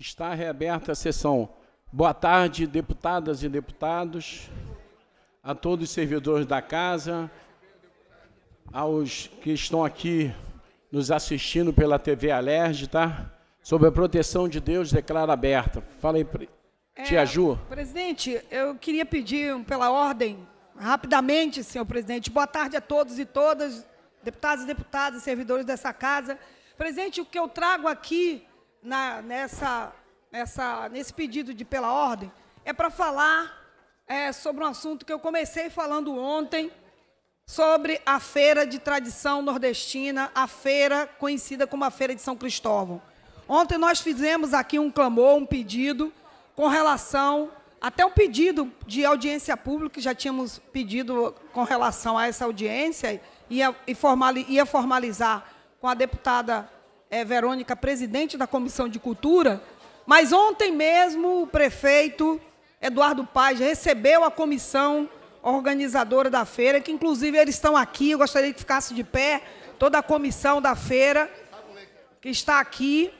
Está reaberta a sessão. Boa tarde, deputadas e deputados, a todos os servidores da casa, aos que estão aqui nos assistindo pela TV Alerj, tá? Sob a proteção de Deus, declara aberta. Fala aí, é, tia é, Ju. Presidente, eu queria pedir pela ordem, rapidamente, senhor presidente, boa tarde a todos e todas, deputados e deputadas, servidores dessa casa. Presidente, o que eu trago aqui na, nessa, nessa, nesse pedido de pela ordem é para falar é, sobre um assunto que eu comecei falando ontem, sobre a feira de tradição nordestina, a feira conhecida como a Feira de São Cristóvão. Ontem nós fizemos aqui um clamor, um pedido com relação até um pedido de audiência pública, que já tínhamos pedido com relação a essa audiência, ia, ia formalizar com a deputada é, Verônica, presidente da Comissão de Cultura, mas ontem mesmo o prefeito Eduardo Paz recebeu a comissão organizadora da feira, que inclusive eles estão aqui, eu gostaria que ficasse de pé, toda a comissão da feira que está aqui,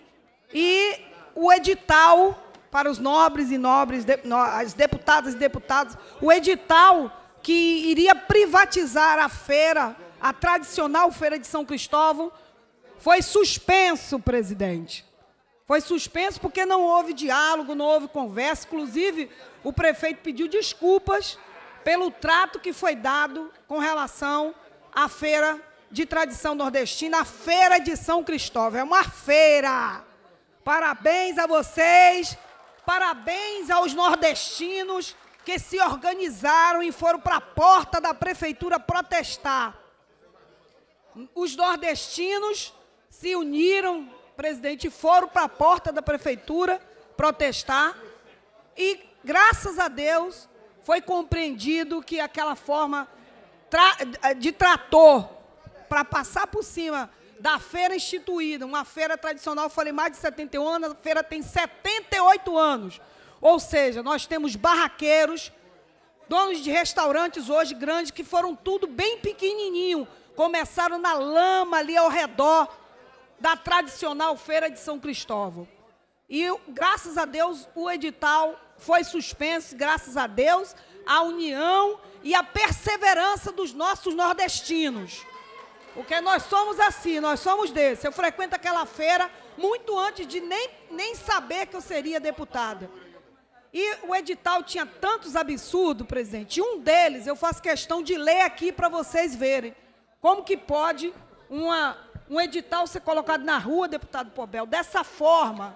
e o edital para os nobres e nobres, as deputadas e deputados, o edital que iria privatizar a feira, a tradicional feira de São Cristóvão, foi suspenso, presidente. Foi suspenso porque não houve diálogo, não houve conversa. Inclusive, o prefeito pediu desculpas pelo trato que foi dado com relação à feira de tradição nordestina, a Feira de São Cristóvão. É uma feira. Parabéns a vocês, parabéns aos nordestinos que se organizaram e foram para a porta da prefeitura protestar. Os nordestinos se uniram, presidente, foram para a porta da prefeitura protestar e, graças a Deus, foi compreendido que aquela forma tra de trator para passar por cima da feira instituída, uma feira tradicional, falei mais de 71 anos, a feira tem 78 anos. Ou seja, nós temos barraqueiros, donos de restaurantes hoje grandes, que foram tudo bem pequenininho, começaram na lama ali ao redor da tradicional feira de São Cristóvão. E, graças a Deus, o edital foi suspenso, graças a Deus, a união e a perseverança dos nossos nordestinos. Porque nós somos assim, nós somos desse. Eu frequento aquela feira muito antes de nem, nem saber que eu seria deputada. E o edital tinha tantos absurdos, presidente. E um deles eu faço questão de ler aqui para vocês verem como que pode uma um edital ser colocado na rua, deputado Pobel, dessa forma.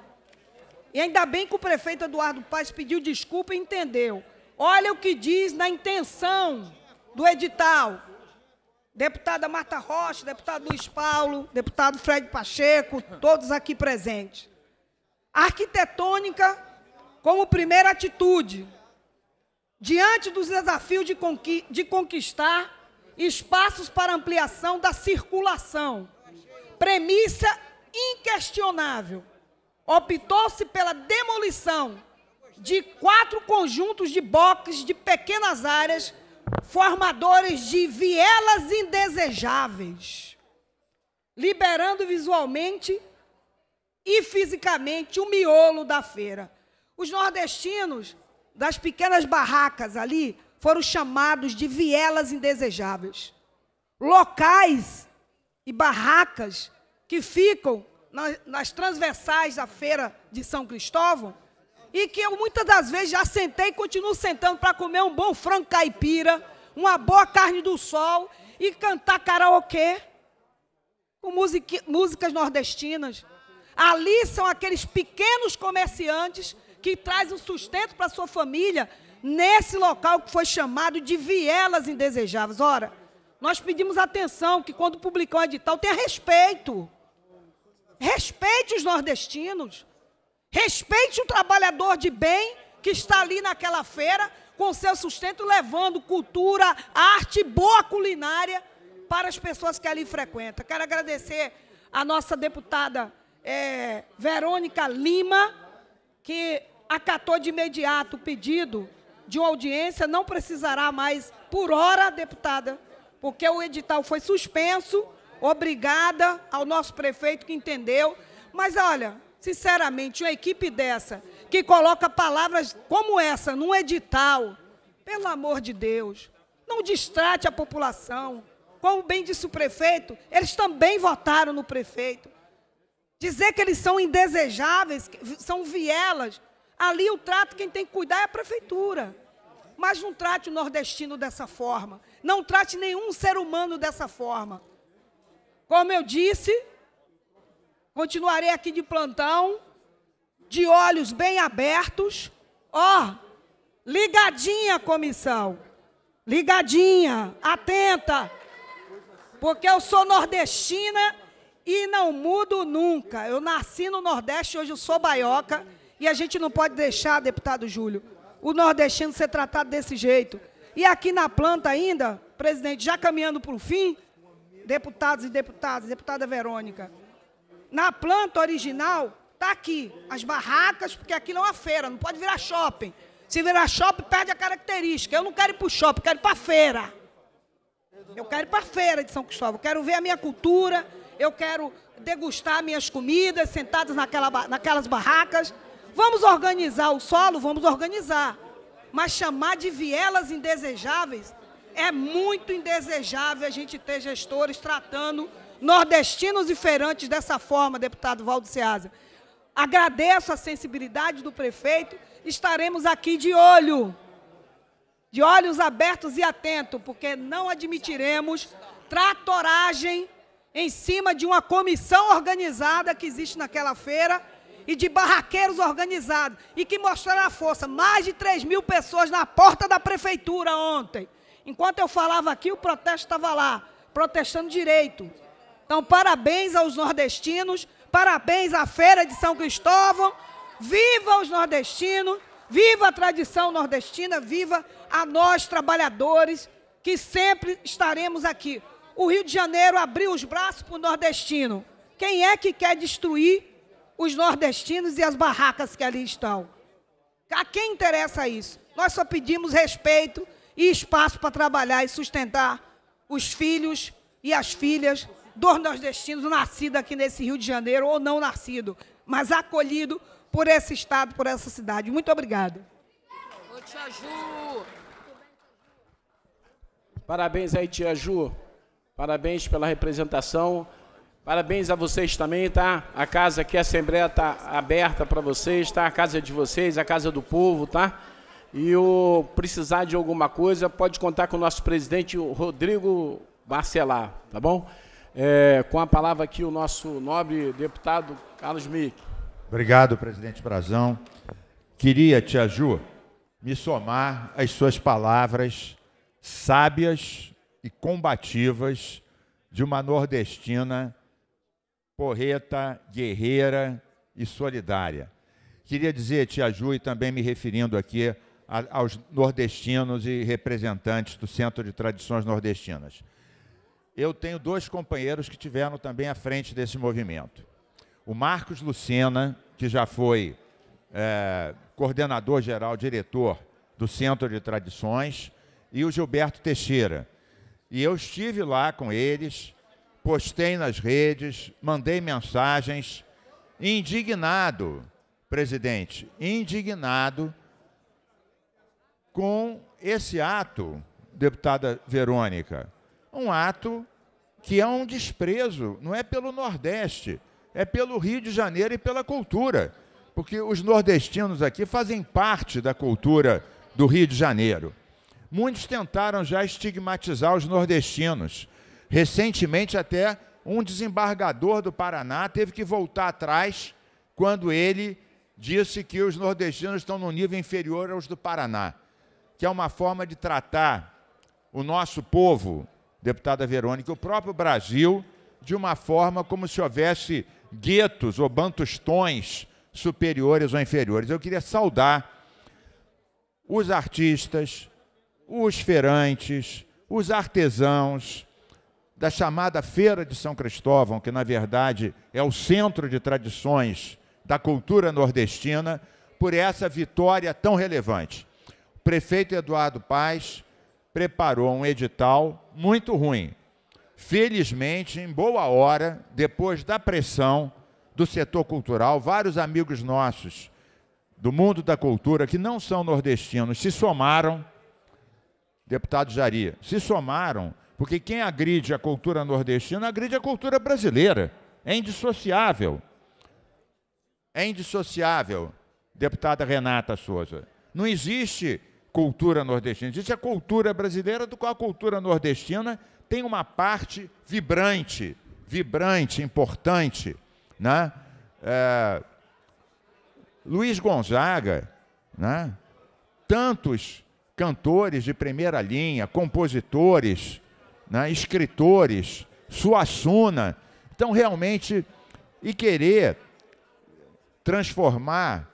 E ainda bem que o prefeito Eduardo Paes pediu desculpa e entendeu. Olha o que diz na intenção do edital. Deputada Marta Rocha, deputado Luiz Paulo, deputado Fred Pacheco, todos aqui presentes. Arquitetônica como primeira atitude, diante dos desafios de, conquistar espaços para ampliação da circulação premissa inquestionável. Optou-se pela demolição de quatro conjuntos de boxes de pequenas áreas, formadores de vielas indesejáveis, liberando visualmente e fisicamente o miolo da feira. Os nordestinos das pequenas barracas ali foram chamados de vielas indesejáveis. Locais e barracas que ficam nas, nas transversais da feira de São Cristóvão e que eu muitas das vezes já sentei e continuo sentando para comer um bom frango caipira, uma boa carne do sol e cantar karaokê com músicas nordestinas. Ali são aqueles pequenos comerciantes que trazem o sustento para sua família nesse local que foi chamado de vielas indesejáveis. Ora, nós pedimos atenção que quando publicar um edital tenha respeito. Respeite os nordestinos. Respeite o trabalhador de bem que está ali naquela feira com seu sustento, levando cultura, arte, boa culinária para as pessoas que ali frequentam. Quero agradecer a nossa deputada é, Verônica Lima, que acatou de imediato o pedido de uma audiência, não precisará mais, por hora, deputada, porque o edital foi suspenso. Obrigada ao nosso prefeito que entendeu. Mas olha, sinceramente, uma equipe dessa, que coloca palavras como essa num edital, pelo amor de Deus, não distrate a população. Como bem disse o prefeito, eles também votaram no prefeito. Dizer que eles são indesejáveis, são vielas, ali o trato quem tem que cuidar é a prefeitura. Mas não trate o nordestino dessa forma. Não trate nenhum ser humano dessa forma. Como eu disse, continuarei aqui de plantão, de olhos bem abertos. Ó, oh, ligadinha, comissão. Ligadinha, atenta. Porque eu sou nordestina e não mudo nunca. Eu nasci no Nordeste, hoje eu sou baioca. E a gente não pode deixar, deputado Júlio, o nordestino ser tratado desse jeito. E aqui na planta ainda, presidente, já caminhando para o fim, deputados e deputadas, deputada Verônica, na planta original está aqui as barracas, porque aqui não é uma feira, não pode virar shopping. Se virar shopping, perde a característica. Eu não quero ir para o shopping, quero ir para a feira. Eu quero ir para a feira de São Cristóvão, eu quero ver a minha cultura, eu quero degustar minhas comidas sentadas naquela, naquelas barracas. Vamos organizar o solo? Vamos organizar. Mas chamar de vielas indesejáveis é muito indesejável a gente ter gestores tratando nordestinos e feirantes dessa forma, deputado Valdo Seasa. Agradeço a sensibilidade do prefeito, estaremos aqui de olho, de olhos abertos e atentos, porque não admitiremos tratoragem em cima de uma comissão organizada que existe naquela feira e de barraqueiros organizados e que mostraram a força. Mais de 3 mil pessoas na porta da prefeitura ontem. Enquanto eu falava aqui, o protesto estava lá, protestando direito. Então, parabéns aos nordestinos, parabéns à Feira de São Cristóvão. Viva os nordestinos, viva a tradição nordestina, viva a nós trabalhadores que sempre estaremos aqui. O Rio de Janeiro abriu os braços para o nordestino. Quem é que quer destruir os nordestinos e as barracas que ali estão. A quem interessa isso? Nós só pedimos respeito e espaço para trabalhar e sustentar os filhos e as filhas dos nordestinos nascidos aqui nesse Rio de Janeiro, ou não nascido, mas acolhido por esse Estado, por essa cidade. Muito obrigada. Ô, tia Ju. Parabéns aí, tia Ju. Parabéns pela representação. Parabéns a vocês também, tá? A casa aqui, a Assembleia está aberta para vocês, tá? A casa é de vocês, a casa é do povo, tá? E o precisar de alguma coisa, pode contar com o nosso presidente, o Rodrigo Barcelar, tá bom? É, com a palavra aqui o nosso nobre deputado Carlos Mick. Obrigado, presidente Brazão. Queria, Tia Ju, me somar às suas palavras sábias e combativas de uma nordestina porreta, guerreira e solidária. Queria dizer, Tia Ju, e também me referindo aqui a, aos nordestinos e representantes do Centro de Tradições Nordestinas. Eu tenho dois companheiros que tiveram também à frente desse movimento. O Marcos Lucena, que já foi é, coordenador geral, diretor do Centro de Tradições, e o Gilberto Teixeira. E eu estive lá com eles, postei nas redes, mandei mensagens, indignado, presidente, indignado com esse ato, deputada Verônica. Um ato que é um desprezo, não é pelo Nordeste, é pelo Rio de Janeiro e pela cultura. Porque os nordestinos aqui fazem parte da cultura do Rio de Janeiro. Muitos tentaram já estigmatizar os nordestinos Recentemente, até um desembargador do Paraná teve que voltar atrás quando ele disse que os nordestinos estão no nível inferior aos do Paraná, que é uma forma de tratar o nosso povo, deputada Verônica, o próprio Brasil, de uma forma como se houvesse guetos ou bantustões superiores ou inferiores. Eu queria saudar os artistas, os feirantes, os artesãos, da chamada Feira de São Cristóvão, que na verdade é o centro de tradições da cultura nordestina, por essa vitória tão relevante. O prefeito Eduardo Paes preparou um edital muito ruim. Felizmente, em boa hora, depois da pressão do setor cultural, vários amigos nossos do mundo da cultura que não são nordestinos se somaram, deputado Jari, se somaram porque quem agride a cultura nordestina agride a cultura brasileira. É indissociável. É indissociável, deputada Renata Souza. Não existe cultura nordestina. Existe a cultura brasileira, do qual a cultura nordestina tem uma parte vibrante, vibrante, importante. Né? É, Luiz Gonzaga, né? tantos cantores de primeira linha, compositores, né, escritores, Suassuna. Então, realmente, e querer transformar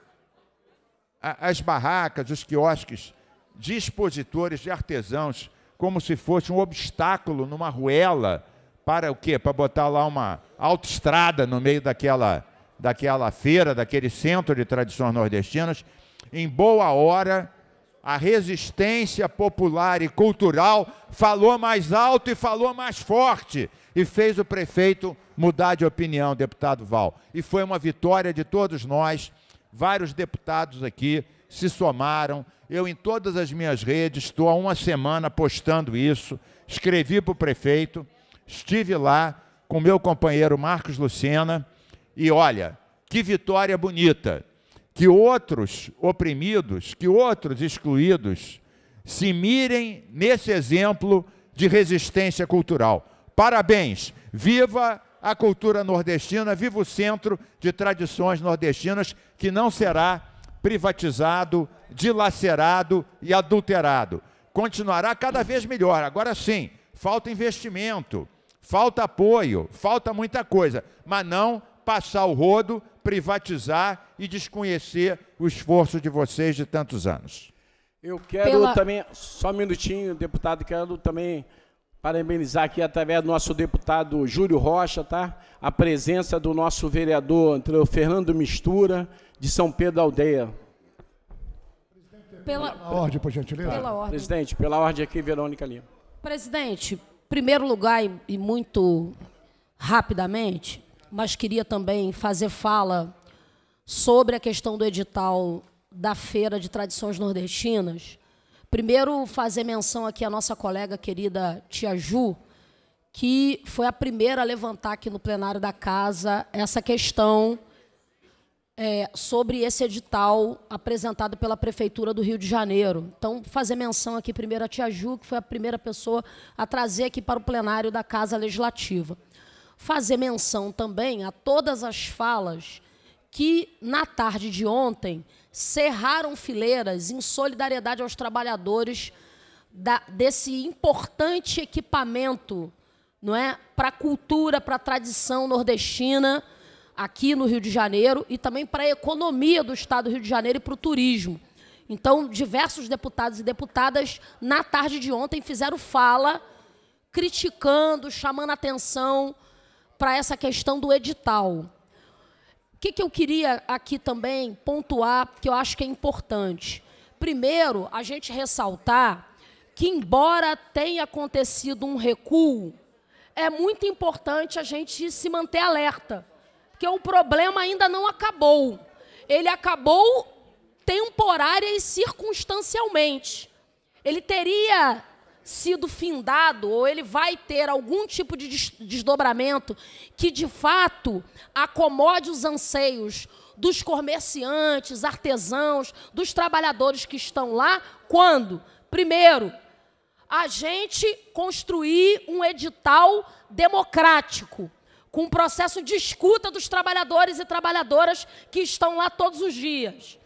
a, as barracas, os quiosques de expositores, de artesãos, como se fosse um obstáculo numa ruela para o quê? Para botar lá uma autoestrada no meio daquela, daquela feira, daquele centro de tradições nordestinas. Em boa hora, a resistência popular e cultural falou mais alto e falou mais forte e fez o prefeito mudar de opinião, deputado Val. E foi uma vitória de todos nós. Vários deputados aqui se somaram. Eu, em todas as minhas redes, estou há uma semana postando isso. Escrevi para o prefeito, estive lá com meu companheiro Marcos Lucena. E olha, que vitória bonita! que outros oprimidos, que outros excluídos, se mirem nesse exemplo de resistência cultural. Parabéns! Viva a cultura nordestina, viva o centro de tradições nordestinas que não será privatizado, dilacerado e adulterado. Continuará cada vez melhor. Agora sim, falta investimento, falta apoio, falta muita coisa, mas não passar o rodo privatizar e desconhecer o esforço de vocês de tantos anos. Eu quero Pela... também, só um minutinho, deputado, quero também parabenizar aqui através do nosso deputado Júlio Rocha, tá? A presença do nosso vereador Fernando Mistura, de São Pedro Aldeia. Pela, ordem, por gentileza. Pela ordem. Presidente, pela ordem aqui, Verônica Lima. Presidente, primeiro lugar e muito rapidamente, mas queria também fazer fala sobre a questão do edital da Feira de Tradições Nordestinas. Primeiro, fazer menção aqui à nossa colega querida Tia Ju, que foi a primeira a levantar aqui no plenário da casa essa questão é, sobre esse edital apresentado pela Prefeitura do Rio de Janeiro. Então, fazer menção aqui primeiro à Tia Ju, que foi a primeira pessoa a trazer aqui para o plenário da Casa Legislativa fazer menção também a todas as falas que, na tarde de ontem, cerraram fileiras em solidariedade aos trabalhadores da, desse importante equipamento não é, para a cultura, para a tradição nordestina aqui no Rio de Janeiro e também para a economia do Estado do Rio de Janeiro e para o turismo. Então, diversos deputados e deputadas, na tarde de ontem, fizeram fala criticando, chamando atenção para essa questão do edital. O que, que eu queria aqui também pontuar, que eu acho que é importante? Primeiro, a gente ressaltar que, embora tenha acontecido um recuo, é muito importante a gente se manter alerta, porque o problema ainda não acabou. Ele acabou temporária e circunstancialmente. Ele teria sido findado ou ele vai ter algum tipo de desdobramento que de fato acomode os anseios dos comerciantes, artesãos, dos trabalhadores que estão lá, quando, primeiro, a gente construir um edital democrático, com um processo de escuta dos trabalhadores e trabalhadoras que estão lá todos os dias.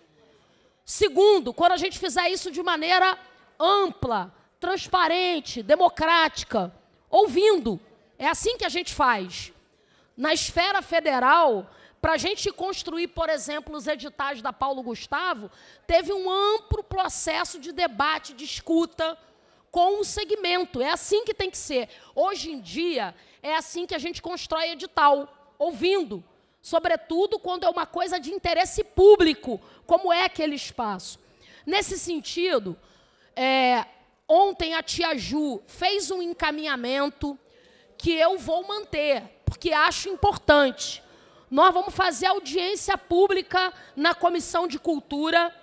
Segundo, quando a gente fizer isso de maneira ampla, transparente, democrática, ouvindo. É assim que a gente faz. Na esfera federal, para a gente construir, por exemplo, os editais da Paulo Gustavo, teve um amplo processo de debate, de escuta com o segmento. É assim que tem que ser. Hoje em dia, é assim que a gente constrói edital, ouvindo. Sobretudo quando é uma coisa de interesse público, como é aquele espaço. Nesse sentido, é, Ontem a tia Ju fez um encaminhamento que eu vou manter, porque acho importante. Nós vamos fazer audiência pública na Comissão de Cultura,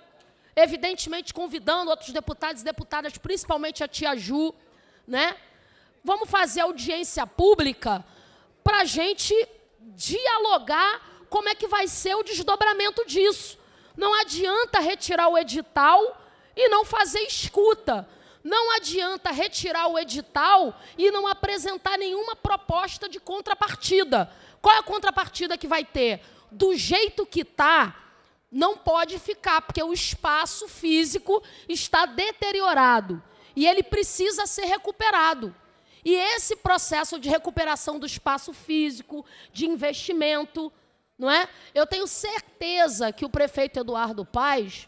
evidentemente convidando outros deputados e deputadas, principalmente a tia Ju, né? Vamos fazer audiência pública para a gente dialogar como é que vai ser o desdobramento disso. Não adianta retirar o edital e não fazer escuta. Não adianta retirar o edital e não apresentar nenhuma proposta de contrapartida. Qual é a contrapartida que vai ter? Do jeito que está, não pode ficar, porque o espaço físico está deteriorado e ele precisa ser recuperado. E esse processo de recuperação do espaço físico, de investimento, não é? Eu tenho certeza que o prefeito Eduardo Paes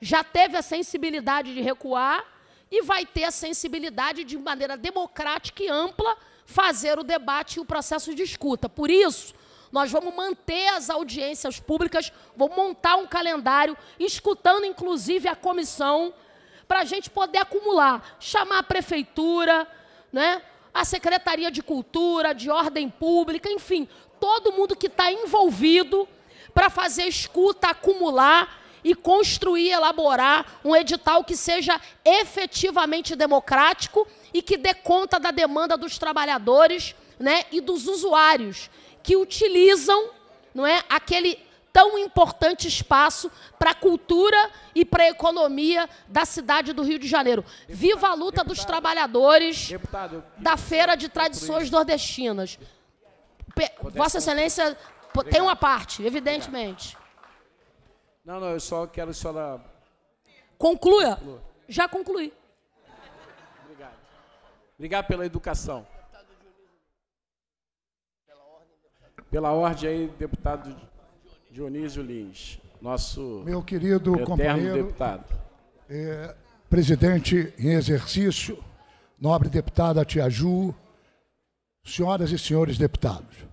já teve a sensibilidade de recuar e vai ter a sensibilidade de maneira democrática e ampla fazer o debate e o processo de escuta. Por isso, nós vamos manter as audiências públicas, vou montar um calendário, escutando inclusive a comissão, para a gente poder acumular, chamar a prefeitura, né, a Secretaria de Cultura, de Ordem Pública, enfim, todo mundo que está envolvido para fazer escuta, acumular e construir, elaborar um edital que seja efetivamente democrático e que dê conta da demanda dos trabalhadores né, e dos usuários que utilizam não é, aquele tão importante espaço para a cultura e para a economia da cidade do Rio de Janeiro. Deputado, Viva a luta deputado, dos trabalhadores deputado, da Feira de Tradições Nordestinas. Vossa Excelência tem uma parte, evidentemente. Não, não, eu só quero só na... Conclua. Conclua. Já concluí. Obrigado. Obrigado pela educação. Pela ordem aí, deputado Dionísio Lins, nosso meu querido companheiro, deputado. É, presidente em exercício, nobre deputada Tia senhoras e senhores deputados.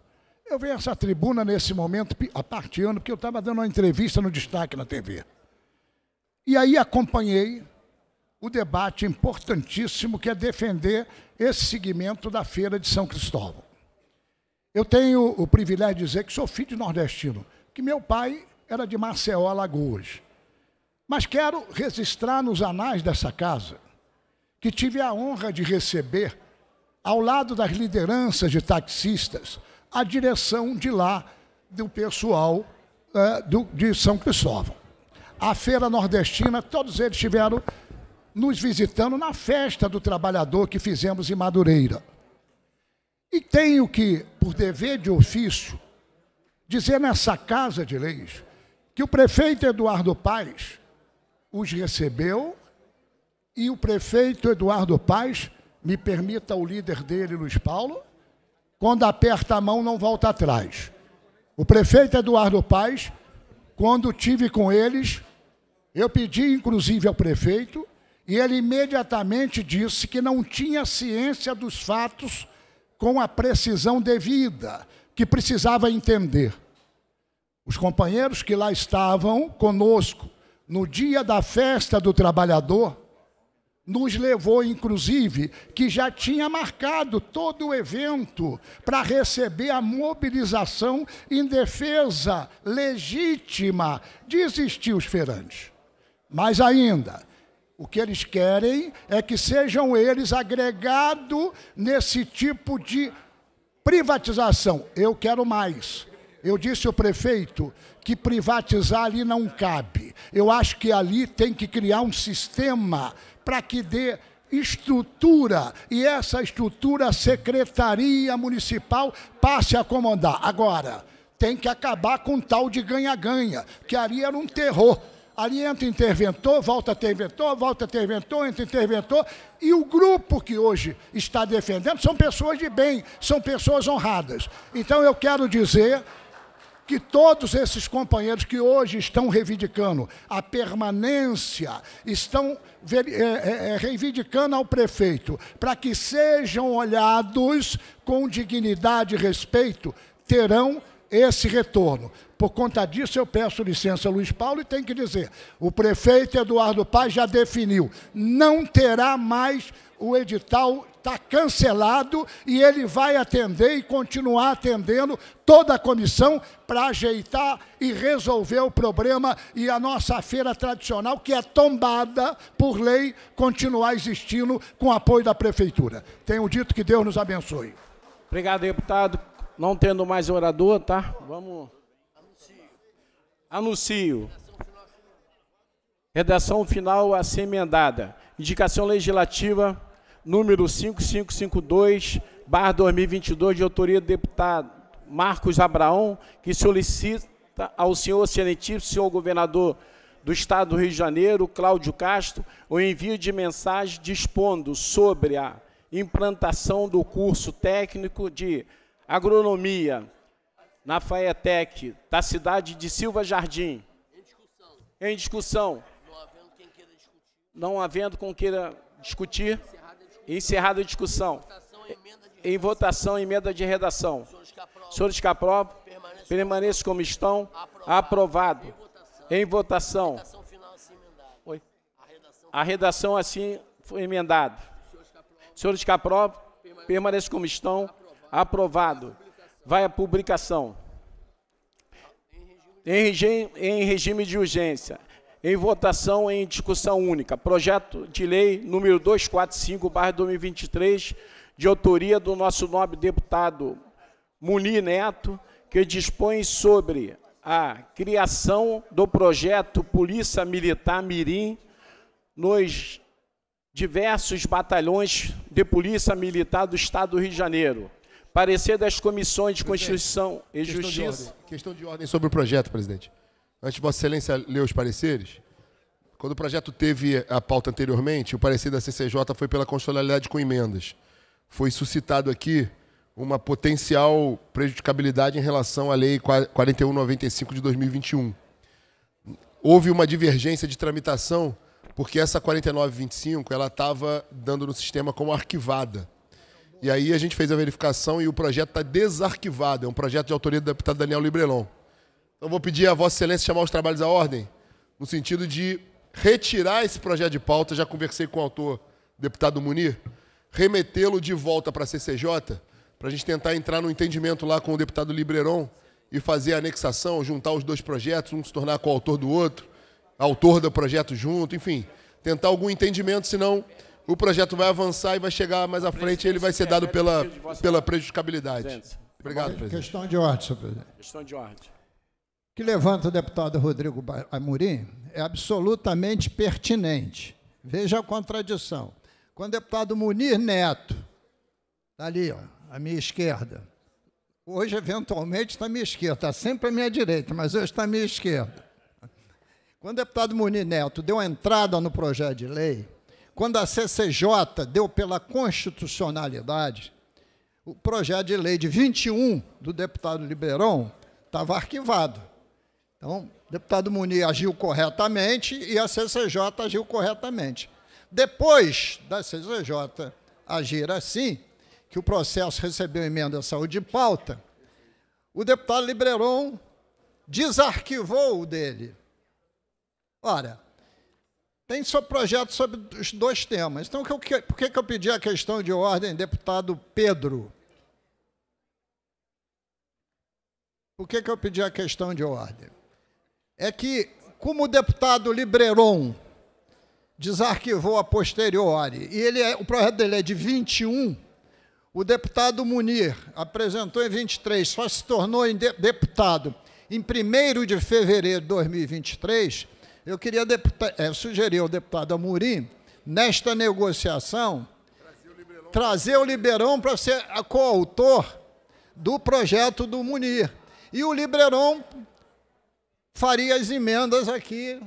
Eu venho a essa tribuna nesse momento, a parteando, porque eu estava dando uma entrevista no Destaque na TV. E aí acompanhei o debate importantíssimo que é defender esse segmento da Feira de São Cristóvão. Eu tenho o privilégio de dizer que sou filho de nordestino, que meu pai era de Maceió, Alagoas. Mas quero registrar nos anais dessa casa que tive a honra de receber, ao lado das lideranças de taxistas, a direção de lá do pessoal é, do, de São Cristóvão. A Feira Nordestina, todos eles estiveram nos visitando na festa do trabalhador que fizemos em Madureira. E tenho que, por dever de ofício, dizer nessa Casa de Leis que o prefeito Eduardo Paes os recebeu e o prefeito Eduardo Paes, me permita o líder dele, Luiz Paulo, quando aperta a mão não volta atrás. O prefeito Eduardo Paes, quando tive com eles, eu pedi inclusive ao prefeito e ele imediatamente disse que não tinha ciência dos fatos com a precisão devida, que precisava entender. Os companheiros que lá estavam conosco no dia da festa do trabalhador nos levou, inclusive, que já tinha marcado todo o evento para receber a mobilização em defesa legítima de existir os feirantes. Mas ainda, o que eles querem é que sejam eles agregados nesse tipo de privatização. Eu quero mais. Eu disse ao prefeito que privatizar ali não cabe. Eu acho que ali tem que criar um sistema para que dê estrutura e essa estrutura a secretaria municipal passe a comandar. Agora, tem que acabar com tal de ganha-ganha, que ali era um terror. Ali entra interventor, volta interventor, volta interventor, entra interventor. E o grupo que hoje está defendendo são pessoas de bem, são pessoas honradas. Então eu quero dizer que todos esses companheiros que hoje estão reivindicando a permanência, estão é, é, é, reivindicando ao prefeito para que sejam olhados com dignidade e respeito, terão esse retorno. Por conta disso, eu peço licença, Luiz Paulo, e tenho que dizer: o prefeito Eduardo Paz já definiu, não terá mais o edital está cancelado e ele vai atender e continuar atendendo toda a comissão para ajeitar e resolver o problema e a nossa feira tradicional, que é tombada por lei, continuar existindo com apoio da prefeitura. Tenho dito que Deus nos abençoe. Obrigado, deputado. Não tendo mais orador, tá? Vamos. Anuncio. Redação final a assim, ser emendada. Indicação legislativa número 5552, barra 2022, de autoria do deputado Marcos Abraão, que solicita ao senhor excelentíssimo, senhor governador do Estado do Rio de Janeiro, Cláudio Castro, o envio de mensagem dispondo sobre a implantação do curso técnico de agronomia na FAETEC, da cidade de Silva Jardim. Em discussão. Em discussão. Não havendo quem queira discutir. Não havendo quem queira discutir. Encerrada a discussão. Em votação, emenda de redação. Senhores que aprovam, permaneçam como estão. Aprovado. Em votação. Oi. A redação assim foi emendada. Senhores que aprovam, permaneçam como estão. Aprovado. Vai à publicação. Em regime, em regime de urgência. Em votação em discussão única, projeto de lei número 245/2023, de autoria do nosso nobre deputado Muni Neto, que dispõe sobre a criação do projeto Polícia Militar Mirim nos diversos batalhões de Polícia Militar do Estado do Rio de Janeiro. Parecer das comissões de Constituição e Justiça. de, questão de ordem sobre o projeto, presidente. Antes de Vossa Excelência ler os pareceres, quando o projeto teve a pauta anteriormente, o parecer da CCJ foi pela constitucionalidade com emendas. Foi suscitado aqui uma potencial prejudicabilidade em relação à Lei 4195 de 2021. Houve uma divergência de tramitação, porque essa 4925 ela estava dando no sistema como arquivada. E aí a gente fez a verificação e o projeto está desarquivado. É um projeto de autoria do deputado Daniel Librelon. Então vou pedir a Vossa Excelência chamar os trabalhos à ordem, no sentido de retirar esse projeto de pauta, já conversei com o autor, deputado Munir, remetê-lo de volta para a CCJ, para a gente tentar entrar no entendimento lá com o deputado Libreron e fazer a anexação, juntar os dois projetos, um se tornar coautor do outro, autor do projeto junto, enfim, tentar algum entendimento, senão o projeto vai avançar e vai chegar mais à frente e ele vai ser dado pela, pela prejudicabilidade. Obrigado, presidente. Questão de ordem, senhor presidente. Questão de ordem que levanta o deputado Rodrigo Amorim é absolutamente pertinente. Veja a contradição. Quando o deputado Munir Neto, está ali, ó, à minha esquerda, hoje, eventualmente, está à minha esquerda, está sempre à minha direita, mas hoje está à minha esquerda. Quando o deputado Munir Neto deu entrada no projeto de lei, quando a CCJ deu pela constitucionalidade, o projeto de lei de 21 do deputado Liberon estava arquivado. Então, o deputado Munir agiu corretamente e a CCJ agiu corretamente. Depois da CCJ agir assim, que o processo recebeu emenda à saúde de pauta, o deputado Libreron desarquivou o dele. Ora, tem seu projeto sobre os dois temas. Então, por que, que eu pedi a questão de ordem, deputado Pedro? Por que, que eu pedi a questão de ordem? é que, como o deputado Libreron desarquivou a posteriori, e ele é, o projeto dele é de 21, o deputado Munir apresentou em 23, só se tornou de, deputado em 1 de fevereiro de 2023, eu queria é, sugerir ao deputado Amorim, nesta negociação, trazer o Liberon para ser coautor do projeto do Munir. E o Liberon faria as emendas aqui,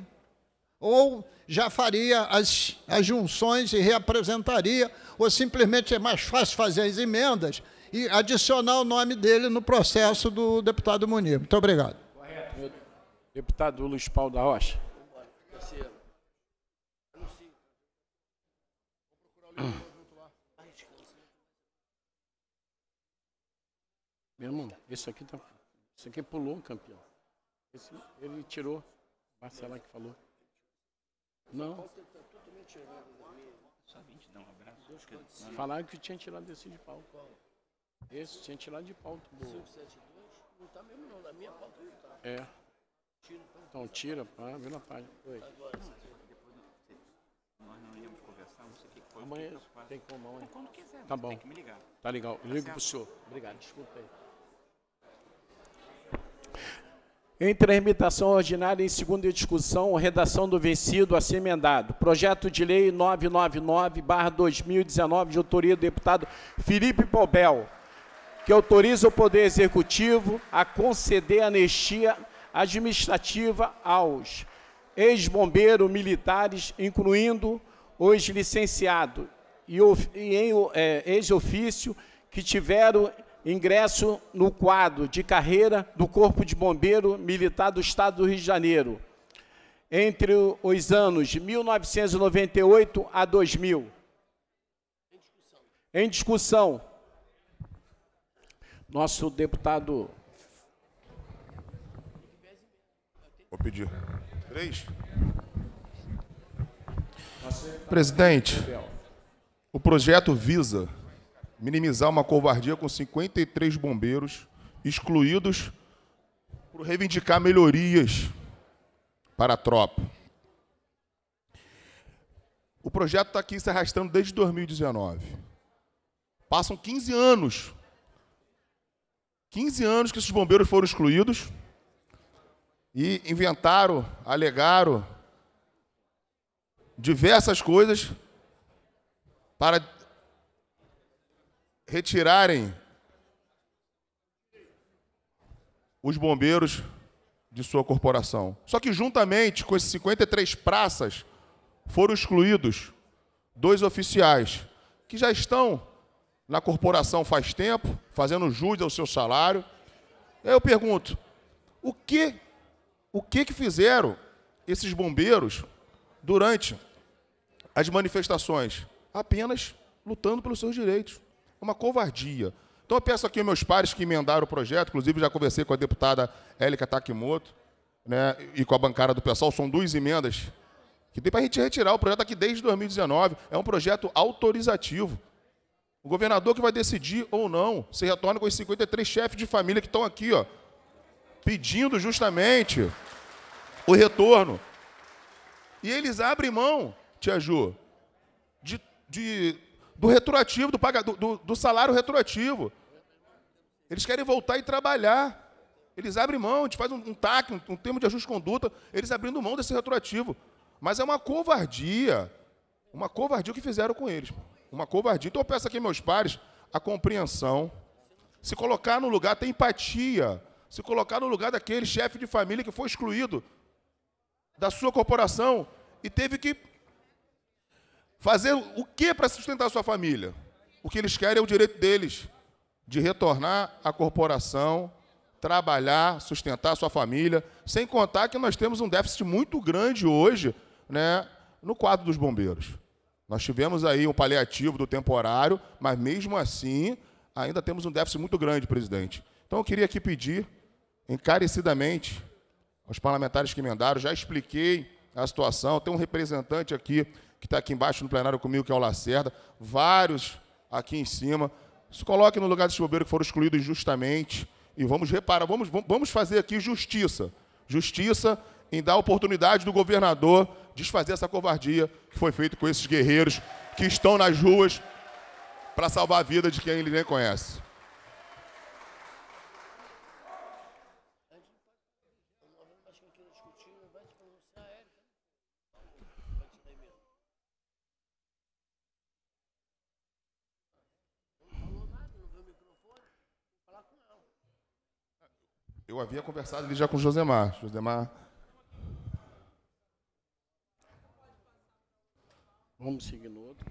ou já faria as, as junções e reapresentaria, ou simplesmente é mais fácil fazer as emendas e adicionar o nome dele no processo do deputado Munir. Muito obrigado. Correto. Deputado Luiz Paulo da Rocha. Meu irmão, isso aqui, tá, isso aqui pulou o campeão. Esse, ele tirou, Marcela que falou. Não. Só 20 dá um abraço. Falaram que tinha tirado desse de pau. Esse tinha tirado de pau. 572? Não está mesmo não, da minha pauta não está. É. Então tira, pá, vê na página. Oi. Agora, nós não íamos conversar, não sei o que foi. Amanhã tem como, amanhã. Então, quando quiser, tá bom. tem que me ligar. Tá legal, tá ligo tá pro senhor. Obrigado, desculpa aí. Em tramitação ordinária em segunda discussão, redação do vencido assim emendado. Projeto de lei 999/2019 de autoria do deputado Felipe Pobel, que autoriza o Poder Executivo a conceder anistia administrativa aos ex-bombeiros militares, incluindo os licenciados e, e é, ex-ofício que tiveram ingresso no quadro de carreira do Corpo de Bombeiro Militar do Estado do Rio de Janeiro, entre os anos de 1998 a 2000. Em discussão. Em discussão. Nosso deputado. Vou pedir. Três. Presidente, o projeto visa minimizar uma covardia com 53 bombeiros excluídos por reivindicar melhorias para a tropa. O projeto está aqui se arrastando desde 2019. Passam 15 anos. 15 anos que esses bombeiros foram excluídos e inventaram, alegaram diversas coisas para retirarem os bombeiros de sua corporação. Só que juntamente com esses 53 praças foram excluídos dois oficiais que já estão na corporação faz tempo, fazendo jus ao seu salário. Aí eu pergunto, o que o que que fizeram esses bombeiros durante as manifestações? Apenas lutando pelos seus direitos uma covardia. Então eu peço aqui aos meus pares que emendaram o projeto, inclusive já conversei com a deputada Élica Takimoto né, e com a bancada do pessoal, são duas emendas que tem para a gente retirar o projeto aqui desde 2019. É um projeto autorizativo. O governador que vai decidir ou não se retorna com os 53 chefes de família que estão aqui, ó, pedindo justamente o retorno. E eles abrem mão, Tia Ju, de, de do retroativo, do, do, do salário retroativo. Eles querem voltar e trabalhar. Eles abrem mão, a gente faz um, um TAC, um, um termo de ajuste de conduta, eles abrindo mão desse retroativo. Mas é uma covardia. Uma covardia o que fizeram com eles. Uma covardia. Então eu peço aqui, meus pares, a compreensão, se colocar no lugar, ter empatia, se colocar no lugar daquele chefe de família que foi excluído da sua corporação e teve que fazer o que para sustentar sua família? O que eles querem é o direito deles de retornar à corporação, trabalhar, sustentar sua família, sem contar que nós temos um déficit muito grande hoje né, no quadro dos bombeiros. Nós tivemos aí um paliativo do temporário, mas mesmo assim ainda temos um déficit muito grande, presidente. Então eu queria aqui pedir encarecidamente aos parlamentares que emendaram, já expliquei a situação, tem um representante aqui que está aqui embaixo no plenário comigo, que é o Lacerda, vários aqui em cima. Se coloque no lugar desses bobeiros que foram excluídos injustamente E vamos reparar, vamos, vamos fazer aqui justiça. Justiça em dar oportunidade do governador desfazer essa covardia que foi feita com esses guerreiros que estão nas ruas para salvar a vida de quem ele nem conhece. Eu havia conversado ali já com o Josemar. Josemar. Vamos seguir no outro.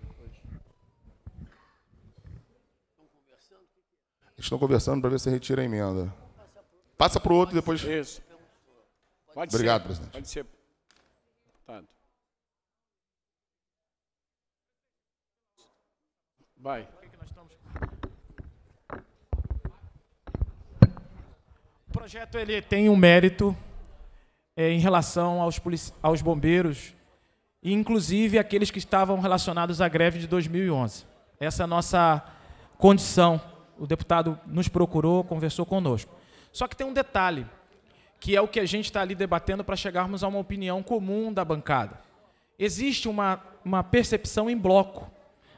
Estão conversando para ver se retira a emenda. Passa para o outro depois. Isso. Pode Obrigado, ser. presidente. Pode ser. Tanto. Vai. projeto ele tem um mérito é, em relação aos, aos bombeiros, inclusive aqueles que estavam relacionados à greve de 2011. Essa é a nossa condição. O deputado nos procurou, conversou conosco. Só que tem um detalhe, que é o que a gente está ali debatendo para chegarmos a uma opinião comum da bancada. Existe uma, uma percepção em bloco,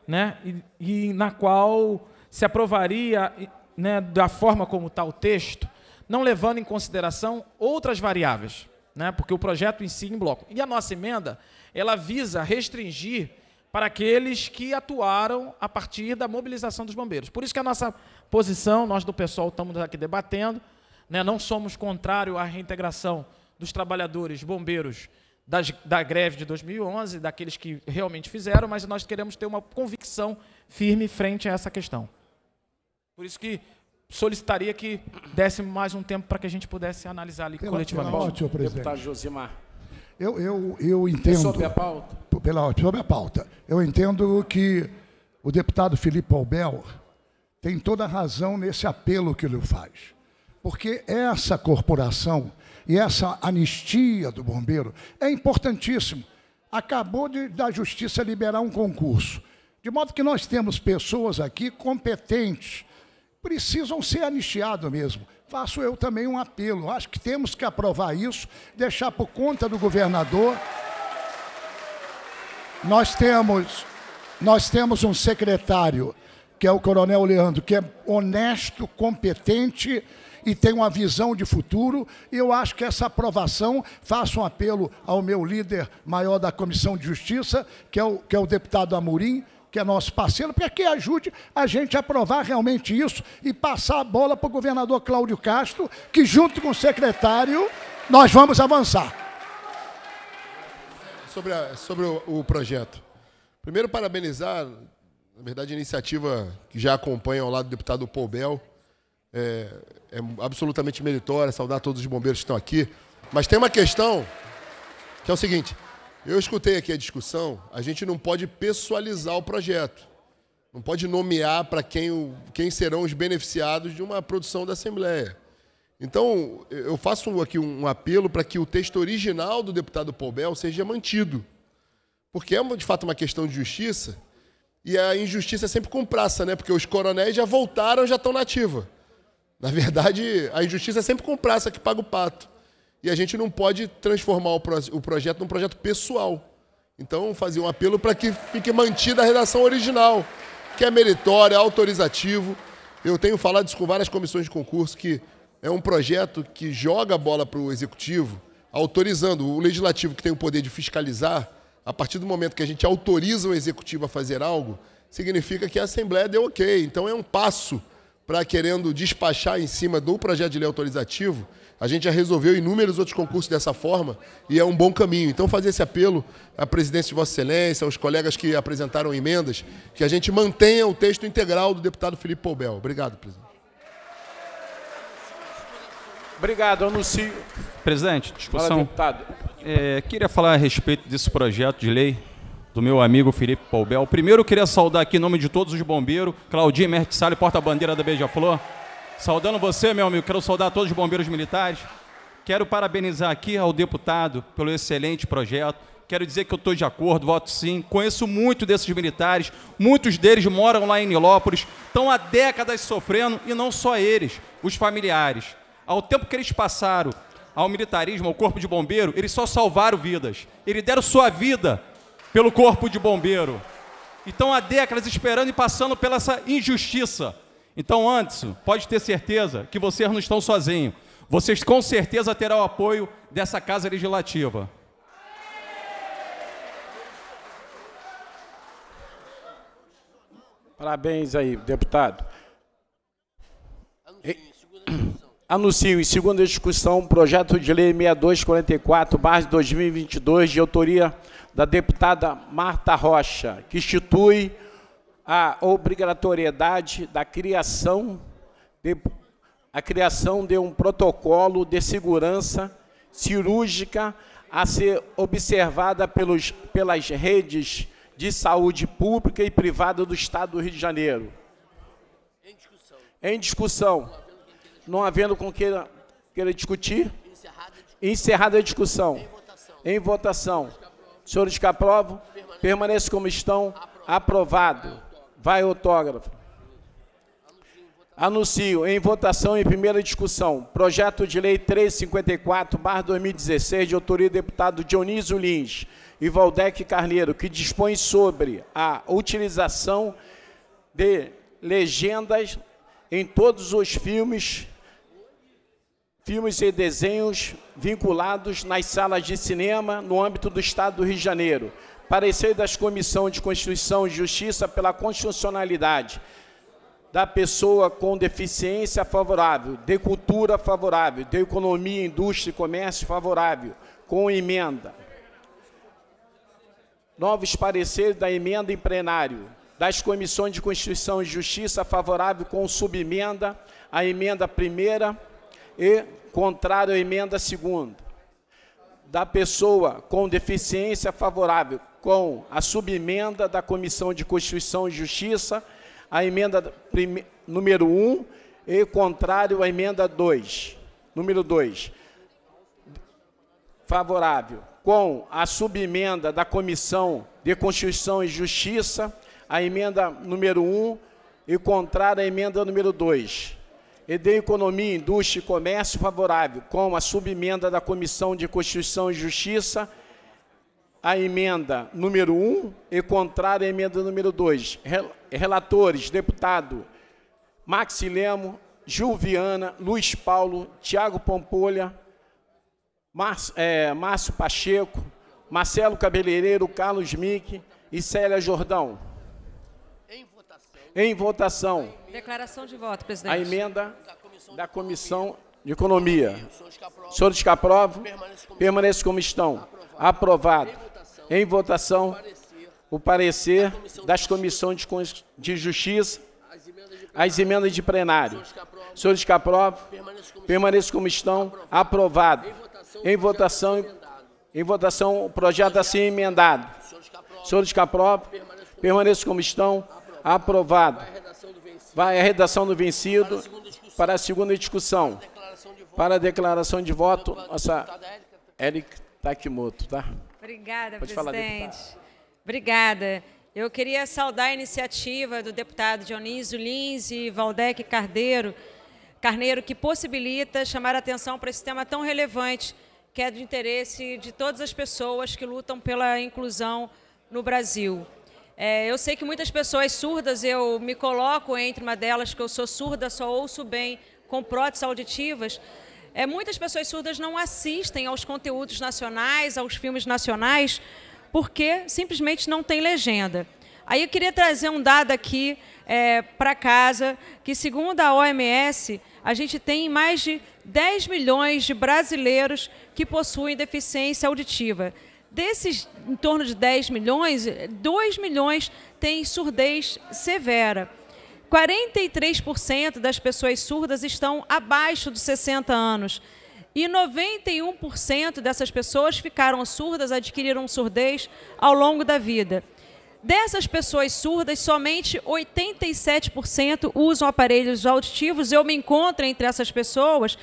né? E, e na qual se aprovaria né, da forma como está o texto, não levando em consideração outras variáveis, né? porque o projeto em si em bloco. E a nossa emenda, ela visa restringir para aqueles que atuaram a partir da mobilização dos bombeiros. Por isso que a nossa posição, nós do pessoal estamos aqui debatendo, né? não somos contrário à reintegração dos trabalhadores bombeiros das, da greve de 2011, daqueles que realmente fizeram, mas nós queremos ter uma convicção firme frente a essa questão. Por isso que solicitaria que desse mais um tempo para que a gente pudesse analisar ali pela, coletivamente. Pela pauta, presidente. Deputado Josimar. Eu, eu, eu entendo. É sobre a pauta? Pela, sobre a pauta. Eu entendo que o deputado Felipe Albel tem toda a razão nesse apelo que ele faz. Porque essa corporação e essa anistia do bombeiro é importantíssimo. Acabou de, da justiça liberar um concurso. De modo que nós temos pessoas aqui competentes precisam ser anistiados mesmo. Faço eu também um apelo. Acho que temos que aprovar isso, deixar por conta do governador. Nós temos, nós temos um secretário, que é o Coronel Leandro, que é honesto, competente e tem uma visão de futuro. E eu acho que essa aprovação, faço um apelo ao meu líder maior da Comissão de Justiça, que é o, que é o deputado Amorim, que é nosso parceiro, para que ajude a gente a aprovar realmente isso e passar a bola para o governador Cláudio Castro, que junto com o secretário nós vamos avançar. Sobre, a, sobre o, o projeto. Primeiro, parabenizar, na verdade, a iniciativa que já acompanha ao lado do deputado Paul É, é absolutamente meritória, saudar todos os bombeiros que estão aqui. Mas tem uma questão que é o seguinte: eu escutei aqui a discussão, a gente não pode pessoalizar o projeto. Não pode nomear para quem, quem serão os beneficiados de uma produção da Assembleia. Então, eu faço aqui um apelo para que o texto original do deputado Poubel seja mantido. Porque é, de fato, uma questão de justiça. E a injustiça é sempre com praça, né? Porque os coronéis já voltaram, já estão na ativa. Na verdade, a injustiça é sempre com praça que paga o pato. E a gente não pode transformar o, pro, o projeto num projeto pessoal. Então, fazer um apelo para que fique mantida a redação original, que é meritória, autorizativo. Eu tenho falado isso com várias comissões de concurso, que é um projeto que joga a bola para o executivo, autorizando o legislativo, que tem o poder de fiscalizar, a partir do momento que a gente autoriza o executivo a fazer algo, significa que a Assembleia deu ok. Então, é um passo para querendo despachar em cima do projeto de lei autorizativo a gente já resolveu inúmeros outros concursos dessa forma e é um bom caminho. Então, fazer esse apelo à presidência de Vossa Excelência, aos colegas que apresentaram emendas, que a gente mantenha o texto integral do deputado Felipe Poubel. Obrigado, presidente. Obrigado, anuncio. Presidente, discussão. Fala, é, queria falar a respeito desse projeto de lei do meu amigo Felipe Poubel. Primeiro, queria saudar aqui, em nome de todos os bombeiros, Claudinho Mertisali, porta-bandeira da Beija-Flor. Saudando você, meu amigo, quero saudar todos os bombeiros militares. Quero parabenizar aqui ao deputado pelo excelente projeto. Quero dizer que eu estou de acordo, voto sim. Conheço muito desses militares, muitos deles moram lá em Nilópolis, estão há décadas sofrendo, e não só eles, os familiares. Ao tempo que eles passaram ao militarismo, ao corpo de bombeiro, eles só salvaram vidas. Eles deram sua vida pelo corpo de bombeiro. Então há décadas esperando e passando pela essa injustiça. Então, antes, pode ter certeza que vocês não estão sozinhos. Vocês com certeza terão o apoio dessa Casa Legislativa. Parabéns aí, deputado. Anuncio em segunda discussão o projeto de lei 6244-2022, de autoria da deputada Marta Rocha, que institui a obrigatoriedade da criação de, a criação de um protocolo de segurança cirúrgica a ser observada pelos, pelas redes de saúde pública e privada do Estado do Rio de Janeiro. Em discussão. Em discussão. Não havendo com queira, queira discutir. Encerrada a discussão. Encerrada a discussão. Em votação. Em votação. Senhores que aprovam, permaneçam como estão. Aprovado. aprovado. Vai, autógrafo. Anuncio em votação e primeira discussão projeto de lei 354/2016 de autoria do deputado Dionísio Lins e Valdec Carneiro, que dispõe sobre a utilização de legendas em todos os filmes filmes e desenhos vinculados nas salas de cinema no âmbito do estado do Rio de Janeiro parecer das Comissões de Constituição e Justiça pela constitucionalidade da pessoa com deficiência favorável, de cultura favorável, de economia, indústria e comércio favorável, com emenda. Novos pareceres da emenda em plenário, das Comissões de Constituição e Justiça favorável com subemenda à emenda primeira e contrário à emenda segunda. Da pessoa com deficiência favorável, com a subemenda da Comissão de Constituição e Justiça, a emenda número 1 e contrário à emenda 2. Número 2. Favorável. Com a subemenda da Comissão de Constituição e Justiça, a emenda número 1 e contrário à emenda número 2. E de Economia, Indústria e Comércio favorável, com a subemenda da Comissão de Constituição e Justiça, a emenda número 1 e contrário à emenda número 2. Relatores, deputado Maxi Lemo, Juliana, Luiz Paulo, Tiago Pompolha, é, Márcio, Pacheco, Marcelo Cabeleireiro, Carlos Mick e Célia Jordão. Em votação. Em votação. Declaração de voto, presidente. A emenda da Comissão, da comissão de Economia. Senhores que aprovam, permaneçam como estão. Aprovado. Aprovado. Em votação, o parecer das comissões de Justiça, as emendas de plenário. Senhores que aprovam, permaneçam como estão, aprovado. Em votação, em votação, o projeto assim emendado. Senhores que aprovam, permaneçam como estão, aprovado. Vai a redação do vencido para a segunda discussão. Para a declaração de voto, nossa Eric Takimoto, tá? tá? Obrigada, Pode presidente. Falar, Obrigada. Eu queria saudar a iniciativa do deputado Dionísio Lins e Valdec Cardeiro, Carneiro, que possibilita chamar a atenção para esse tema tão relevante, que é do interesse de todas as pessoas que lutam pela inclusão no Brasil. É, eu sei que muitas pessoas surdas, eu me coloco entre uma delas, que eu sou surda, só ouço bem com próteses auditivas, é, muitas pessoas surdas não assistem aos conteúdos nacionais, aos filmes nacionais, porque simplesmente não tem legenda. Aí eu queria trazer um dado aqui é, para casa, que segundo a OMS, a gente tem mais de 10 milhões de brasileiros que possuem deficiência auditiva. Desses em torno de 10 milhões, 2 milhões têm surdez severa. 43% das pessoas surdas estão abaixo dos 60 anos. E 91% dessas pessoas ficaram surdas, adquiriram surdez ao longo da vida. Dessas pessoas surdas, somente 87% usam aparelhos auditivos. Eu me encontro entre essas pessoas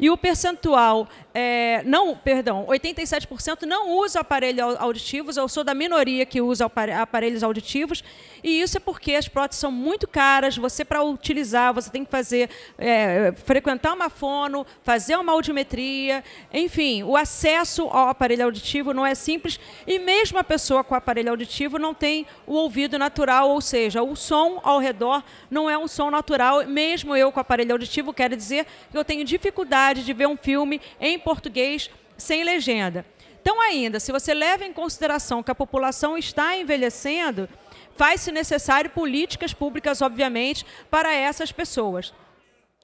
e o percentual é, não, perdão, 87% não usa aparelhos auditivos. Eu sou da minoria que usa aparelhos auditivos. E isso é porque as próteses são muito caras. Você, para utilizar, você tem que fazer, é, frequentar uma fono, fazer uma audiometria. Enfim, o acesso ao aparelho auditivo não é simples. E mesmo a pessoa com aparelho auditivo não tem o ouvido natural, ou seja, o som ao redor não é um som natural. Mesmo eu com aparelho auditivo, quero dizer que eu tenho dificuldade de ver um filme em português sem legenda. Então, ainda, se você leva em consideração que a população está envelhecendo, faz-se necessário políticas públicas, obviamente, para essas pessoas.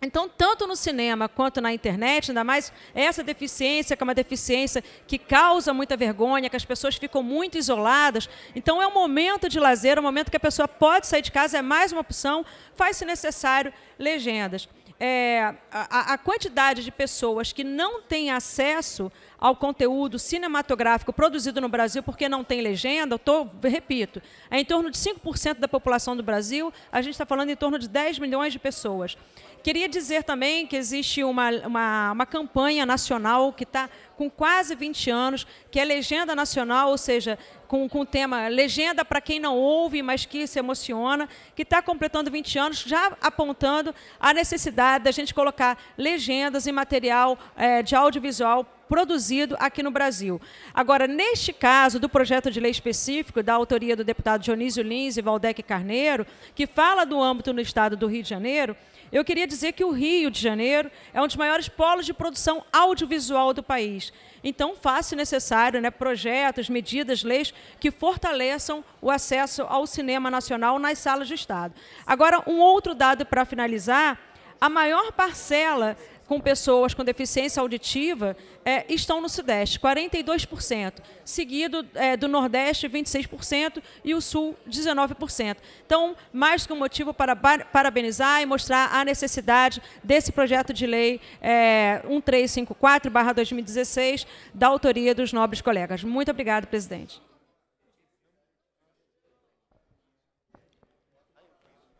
Então, tanto no cinema quanto na internet, ainda mais essa deficiência, que é uma deficiência que causa muita vergonha, que as pessoas ficam muito isoladas. Então, é um momento de lazer, é um momento que a pessoa pode sair de casa, é mais uma opção, faz-se necessário legendas é, a, a, quantidade de pessoas que não têm acesso ao conteúdo cinematográfico produzido no Brasil porque não tem legenda, eu tô, repito, é em torno de 5% da população do Brasil, a gente está falando em torno de 10 milhões de pessoas. Queria dizer também que existe uma, uma, uma campanha nacional que está com quase 20 anos, que é legenda nacional, ou seja, com, com o tema legenda para quem não ouve, mas que se emociona, que está completando 20 anos, já apontando a necessidade da gente colocar legendas e material é, de audiovisual produzido aqui no Brasil. Agora, neste caso do projeto de lei específico da autoria do deputado Dionísio Lins e Valdec Carneiro, que fala do âmbito no estado do Rio de Janeiro, eu queria dizer que o Rio de Janeiro é um dos maiores polos de produção audiovisual do país. Então, faça necessário né, projetos, medidas, leis que fortaleçam o acesso ao cinema nacional nas salas de Estado. Agora, um outro dado para finalizar: a maior parcela com pessoas com deficiência auditiva é, estão no Sudeste, 42%, seguido é, do Nordeste, 26%, e o Sul, 19%. Então, mais que um motivo para parabenizar e mostrar a necessidade desse projeto de lei é, 1354-2016, da autoria dos nobres colegas. Muito obrigado, presidente.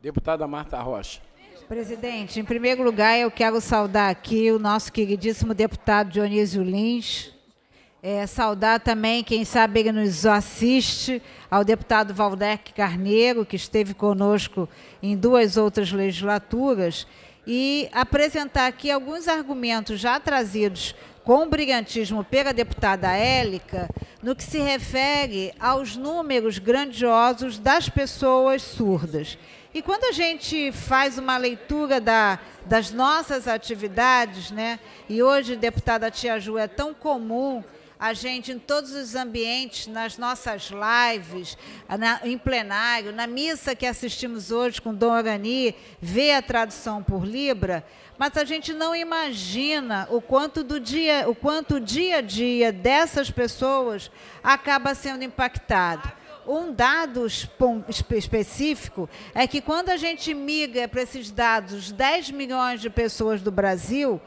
Deputada Marta Rocha. Presidente, em primeiro lugar, eu quero saudar aqui o nosso queridíssimo deputado Dionísio Lins. É, saudar também, quem sabe ele nos assiste, ao deputado Valdec Carneiro, que esteve conosco em duas outras legislaturas, e apresentar aqui alguns argumentos já trazidos com brilhantismo pela deputada Élica no que se refere aos números grandiosos das pessoas surdas. E quando a gente faz uma leitura da, das nossas atividades, né? E hoje, deputada Tia Ju, é tão comum a gente em todos os ambientes, nas nossas lives, na, em plenário, na missa que assistimos hoje com Dom Agani, ver a tradução por Libra, mas a gente não imagina o quanto do dia, o quanto o dia a dia dessas pessoas acaba sendo impactado. Um dado específico é que quando a gente migra para esses dados 10 milhões de pessoas do Brasil,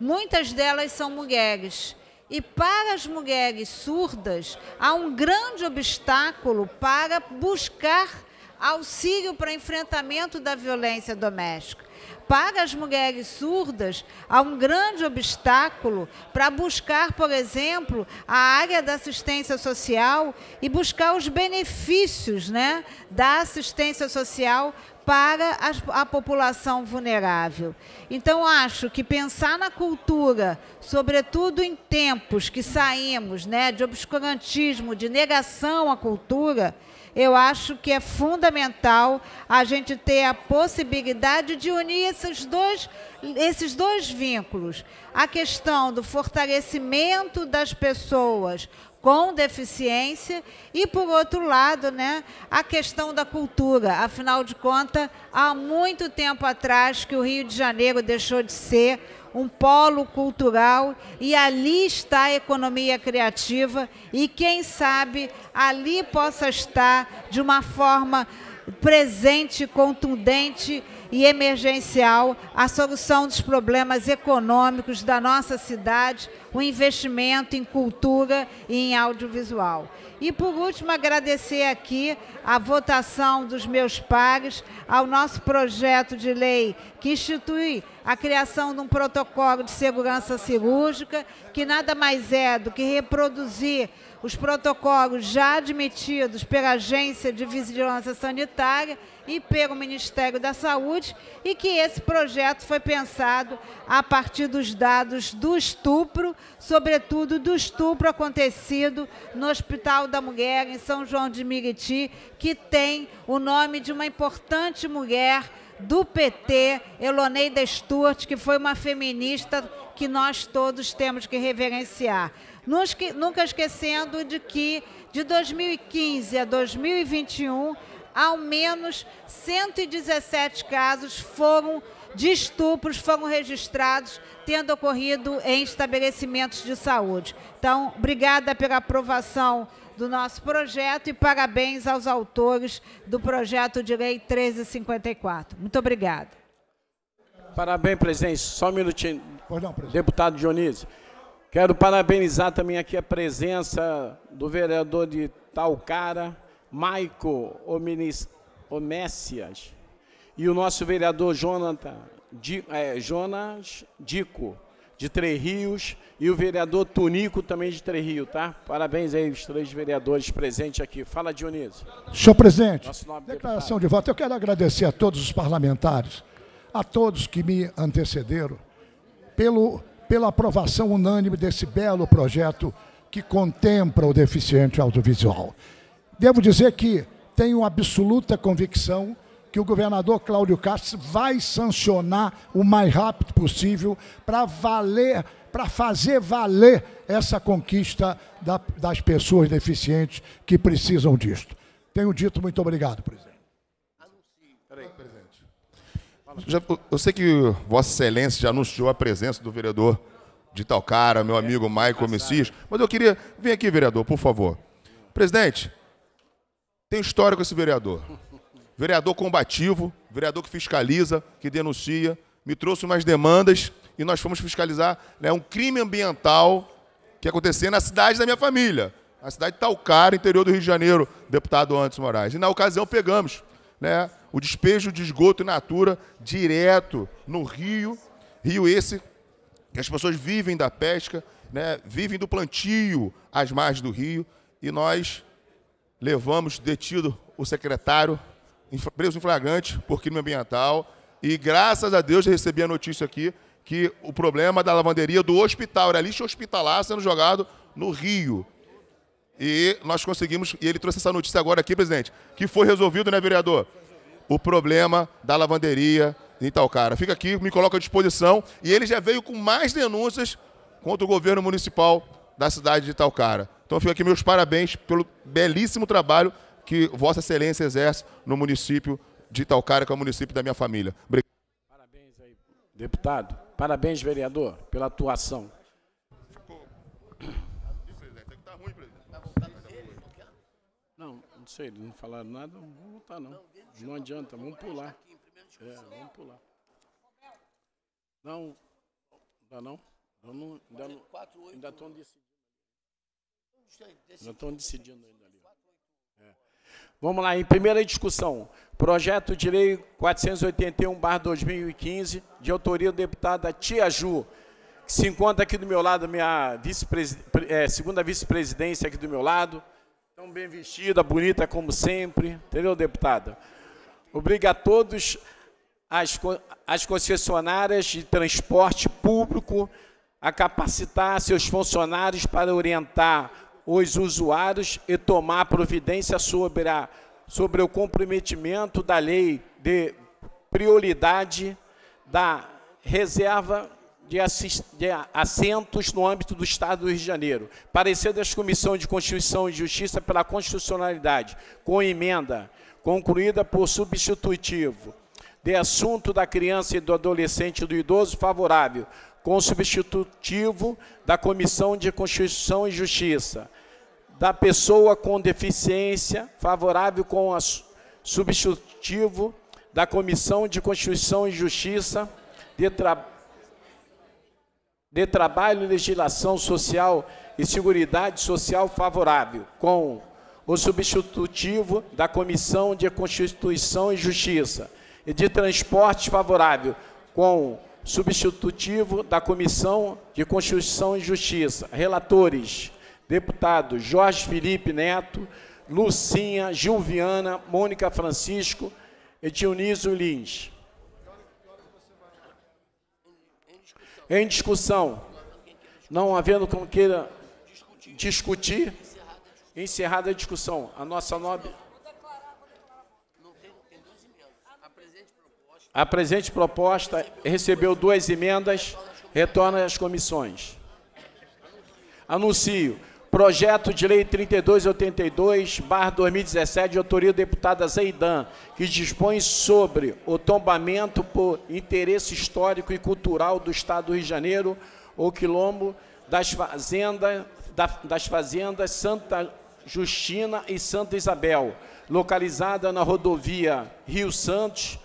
muitas delas são mulheres. E para as mulheres surdas, há um grande obstáculo para buscar auxílio para enfrentamento da violência doméstica. Para as mulheres surdas, há um grande obstáculo para buscar, por exemplo, a área da assistência social e buscar os benefícios né, da assistência social para a, a, população vulnerável. Então, acho que pensar na cultura, sobretudo em tempos que saímos né, de obscurantismo, de negação à cultura, eu acho que é fundamental a gente ter a possibilidade de unir esses dois, esses dois vínculos. A questão do fortalecimento das pessoas com deficiência e, por outro lado, né, a questão da cultura. Afinal de contas, há muito tempo atrás que o Rio de Janeiro deixou de ser um polo cultural e ali está a economia criativa e quem sabe ali possa estar de uma forma presente, contundente e emergencial a solução dos problemas econômicos da nossa cidade, o investimento em cultura e em audiovisual. E por último, agradecer aqui a votação dos meus pares ao nosso projeto de lei que institui a criação de um protocolo de segurança cirúrgica, que nada mais é do que reproduzir os protocolos já admitidos pela Agência de Vigilância Sanitária e pelo Ministério da Saúde, e que esse projeto foi pensado a partir dos dados do estupro, sobretudo do estupro acontecido no Hospital da Mulher, em São João de Miriti, que tem o nome de uma importante mulher do PT, Eloneida Stuart, que foi uma feminista que nós todos temos que reverenciar nunca esquecendo de que de 2015 a 2021, ao menos 117 casos foram de estupros foram registrados tendo ocorrido em estabelecimentos de saúde. Então, obrigada pela aprovação do nosso projeto e parabéns aos autores do projeto de lei 1354. Muito obrigada. Parabéns, presidente. Só um minutinho. Não, Deputado Dionísio. Quero parabenizar também aqui a presença do vereador de Talcara, Maico Omécias, e o nosso vereador Jonathan, é, Jonas Dico, de Três Rios, e o vereador Tunico também de Três Rios, tá? Parabéns aí os três vereadores presentes aqui. Fala, Dionísio. Senhor presidente, declaração deputado. de voto. Eu quero agradecer a todos os parlamentares, a todos que me antecederam, pelo pela aprovação unânime desse belo projeto que contempla o deficiente audiovisual. Devo dizer que tenho absoluta convicção que o governador Cláudio Castro vai sancionar o mais rápido possível para valer, para fazer valer essa conquista da, das pessoas deficientes que precisam disto. Tenho dito muito obrigado, presidente. já, eu sei que Vossa Excelência já anunciou a presença do vereador de Talcara, meu amigo é, Maicon Messias, mas eu queria. Vem aqui, vereador, por favor. Presidente, tem história com esse vereador. Vereador combativo, vereador que fiscaliza, que denuncia, me trouxe umas demandas e nós fomos fiscalizar né, um crime ambiental que acontecia na cidade da minha família, na cidade de Talcara, interior do Rio de Janeiro, deputado Anderson Moraes. E na ocasião pegamos né, o despejo de esgoto in natura direto no rio, rio esse que as pessoas vivem da pesca, né, vivem do plantio às margens do rio, e nós levamos detido o secretário preso em flagrante por crime é ambiental, e graças a Deus recebi a notícia aqui que o problema da lavanderia do hospital era lixo hospitalar sendo jogado no rio. E nós conseguimos, e ele trouxe essa notícia agora aqui, presidente, que foi resolvido, né, vereador? o problema da lavanderia em cara Fica aqui, me coloca à disposição. E ele já veio com mais denúncias contra o governo municipal da cidade de Talcara. Então fica aqui meus parabéns pelo belíssimo trabalho que Vossa Excelência exerce no município de Talcara, que é o município da minha família. Obrigado. Parabéns aí, deputado. Parabéns, vereador, pela atuação. não sei, eles não falaram nada, não vamos voltar não. Não adianta, vamos pular. É, vamos pular. Não, dá não. Eu não ainda estão decidindo. Ainda estão decidindo ainda ali. É. Vamos lá, em primeira discussão. Projeto de lei 481, 2015, de autoria da deputada Tia Ju, que se encontra aqui do meu lado, minha vice é, segunda vice-presidência aqui do meu lado. Tão bem vestida, bonita como sempre, entendeu, deputada? Obriga a todos as, as concessionárias de transporte público a capacitar seus funcionários para orientar os usuários e tomar providência sobre, a, sobre o comprometimento da lei de prioridade da reserva de, de assentos no âmbito do Estado do Rio de Janeiro. Parecer das Comissões de Constituição e Justiça pela Constitucionalidade, com emenda, concluída por substitutivo. De assunto da criança e do adolescente e do idoso, favorável, com substitutivo da Comissão de Constituição e Justiça. Da pessoa com deficiência, favorável com a substitutivo da Comissão de Constituição e Justiça de Trabalho de Trabalho, Legislação Social e Seguridade Social favorável, com o substitutivo da Comissão de Constituição e Justiça, e de Transportes favorável, com substitutivo da Comissão de Constituição e Justiça. Relatores, deputados Jorge Felipe Neto, Lucinha, Gilviana, Mônica Francisco e Dionísio Lins. Em discussão, não havendo como queira discutir, encerrada a discussão. A nossa nobre. A presente proposta recebeu duas emendas, retorna às comissões. Anuncio Projeto de Lei 3282, 2017, de autoria deputada Zeidan, que dispõe sobre o tombamento por interesse histórico e cultural do Estado do Rio de Janeiro, o quilombo das fazendas, das fazendas Santa Justina e Santa Isabel, localizada na rodovia Rio Santos,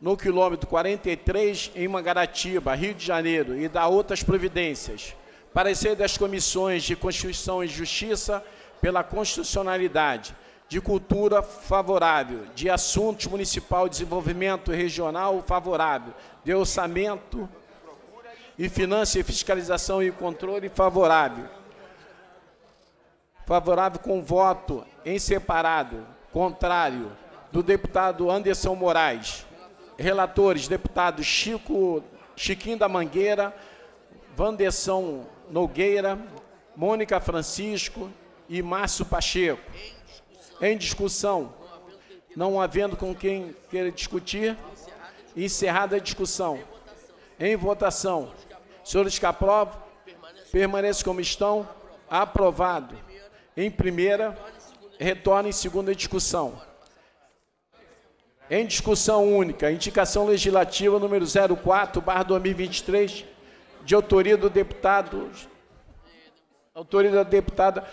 no quilômetro 43, em Mangaratiba, Rio de Janeiro, e dá outras providências Parecer das comissões de Constituição e Justiça pela constitucionalidade, de cultura favorável, de assuntos municipal desenvolvimento regional favorável, de orçamento e finanças e fiscalização e controle favorável. Favorável com voto em separado, contrário, do deputado Anderson Moraes. Relatores, deputado Chico, Chiquinho da Mangueira, Vanderson Nogueira, Mônica Francisco e Márcio Pacheco. Em discussão, não havendo com quem queira discutir, encerrada a discussão. Em votação, senhores que aprovam, permaneçam como estão, aprovado. Em primeira, retorna em segunda discussão. Em discussão única, indicação legislativa número 04, barra 2023, de autoria do deputado, autoria da deputada,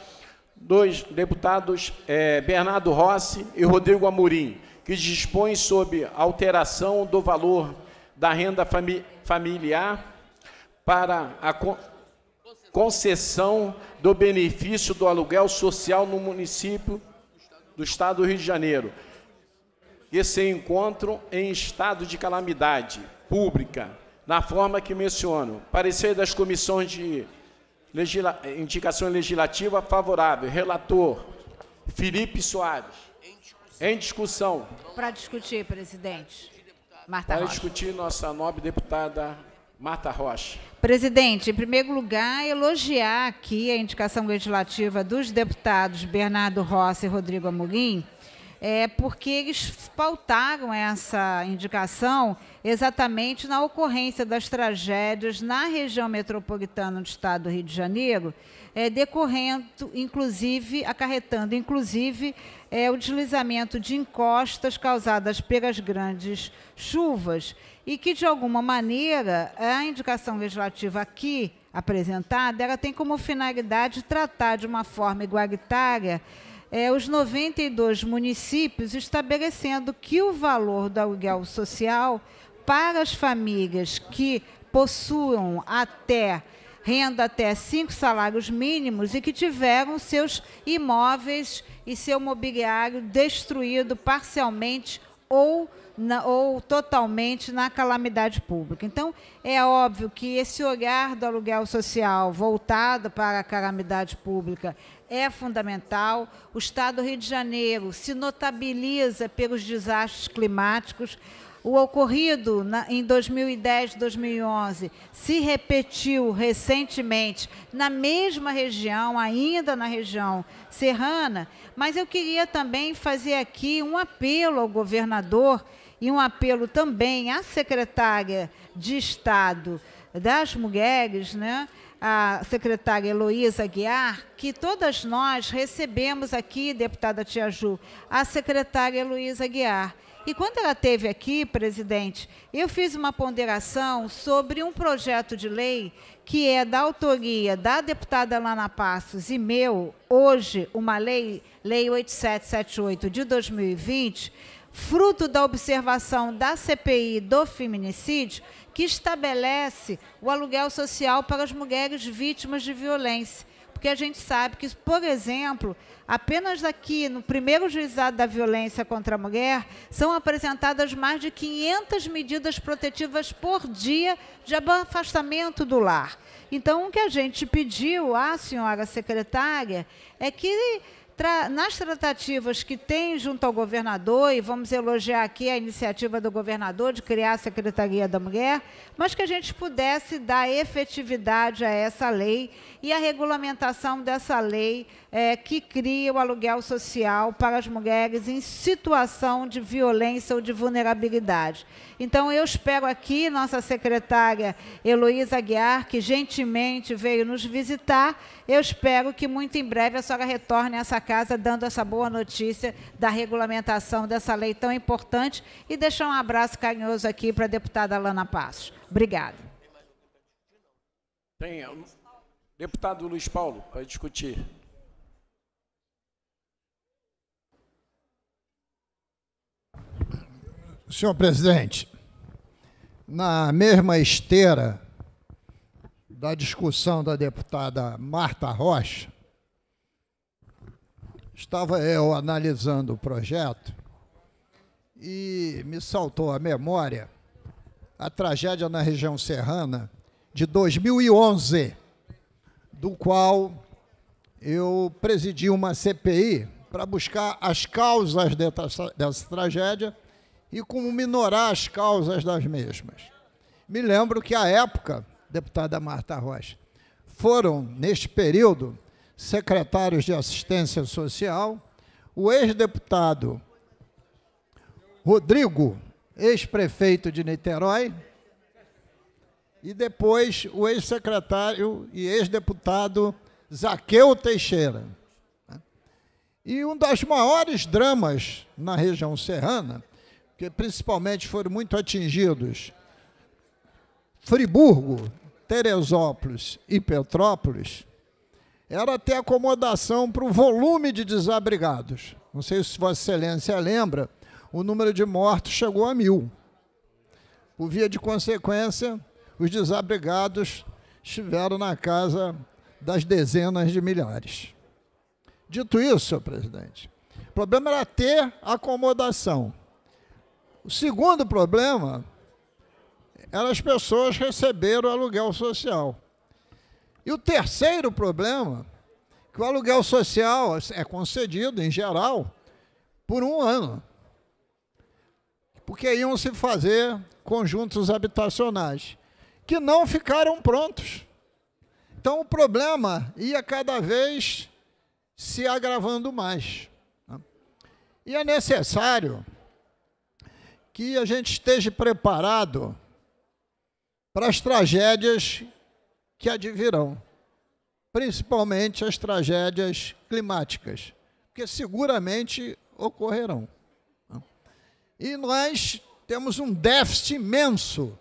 dois deputados é, Bernardo Rossi e Rodrigo Amorim, que dispõe sobre alteração do valor da renda fami familiar para a con concessão do benefício do aluguel social no município do Estado do Rio de Janeiro, Esse se encontram em estado de calamidade pública na forma que menciono. Parecer das comissões de legisla... indicação legislativa favorável. Relator Felipe Soares. Em discussão. Para discutir, presidente. Marta Para Rocha. discutir, nossa nobre deputada Marta Rocha. Presidente, em primeiro lugar, elogiar aqui a indicação legislativa dos deputados Bernardo Rossi e Rodrigo Amorim é porque eles pautaram essa indicação exatamente na ocorrência das tragédias na região metropolitana do estado do Rio de Janeiro, é, decorrendo, inclusive, acarretando, inclusive, é, o deslizamento de encostas causadas pelas grandes chuvas e que, de alguma maneira, a indicação legislativa aqui apresentada, ela tem como finalidade tratar de uma forma igualitária é, os 92 municípios estabelecendo que o valor do aluguel social para as famílias que possuam até renda até cinco salários mínimos e que tiveram seus imóveis e seu mobiliário destruído parcialmente ou, na, ou totalmente na calamidade pública. Então, é óbvio que esse olhar do aluguel social voltado para a calamidade pública é fundamental. O Estado do Rio de Janeiro se notabiliza pelos desastres climáticos. O ocorrido na, em 2010, 2011 se repetiu recentemente na mesma região, ainda na região serrana, mas eu queria também fazer aqui um apelo ao governador e um apelo também à secretária de Estado das Mulheres, né? a secretária Heloísa Guiar, que todas nós recebemos aqui, deputada Tia Ju, a secretária Heloísa Guiar. E quando ela esteve aqui, presidente, eu fiz uma ponderação sobre um projeto de lei que é da autoria da deputada Lana Passos e meu, hoje, uma lei, Lei 8778 de 2020, fruto da observação da CPI do feminicídio, que estabelece o aluguel social para as mulheres vítimas de violência. Porque a gente sabe que, por exemplo, apenas aqui no primeiro juizado da violência contra a mulher, são apresentadas mais de 500 medidas protetivas por dia de afastamento do lar. Então, o que a gente pediu à senhora secretária é que Tra nas tratativas que tem junto ao governador, e vamos elogiar aqui a iniciativa do governador de criar a Secretaria da Mulher, mas que a gente pudesse dar efetividade a essa lei e a regulamentação dessa lei é, que cria o aluguel social para as mulheres em situação de violência ou de vulnerabilidade. Então, eu espero aqui nossa secretária Heloísa Aguiar, que gentilmente veio nos visitar. Eu espero que muito em breve a senhora retorne a essa casa dando essa boa notícia da regulamentação dessa lei tão importante e deixar um abraço carinhoso aqui para a deputada Lana Passos. Obrigada. Tem, deputado Luiz Paulo, para discutir. Senhor presidente, na mesma esteira da discussão da deputada Marta Rocha, estava eu analisando o projeto e me saltou à memória a tragédia na região serrana de 2011, do qual eu presidi uma CPI para buscar as causas dessa, dessa tragédia e como minorar as causas das mesmas. Me lembro que, à época, deputada Marta Rocha, foram, neste período, secretários de assistência social, o ex-deputado Rodrigo, ex-prefeito de Niterói, e depois o ex-secretário e ex-deputado Zaqueu Teixeira. E um dos maiores dramas na região serrana que principalmente foram muito atingidos, Friburgo, Teresópolis e Petrópolis, era ter acomodação para o volume de desabrigados. Não sei se Vossa Excelência lembra, o número de mortos chegou a mil. Por via de consequência, os desabrigados estiveram na casa das dezenas de milhares. Dito isso, senhor presidente, o problema era ter acomodação. O segundo problema eram é as pessoas receberam o aluguel social. E o terceiro problema, que o aluguel social é concedido, em geral, por um ano. Porque iam se fazer conjuntos habitacionais, que não ficaram prontos. Então o problema ia cada vez se agravando mais. Né? E é necessário que a gente esteja preparado para as tragédias que advirão, principalmente as tragédias climáticas, que seguramente ocorrerão. E nós temos um déficit imenso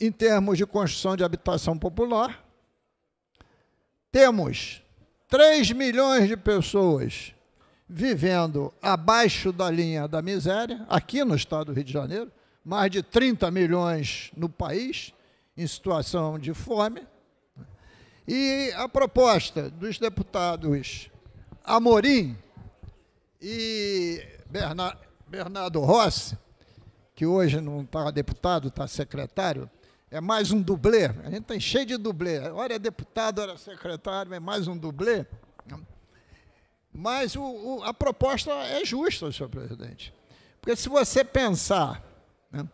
em termos de construção de habitação popular. Temos 3 milhões de pessoas vivendo abaixo da linha da miséria, aqui no estado do Rio de Janeiro, mais de 30 milhões no país, em situação de fome. E a proposta dos deputados Amorim e Bernardo Rossi, que hoje não está deputado, está secretário, é mais um dublê. A gente está cheio de dublê. Ora é deputado, ora é secretário, é mais um dublê. Mas o, o, a proposta é justa, senhor presidente. Porque se você pensar né,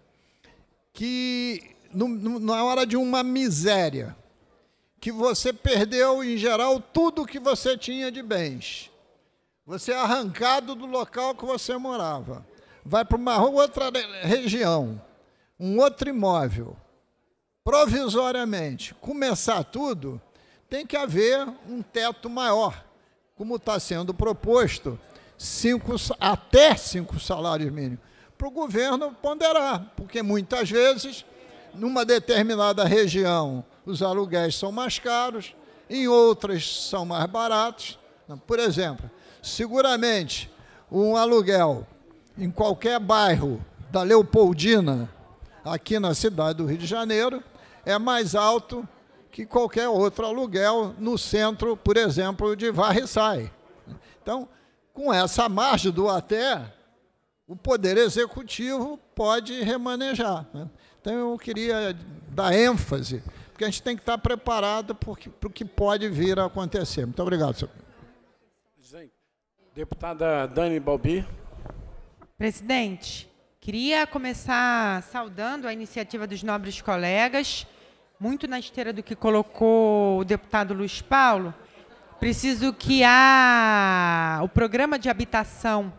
que no, no, na hora de uma miséria, que você perdeu, em geral, tudo que você tinha de bens, você é arrancado do local que você morava, vai para uma outra região, um outro imóvel, provisoriamente, começar tudo, tem que haver um teto maior como está sendo proposto, cinco, até cinco salários mínimos, para o governo ponderar, porque muitas vezes, numa determinada região, os aluguéis são mais caros, em outras são mais baratos. Por exemplo, seguramente um aluguel em qualquer bairro da Leopoldina, aqui na cidade do Rio de Janeiro, é mais alto que qualquer outro aluguel no centro, por exemplo, de Varriçai. Então, com essa margem do até, o Poder Executivo pode remanejar. Né? Então, eu queria dar ênfase, porque a gente tem que estar preparado para o que pode vir a acontecer. Muito obrigado, senhor. deputada Dani Balbi. Presidente, queria começar saudando a iniciativa dos nobres colegas muito na esteira do que colocou o deputado Luiz Paulo, preciso que a, o programa de habitação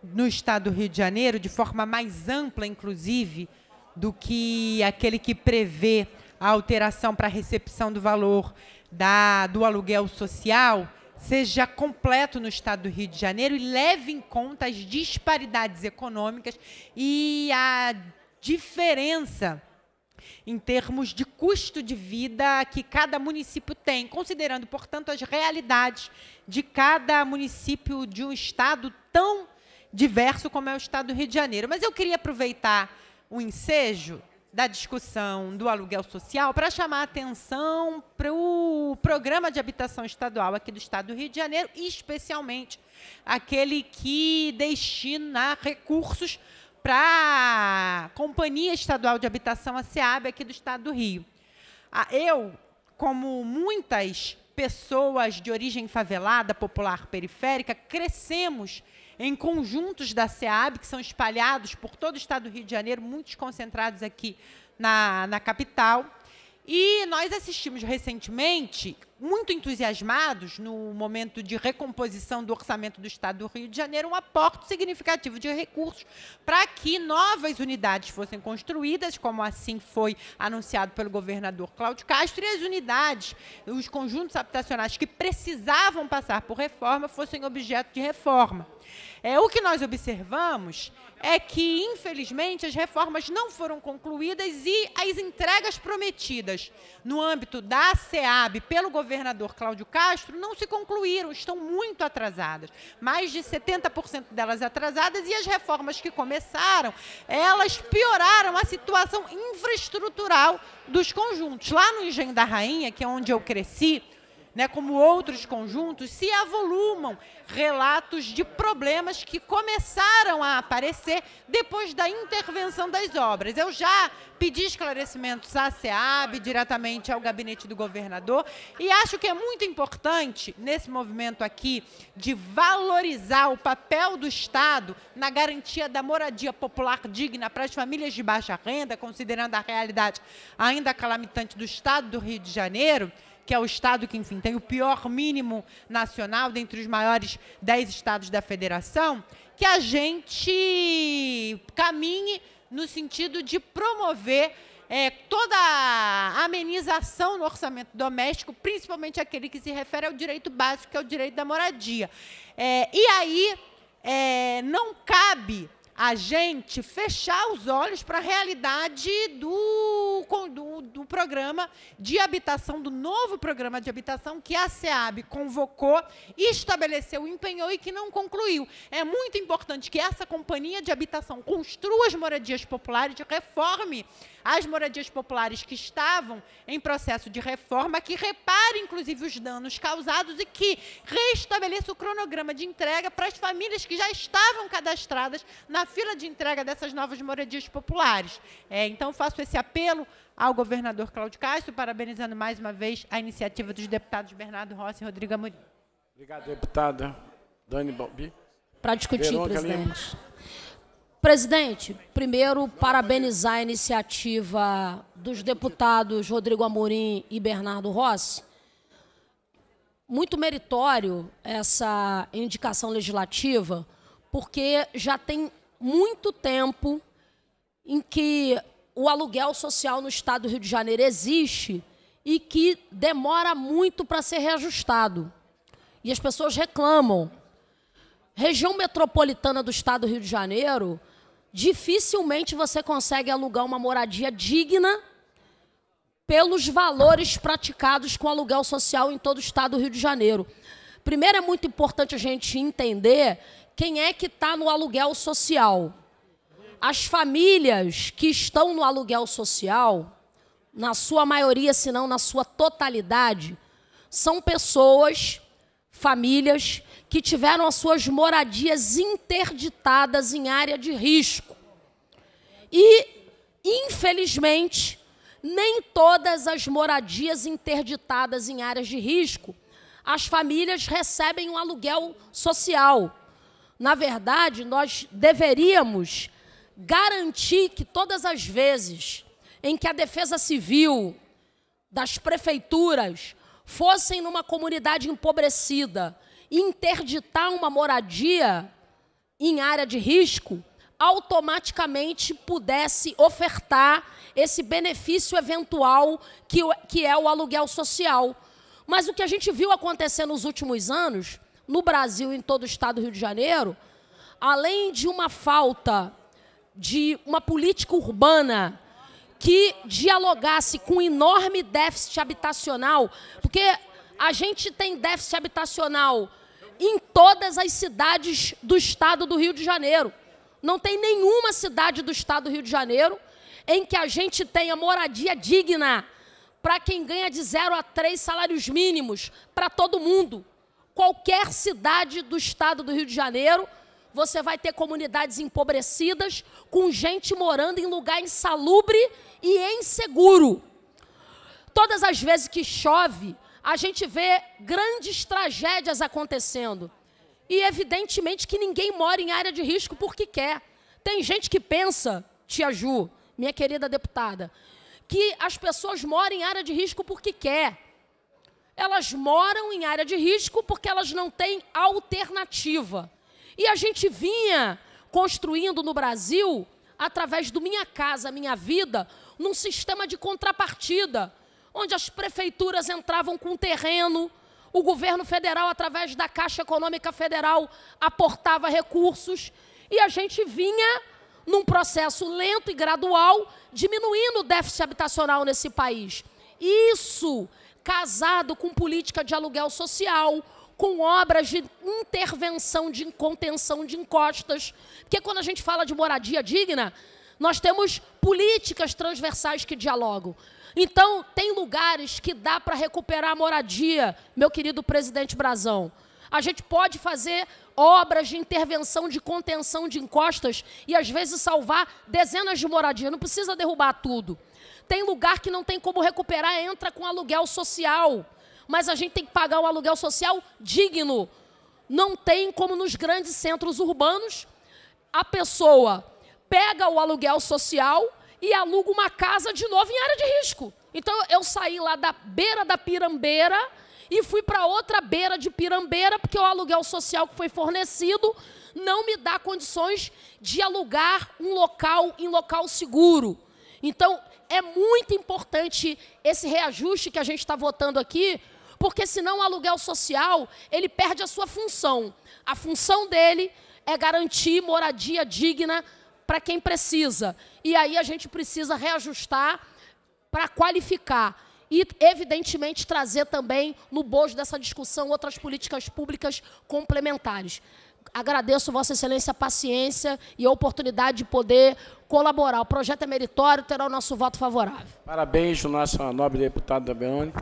no estado do Rio de Janeiro, de forma mais ampla, inclusive, do que aquele que prevê a alteração para a recepção do valor da, do aluguel social, seja completo no estado do Rio de Janeiro e leve em conta as disparidades econômicas e a diferença em termos de custo de vida que cada município tem, considerando, portanto, as realidades de cada município de um estado tão diverso como é o estado do Rio de Janeiro. Mas eu queria aproveitar o ensejo da discussão do aluguel social para chamar a atenção para o programa de habitação estadual aqui do estado do Rio de Janeiro, especialmente aquele que destina recursos para a Companhia Estadual de Habitação, a SEAB, aqui do estado do Rio. Ah, eu, como muitas pessoas de origem favelada, popular, periférica, crescemos em conjuntos da SEAB, que são espalhados por todo o estado do Rio de Janeiro, muitos concentrados aqui na, na capital. E nós assistimos recentemente, muito entusiasmados, no momento de recomposição do orçamento do Estado do Rio de Janeiro, um aporte significativo de recursos para que novas unidades fossem construídas, como assim foi anunciado pelo governador Cláudio Castro, e as unidades, os conjuntos habitacionais que precisavam passar por reforma, fossem objeto de reforma. É, o que nós observamos é que, infelizmente, as reformas não foram concluídas e as entregas prometidas no âmbito da SEAB pelo governador Cláudio Castro não se concluíram, estão muito atrasadas. Mais de 70% delas atrasadas e as reformas que começaram, elas pioraram a situação infraestrutural dos conjuntos. Lá no Engenho da Rainha, que é onde eu cresci, né, como outros conjuntos, se avolumam relatos de problemas que começaram a aparecer depois da intervenção das obras. Eu já pedi esclarecimentos à SEAB, diretamente ao gabinete do governador, e acho que é muito importante, nesse movimento aqui, de valorizar o papel do Estado na garantia da moradia popular digna para as famílias de baixa renda, considerando a realidade ainda calamitante do Estado do Rio de Janeiro que é o estado que, enfim, tem o pior mínimo nacional dentre os maiores dez estados da federação, que a gente caminhe no sentido de promover é, toda a amenização no orçamento doméstico, principalmente aquele que se refere ao direito básico, que é o direito da moradia. É, e aí é, não cabe a gente fechar os olhos para a realidade do, do, do, programa de habitação, do novo programa de habitação que a SEAB convocou, estabeleceu, empenhou e que não concluiu. É muito importante que essa companhia de habitação construa as moradias populares, reforme as moradias populares que estavam em processo de reforma, que repare, inclusive, os danos causados e que restabeleça o cronograma de entrega para as famílias que já estavam cadastradas na fila de entrega dessas novas moradias populares. É, então, faço esse apelo ao governador Cláudio Castro, parabenizando mais uma vez a iniciativa dos deputados Bernardo Rossi e Rodrigo Amorim. Obrigado, deputada Dani Balbi. Para discutir, Verônica presidente. Lima. Presidente, primeiro, parabenizar a iniciativa dos deputados Rodrigo Amorim e Bernardo Rossi. Muito meritório essa indicação legislativa, porque já tem muito tempo em que o aluguel social no estado do Rio de Janeiro existe e que demora muito para ser reajustado. E as pessoas reclamam. Região metropolitana do estado do Rio de Janeiro, dificilmente você consegue alugar uma moradia digna pelos valores praticados com aluguel social em todo o estado do Rio de Janeiro. Primeiro, é muito importante a gente entender quem é que está no aluguel social. As famílias que estão no aluguel social, na sua maioria, se não na sua totalidade, são pessoas famílias que tiveram as suas moradias interditadas em área de risco. E, infelizmente, nem todas as moradias interditadas em áreas de risco, as famílias recebem um aluguel social. Na verdade, nós deveríamos garantir que todas as vezes em que a defesa civil das prefeituras fossem numa comunidade empobrecida, interditar uma moradia em área de risco, automaticamente pudesse ofertar esse benefício eventual que, que é o aluguel social. Mas o que a gente viu acontecer nos últimos anos, no Brasil e em todo o estado do Rio de Janeiro, além de uma falta de uma política urbana que dialogasse com um enorme déficit habitacional, porque a gente tem déficit habitacional em todas as cidades do estado do Rio de Janeiro. Não tem nenhuma cidade do estado do Rio de Janeiro em que a gente tenha moradia digna para quem ganha de zero a três salários mínimos, para todo mundo. Qualquer cidade do estado do Rio de Janeiro você vai ter comunidades empobrecidas, com gente morando em lugar insalubre e inseguro. Todas as vezes que chove, a gente vê grandes tragédias acontecendo. E evidentemente que ninguém mora em área de risco porque quer. Tem gente que pensa, tia Ju, minha querida deputada, que as pessoas moram em área de risco porque quer. Elas moram em área de risco porque elas não têm alternativa. E a gente vinha construindo no Brasil, através do Minha Casa Minha Vida, num sistema de contrapartida, onde as prefeituras entravam com terreno, o governo federal, através da Caixa Econômica Federal, aportava recursos, e a gente vinha num processo lento e gradual, diminuindo o déficit habitacional nesse país. Isso casado com política de aluguel social, com obras de intervenção, de contenção de encostas. Porque quando a gente fala de moradia digna, nós temos políticas transversais que dialogam. Então, tem lugares que dá para recuperar a moradia, meu querido presidente Brazão. A gente pode fazer obras de intervenção, de contenção de encostas e, às vezes, salvar dezenas de moradias. Não precisa derrubar tudo. Tem lugar que não tem como recuperar, entra com aluguel social mas a gente tem que pagar um aluguel social digno. Não tem como nos grandes centros urbanos a pessoa pega o aluguel social e aluga uma casa de novo em área de risco. Então eu saí lá da beira da pirambeira e fui para outra beira de pirambeira, porque o aluguel social que foi fornecido não me dá condições de alugar um local em local seguro. Então é muito importante esse reajuste que a gente está votando aqui, porque senão o aluguel social, ele perde a sua função. A função dele é garantir moradia digna para quem precisa. E aí a gente precisa reajustar para qualificar e, evidentemente, trazer também no bojo dessa discussão outras políticas públicas complementares. Agradeço Vossa Excelência a paciência e a oportunidade de poder colaborar. O projeto é meritório, terá o nosso voto favorável. Parabéns, nossa nobre deputada Verônica.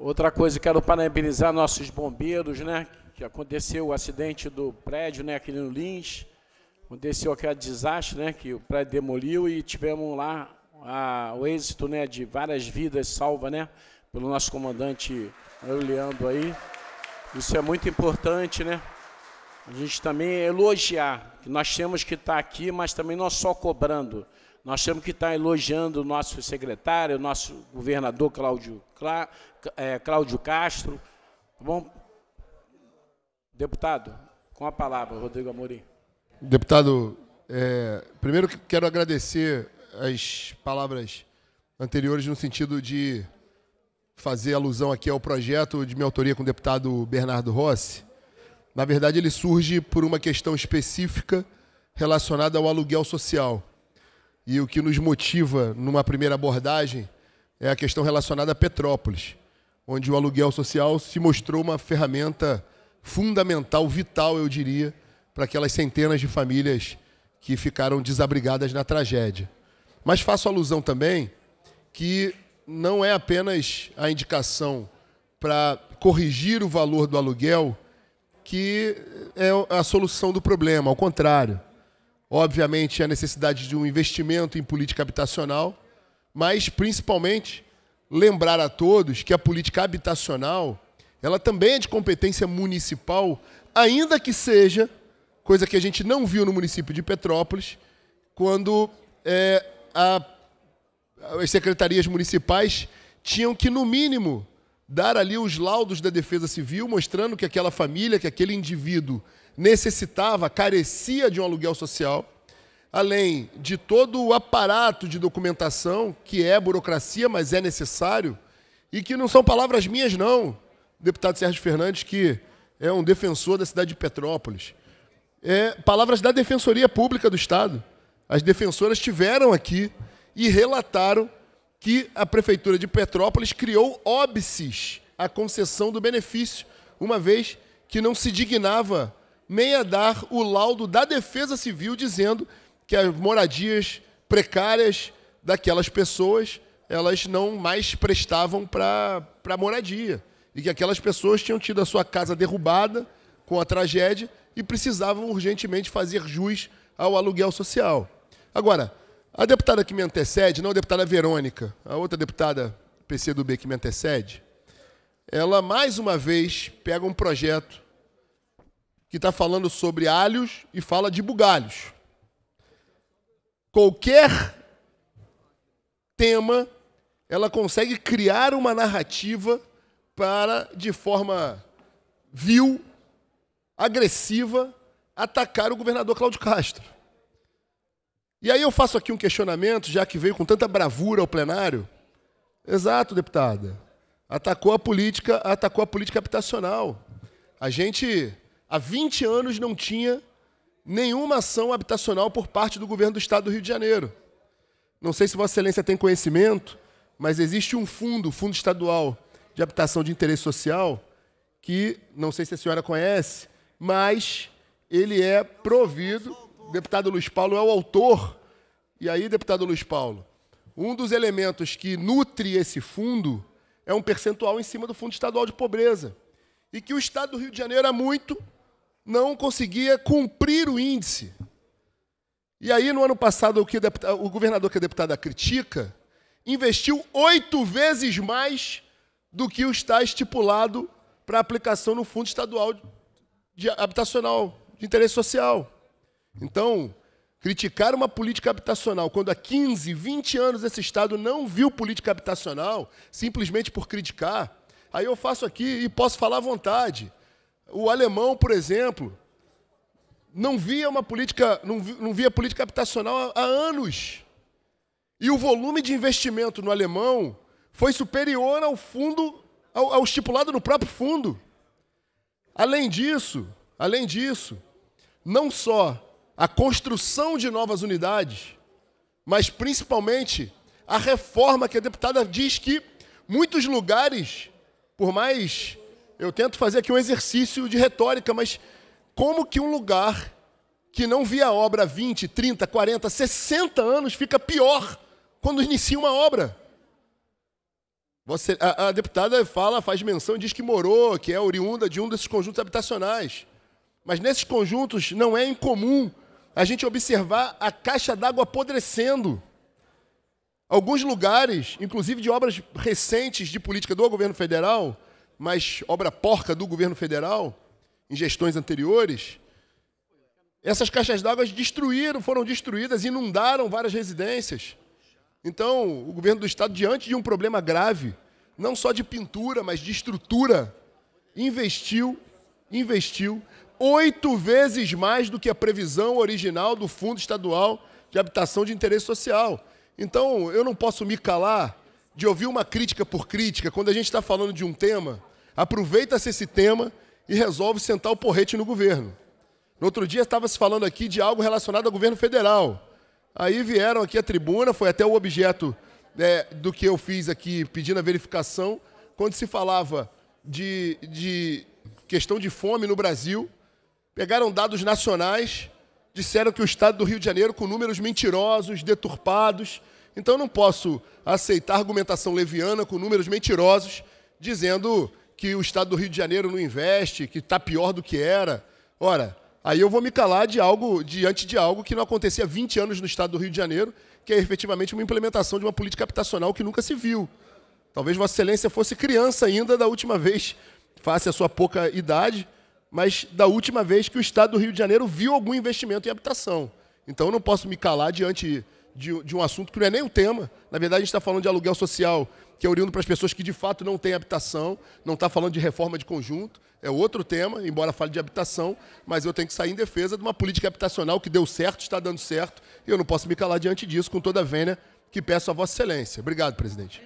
Outra coisa, quero parabenizar nossos bombeiros, né? Que aconteceu o acidente do prédio, né? Aquele no Lins. Aconteceu aquele desastre, né? Que o prédio demoliu e tivemos lá a, o êxito, né? De várias vidas salvas, né? Pelo nosso comandante Leandro aí. Isso é muito importante, né? A gente também elogiar, que nós temos que estar aqui, mas também não só cobrando. Nós temos que estar elogiando o nosso secretário, o nosso governador Cláudio, Clá, é, Cláudio Castro. Tá bom? Deputado, com a palavra, Rodrigo Amorim. Deputado, é, primeiro quero agradecer as palavras anteriores no sentido de fazer alusão aqui ao projeto de minha autoria com o deputado Bernardo Rossi. Na verdade, ele surge por uma questão específica relacionada ao aluguel social. E o que nos motiva numa primeira abordagem é a questão relacionada a Petrópolis, onde o aluguel social se mostrou uma ferramenta fundamental, vital, eu diria, para aquelas centenas de famílias que ficaram desabrigadas na tragédia. Mas faço alusão também que não é apenas a indicação para corrigir o valor do aluguel que é a solução do problema, ao contrário. Obviamente, a necessidade de um investimento em política habitacional, mas principalmente lembrar a todos que a política habitacional, ela também é de competência municipal, ainda que seja coisa que a gente não viu no município de Petrópolis, quando é, a, as secretarias municipais tinham que, no mínimo, dar ali os laudos da Defesa Civil, mostrando que aquela família, que aquele indivíduo necessitava, carecia de um aluguel social, além de todo o aparato de documentação, que é burocracia, mas é necessário, e que não são palavras minhas, não, deputado Sérgio Fernandes, que é um defensor da cidade de Petrópolis. É, palavras da Defensoria Pública do Estado. As defensoras tiveram aqui e relataram que a Prefeitura de Petrópolis criou óbices à concessão do benefício, uma vez que não se dignava meia dar o laudo da Defesa Civil dizendo que as moradias precárias daquelas pessoas elas não mais prestavam para moradia e que aquelas pessoas tinham tido a sua casa derrubada com a tragédia e precisavam urgentemente fazer jus ao aluguel social. Agora, a deputada que me antecede, não a deputada Verônica, a outra deputada PCdoB que me antecede, ela mais uma vez pega um projeto que está falando sobre alhos e fala de bugalhos. Qualquer tema, ela consegue criar uma narrativa para, de forma vil, agressiva, atacar o governador Cláudio Castro. E aí eu faço aqui um questionamento, já que veio com tanta bravura ao plenário. Exato, deputada. Atacou a política, atacou a política habitacional. A gente Há 20 anos não tinha nenhuma ação habitacional por parte do governo do estado do Rio de Janeiro. Não sei se Vossa Excelência tem conhecimento, mas existe um fundo, o Fundo Estadual de Habitação de Interesse Social, que não sei se a senhora conhece, mas ele é provido. O deputado Luiz Paulo é o autor. E aí, deputado Luiz Paulo, um dos elementos que nutre esse fundo é um percentual em cima do Fundo Estadual de Pobreza. E que o Estado do Rio de Janeiro há muito não conseguia cumprir o índice. E aí, no ano passado, o, que o governador que a deputada critica investiu oito vezes mais do que o está estipulado para aplicação no Fundo Estadual de Habitacional de Interesse Social. Então, criticar uma política habitacional quando há 15, 20 anos esse Estado não viu política habitacional, simplesmente por criticar, aí eu faço aqui e posso falar à vontade. O alemão, por exemplo, não via uma política, não via, política habitacional há, há anos. E o volume de investimento no alemão foi superior ao fundo, ao, ao estipulado no próprio fundo. Além disso, além disso, não só a construção de novas unidades, mas principalmente a reforma que a deputada diz que muitos lugares, por mais eu tento fazer aqui um exercício de retórica, mas como que um lugar que não via a obra há 20, 30, 40, 60 anos fica pior quando inicia uma obra? Você, a, a deputada fala, faz menção, e diz que morou, que é oriunda de um desses conjuntos habitacionais. Mas nesses conjuntos não é incomum a gente observar a caixa d'água apodrecendo. Alguns lugares, inclusive de obras recentes de política do governo federal, mas obra porca do governo federal, em gestões anteriores, essas caixas d'água destruíram, foram destruídas, inundaram várias residências. Então, o governo do estado, diante de um problema grave, não só de pintura, mas de estrutura, investiu, investiu oito vezes mais do que a previsão original do Fundo Estadual de Habitação de Interesse Social. Então, eu não posso me calar de ouvir uma crítica por crítica quando a gente está falando de um tema aproveita-se esse tema e resolve sentar o porrete no governo. No outro dia estava se falando aqui de algo relacionado ao governo federal. Aí vieram aqui à tribuna, foi até o objeto é, do que eu fiz aqui pedindo a verificação, quando se falava de, de questão de fome no Brasil, pegaram dados nacionais, disseram que o estado do Rio de Janeiro, com números mentirosos, deturpados. Então, eu não posso aceitar argumentação leviana com números mentirosos, dizendo que o estado do Rio de Janeiro não investe, que está pior do que era. Ora, aí eu vou me calar de algo diante de algo que não acontecia há 20 anos no estado do Rio de Janeiro, que é efetivamente uma implementação de uma política habitacional que nunca se viu. Talvez Vossa Excelência fosse criança ainda da última vez, face à sua pouca idade, mas da última vez que o estado do Rio de Janeiro viu algum investimento em habitação. Então eu não posso me calar diante de, de um assunto que não é nem o tema. Na verdade, a gente está falando de aluguel social que é oriundo para as pessoas que de fato não têm habitação, não está falando de reforma de conjunto, é outro tema, embora fale de habitação, mas eu tenho que sair em defesa de uma política habitacional que deu certo, está dando certo, e eu não posso me calar diante disso com toda a vênia que peço a Vossa Excelência. Obrigado, presidente.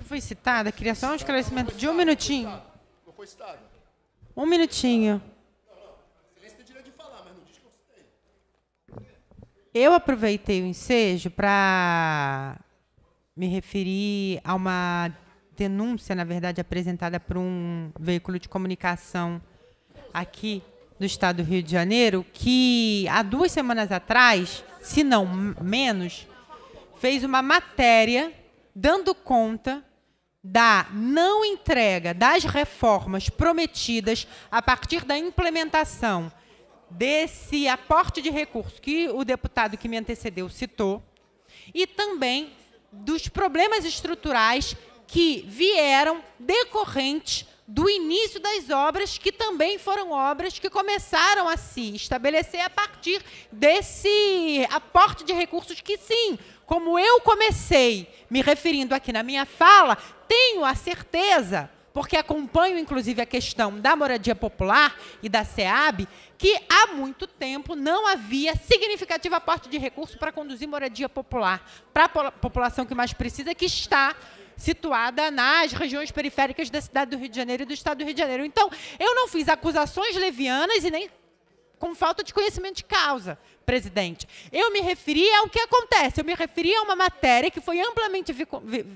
Foi citada, queria só um esclarecimento de um minutinho. Não foi citada. Um minutinho. Eu aproveitei o ensejo para me referi a uma denúncia, na verdade, apresentada por um veículo de comunicação aqui do estado do Rio de Janeiro, que há duas semanas atrás, se não menos, fez uma matéria dando conta da não entrega das reformas prometidas a partir da implementação desse aporte de recurso que o deputado que me antecedeu citou, e também dos problemas estruturais que vieram decorrentes do início das obras, que também foram obras que começaram a se estabelecer a partir desse aporte de recursos que, sim, como eu comecei me referindo aqui na minha fala, tenho a certeza porque acompanho inclusive a questão da moradia popular e da SEAB, que há muito tempo não havia significativo aporte de recurso para conduzir moradia popular para a população que mais precisa, que está situada nas regiões periféricas da cidade do Rio de Janeiro e do estado do Rio de Janeiro. Então, eu não fiz acusações levianas e nem com falta de conhecimento de causa presidente. Eu me referi ao que acontece, eu me referi a uma matéria que foi amplamente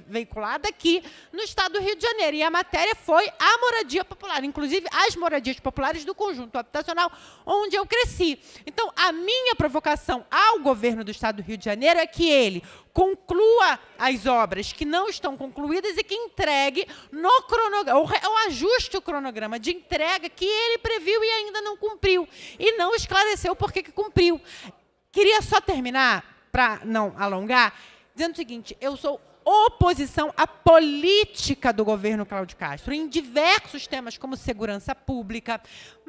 veiculada aqui no estado do Rio de Janeiro. E a matéria foi a moradia popular, inclusive as moradias populares do conjunto habitacional onde eu cresci. Então, a minha provocação ao governo do estado do Rio de Janeiro é que ele conclua as obras que não estão concluídas e que entregue no cronograma, ou ajuste o cronograma de entrega que ele previu e ainda não cumpriu. E não esclareceu por que cumpriu. Queria só terminar, para não alongar, dizendo o seguinte: eu sou oposição à política do governo Cláudio Castro em diversos temas, como segurança pública,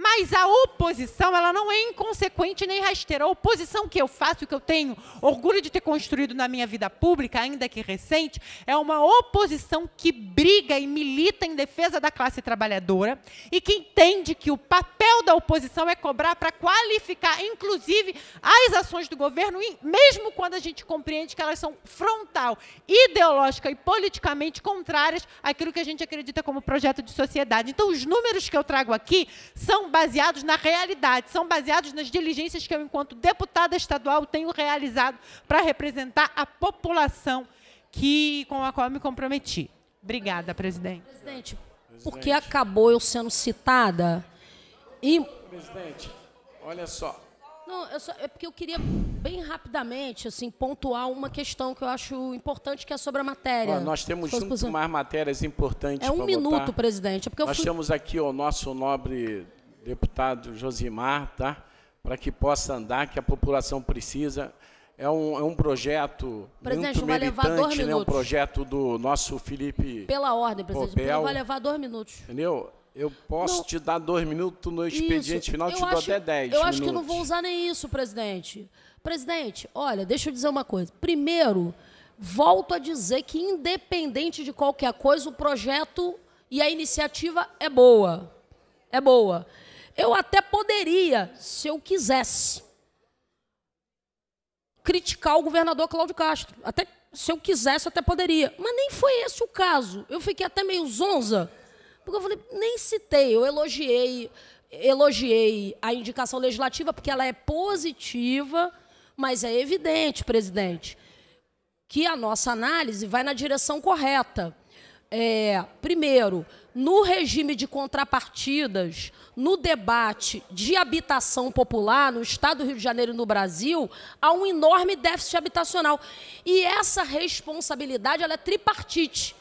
mas a oposição, ela não é inconsequente nem rasteira. A oposição que eu faço, que eu tenho orgulho de ter construído na minha vida pública, ainda que recente, é uma oposição que briga e milita em defesa da classe trabalhadora e que entende que o papel da oposição é cobrar para qualificar, inclusive, as ações do governo, mesmo quando a gente compreende que elas são frontal, ideológica e politicamente contrárias àquilo que a gente acredita como projeto de sociedade. Então, os números que eu trago aqui são baseados na realidade, são baseados nas diligências que eu, enquanto deputada estadual, tenho realizado para representar a população que, com a qual me comprometi. Obrigada, presidente. Presidente, porque acabou eu sendo citada e... Presidente, olha só. Não, só, é porque eu queria bem rapidamente assim pontuar uma questão que eu acho importante que é sobre a matéria. Ó, nós temos muito mais matérias importantes. É um minuto, votar. presidente. É nós fui... temos aqui o nosso nobre deputado Josimar, tá? para que possa andar, que a população precisa. É um, é um projeto presidente, muito militante, né? um projeto do nosso Felipe Pela ordem, presidente, Popel, vai levar dois minutos. Entendeu? Eu posso não. te dar dois minutos no expediente isso. final, eu te acho, dou até dez. Eu minutos. acho que não vou usar nem isso, presidente. Presidente, olha, deixa eu dizer uma coisa. Primeiro, volto a dizer que, independente de qualquer coisa, o projeto e a iniciativa é boa. É boa. Eu até poderia, se eu quisesse, criticar o governador Cláudio Castro. Até se eu quisesse, até poderia. Mas nem foi esse o caso. Eu fiquei até meio zonza, porque eu falei, nem citei, eu elogiei, elogiei a indicação legislativa porque ela é positiva, mas é evidente, presidente, que a nossa análise vai na direção correta. É, primeiro, no regime de contrapartidas, no debate de habitação popular no estado do Rio de Janeiro e no Brasil, há um enorme déficit habitacional. E essa responsabilidade ela é tripartite.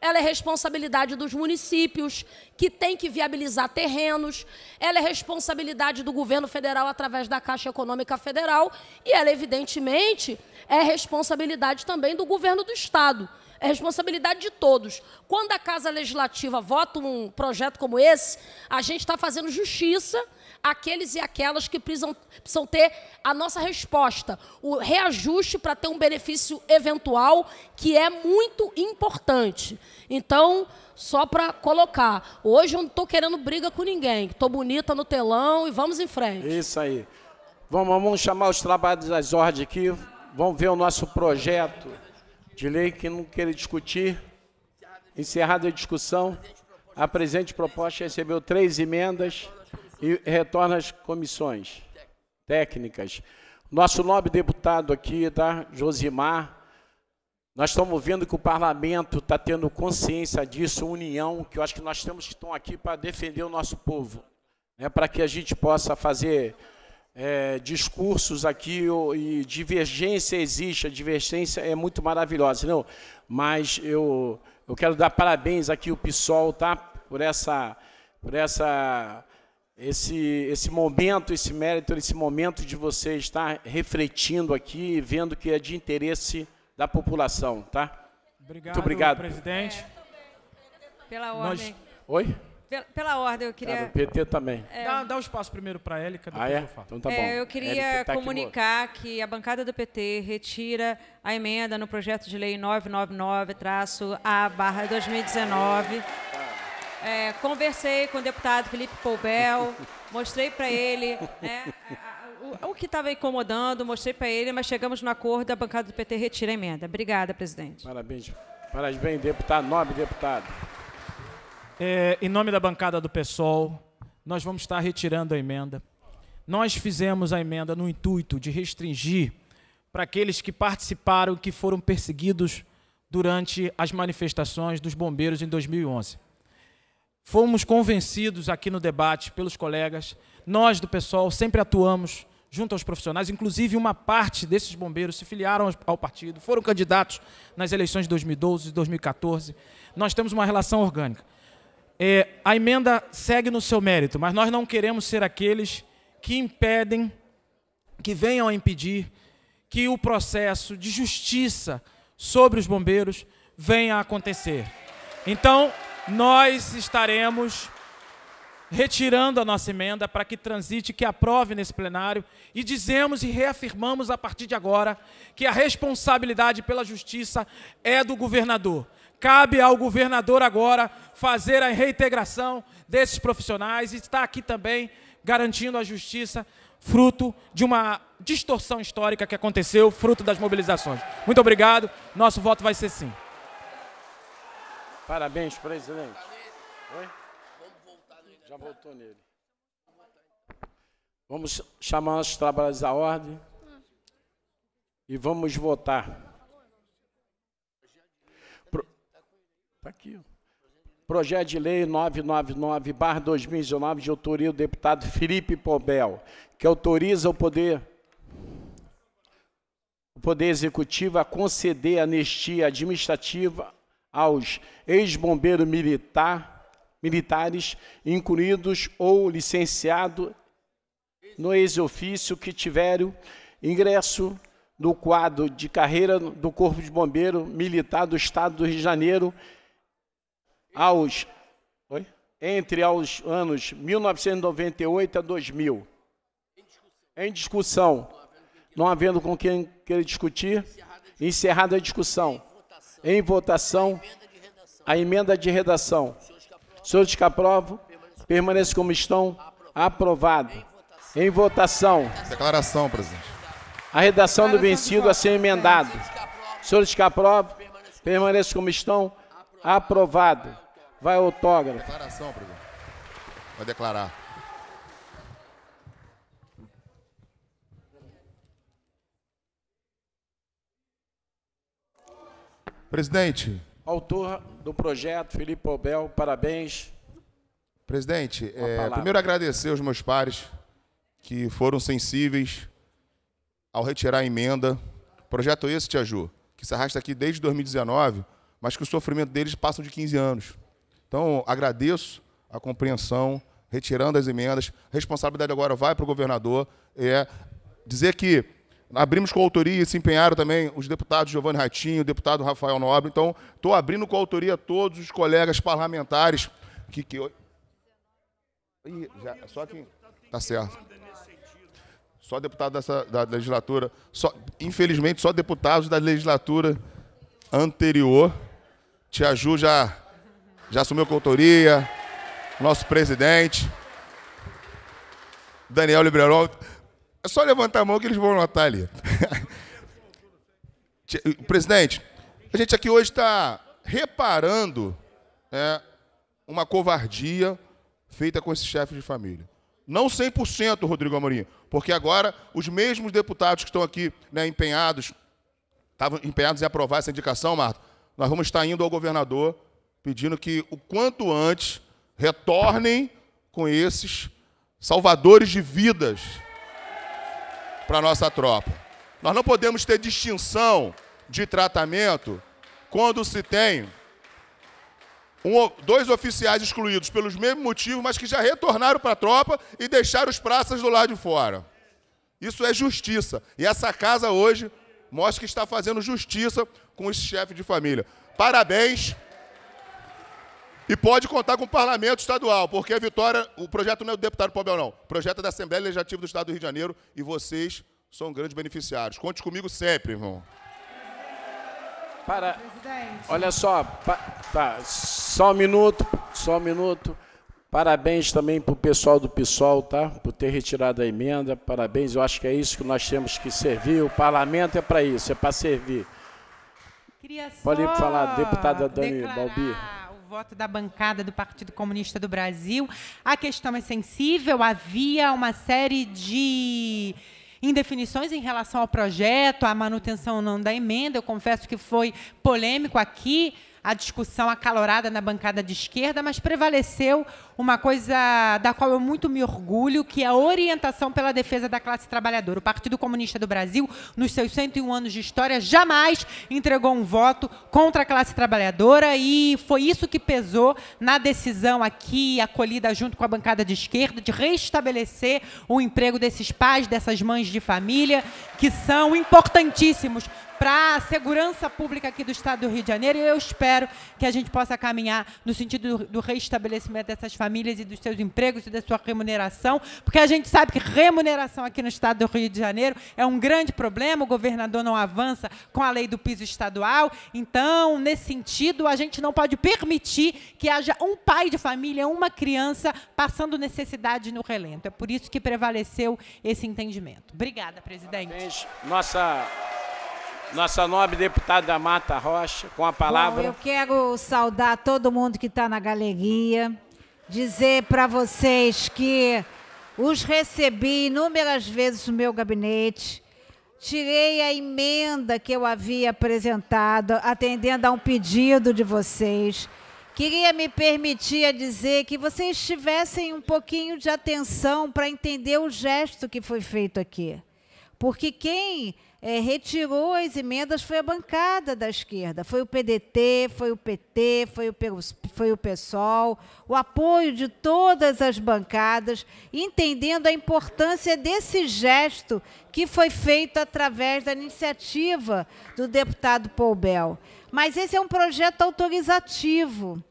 Ela é responsabilidade dos municípios, que tem que viabilizar terrenos, ela é responsabilidade do governo federal através da Caixa Econômica Federal, e ela, evidentemente, é responsabilidade também do governo do Estado é responsabilidade de todos. Quando a Casa Legislativa vota um projeto como esse, a gente está fazendo justiça àqueles e aquelas que precisam, precisam ter a nossa resposta, o reajuste para ter um benefício eventual que é muito importante. Então, só para colocar, hoje eu não estou querendo briga com ninguém, estou bonita no telão e vamos em frente. Isso aí. Vamos, vamos chamar os trabalhos das ordens aqui, vamos ver o nosso projeto de lei que não queira discutir. Encerrada a discussão, a presente proposta é recebeu três emendas e retorna às comissões técnicas. Nosso nobre deputado aqui, tá? Josimar, nós estamos vendo que o parlamento está tendo consciência disso, união, que eu acho que nós temos que estar aqui para defender o nosso povo, né? para que a gente possa fazer é, discursos aqui ou, e divergência existe, a divergência é muito maravilhosa, não? Mas eu, eu quero dar parabéns aqui ao PSOL, tá? Por essa, por essa, esse, esse momento, esse mérito, esse momento de você estar refletindo aqui e vendo que é de interesse da população, tá? Obrigado, muito obrigado. presidente. É, Pela ordem. Nós... Oi? Pela, pela, ordem, eu queria. o PT também. É... Dá, dá um espaço primeiro para a Élica, depois ah, é? eu falo. Então tá bom. É, eu queria tá comunicar que a bancada do PT retira a emenda no projeto de lei 999-A-2019. É, conversei com o deputado Felipe Poubel, mostrei para ele né, o, que estava incomodando, mostrei para ele, mas chegamos no acordo a bancada do PT retira a emenda. Obrigada, presidente. Parabéns. Parabéns, deputado, nobre deputado. É, em nome da bancada do PSOL, nós vamos estar retirando a emenda. Nós fizemos a emenda no intuito de restringir para aqueles que participaram, que foram perseguidos durante as manifestações dos bombeiros em 2011. Fomos convencidos aqui no debate pelos colegas, nós do PSOL sempre atuamos junto aos profissionais, inclusive uma parte desses bombeiros se filiaram ao partido, foram candidatos nas eleições de 2012 e 2014. Nós temos uma relação orgânica é, a emenda segue no seu mérito, mas nós não queremos ser aqueles que impedem, que venham a impedir que o processo de justiça sobre os bombeiros venha a acontecer. Então, nós estaremos retirando a nossa emenda para que transite, que aprove nesse plenário e dizemos e reafirmamos a partir de agora que a responsabilidade pela justiça é do governador. Cabe ao governador agora fazer a reintegração desses profissionais e está aqui também garantindo a justiça, fruto de uma distorção histórica que aconteceu, fruto das mobilizações. Muito obrigado. Nosso voto vai ser sim. Parabéns, presidente. Oi? Já voltou nele. Vamos chamar os trabalhos à ordem e vamos votar. Está aqui. Projeto de lei 999-2019, de autoria do deputado Felipe Pobel, que autoriza o poder o Poder Executivo a conceder anistia administrativa aos ex-bombeiros militar, militares incluídos ou licenciados no ex-ofício que tiverem ingresso no quadro de carreira do Corpo de Bombeiro Militar do Estado do Rio de Janeiro aos Oi? entre aos anos 1998 a 2000. Em discussão, não havendo com quem querer discutir, encerrada a discussão. Em votação, a emenda de redação. Senhores que aprovam, permaneçam como estão. Aprovado. Em votação. Declaração, presidente. A redação do vencido a ser emendado. Senhores que aprovam, permaneçam como estão. Aprovado. Vai, autógrafo. Declaração, presidente. Vai declarar. Presidente. Autor do projeto, Felipe Obel, parabéns. Presidente, é, primeiro agradecer aos meus pares que foram sensíveis ao retirar a emenda. Projeto esse, Tia Ju, que se arrasta aqui desde 2019, mas que o sofrimento deles passa de 15 anos. Então, agradeço a compreensão, retirando as emendas. A responsabilidade agora vai para o governador. É dizer que abrimos com autoria e se empenharam também os deputados Giovanni Ratinho, o deputado Rafael Nobre. Então, estou abrindo com autoria todos os colegas parlamentares que. que... Ih, já, é só que. Tá certo. Só deputado dessa, da legislatura. Só, infelizmente, só deputados da legislatura anterior. te Ju já já assumiu a autoria, nosso presidente, Daniel Liberol. É só levantar a mão que eles vão notar ali. presidente, a gente aqui hoje está reparando né, uma covardia feita com esse chefe de família. Não 100%, Rodrigo Amorim, porque agora os mesmos deputados que estão aqui né, empenhados, estavam empenhados em aprovar essa indicação, Marta, nós vamos estar indo ao governador pedindo que o quanto antes retornem com esses salvadores de vidas para a nossa tropa. Nós não podemos ter distinção de tratamento quando se tem um, dois oficiais excluídos pelos mesmos motivos, mas que já retornaram para a tropa e deixaram os praças do lado de fora. Isso é justiça. E essa casa hoje mostra que está fazendo justiça com esse chefe de família. Parabéns. E pode contar com o parlamento estadual, porque a vitória, o projeto não é do deputado Pobel, não. O projeto é da Assembleia Legislativa do Estado do Rio de Janeiro e vocês são grandes beneficiários. Conte comigo sempre, irmão. Para. Presidente. Olha só, pa, tá, só um minuto, só um minuto. Parabéns também para o pessoal do PSOL, tá? Por ter retirado a emenda. Parabéns, eu acho que é isso que nós temos que servir. O parlamento é para isso, é para servir. Queria Pode falar, deputada Dani declarar. Balbi voto da bancada do Partido Comunista do Brasil. A questão é sensível, havia uma série de indefinições em relação ao projeto, à manutenção ou não da emenda. Eu confesso que foi polêmico aqui a discussão acalorada na bancada de esquerda, mas prevaleceu uma coisa da qual eu muito me orgulho, que é a orientação pela defesa da classe trabalhadora. O Partido Comunista do Brasil, nos seus 101 anos de história, jamais entregou um voto contra a classe trabalhadora e foi isso que pesou na decisão aqui, acolhida junto com a bancada de esquerda, de restabelecer o emprego desses pais, dessas mães de família, que são importantíssimos para a segurança pública aqui do Estado do Rio de Janeiro. E eu espero que a gente possa caminhar no sentido do, reestabelecimento dessas famílias e dos seus empregos e da sua remuneração, porque a gente sabe que remuneração aqui no Estado do Rio de Janeiro é um grande problema. O governador não avança com a lei do piso estadual. Então, nesse sentido, a gente não pode permitir que haja um pai de família, uma criança passando necessidade no relento. É por isso que prevaleceu esse entendimento. Obrigada, presidente. Parabéns. Nossa nossa nobre deputada Mata Rocha, com a palavra. Bom, eu quero saudar todo mundo que está na galeria, dizer para vocês que os recebi inúmeras vezes no meu gabinete, tirei a emenda que eu havia apresentado, atendendo a um pedido de vocês. Queria me permitir dizer que vocês tivessem um pouquinho de atenção para entender o gesto que foi feito aqui. Porque quem é, retirou as emendas foi a bancada da esquerda. Foi o PDT, foi o PT, foi o, foi o PSOL, o apoio de todas as bancadas, entendendo a importância desse gesto que foi feito através da iniciativa do deputado Paul Bell. Mas esse é um projeto autorizativo.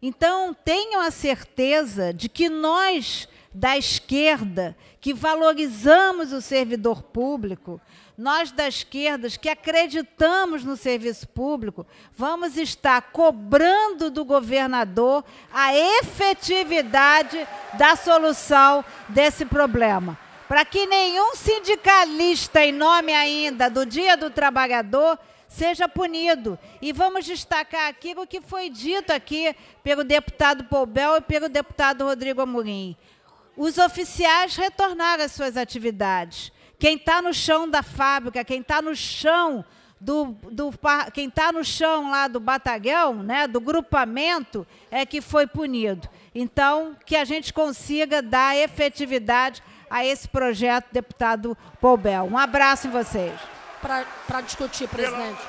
Então, tenham a certeza de que nós, da esquerda, que valorizamos o servidor público, nós da esquerda que acreditamos no serviço público, vamos estar cobrando do governador a efetividade da solução desse problema. Para que nenhum sindicalista, em nome ainda do Dia do Trabalhador, seja punido. E vamos destacar aqui o que foi dito aqui pelo deputado Poubel e pelo deputado Rodrigo Amorim. Os oficiais retornaram às suas atividades quem está no chão da fábrica, quem está no chão do, do quem está no chão lá do batalhão, né, do grupamento, é que foi punido. Então, que a gente consiga dar efetividade a esse projeto, deputado Poubel. Um abraço em vocês. Para discutir, presidente.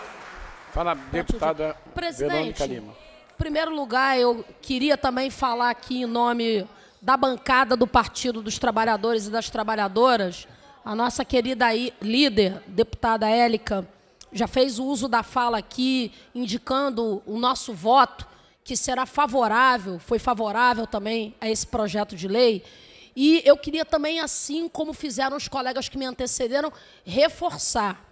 Fala, deputada presidente, Verônica Lima. Em primeiro lugar, eu queria também falar aqui em nome da bancada do Partido dos Trabalhadores e das Trabalhadoras a nossa querida líder, deputada Élica, já fez o uso da fala aqui, indicando o nosso voto, que será favorável, foi favorável também a esse projeto de lei. E eu queria também, assim como fizeram os colegas que me antecederam, reforçar.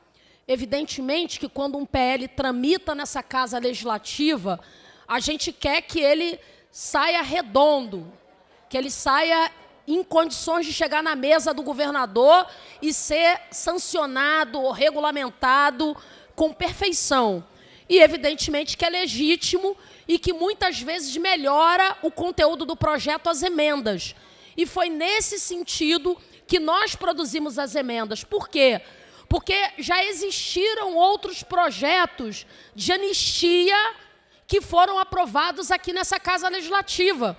Evidentemente que quando um PL tramita nessa casa legislativa, a gente quer que ele saia redondo, que ele saia em condições de chegar na mesa do governador e ser sancionado ou regulamentado com perfeição. E, evidentemente, que é legítimo e que muitas vezes melhora o conteúdo do projeto as emendas. E foi nesse sentido que nós produzimos as emendas. Por quê? Porque já existiram outros projetos de anistia que foram aprovados aqui nessa Casa Legislativa.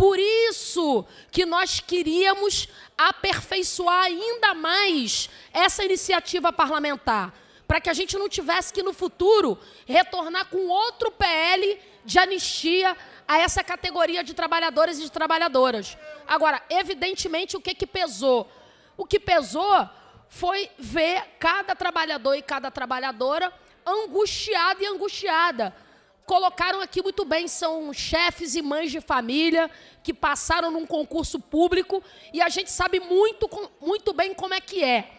Por isso que nós queríamos aperfeiçoar ainda mais essa iniciativa parlamentar, para que a gente não tivesse que no futuro retornar com outro PL de anistia a essa categoria de trabalhadores e de trabalhadoras. Agora, evidentemente, o que, que pesou? O que pesou foi ver cada trabalhador e cada trabalhadora angustiada e angustiada colocaram aqui muito bem, são chefes e mães de família que passaram num concurso público e a gente sabe muito, muito bem como é que é.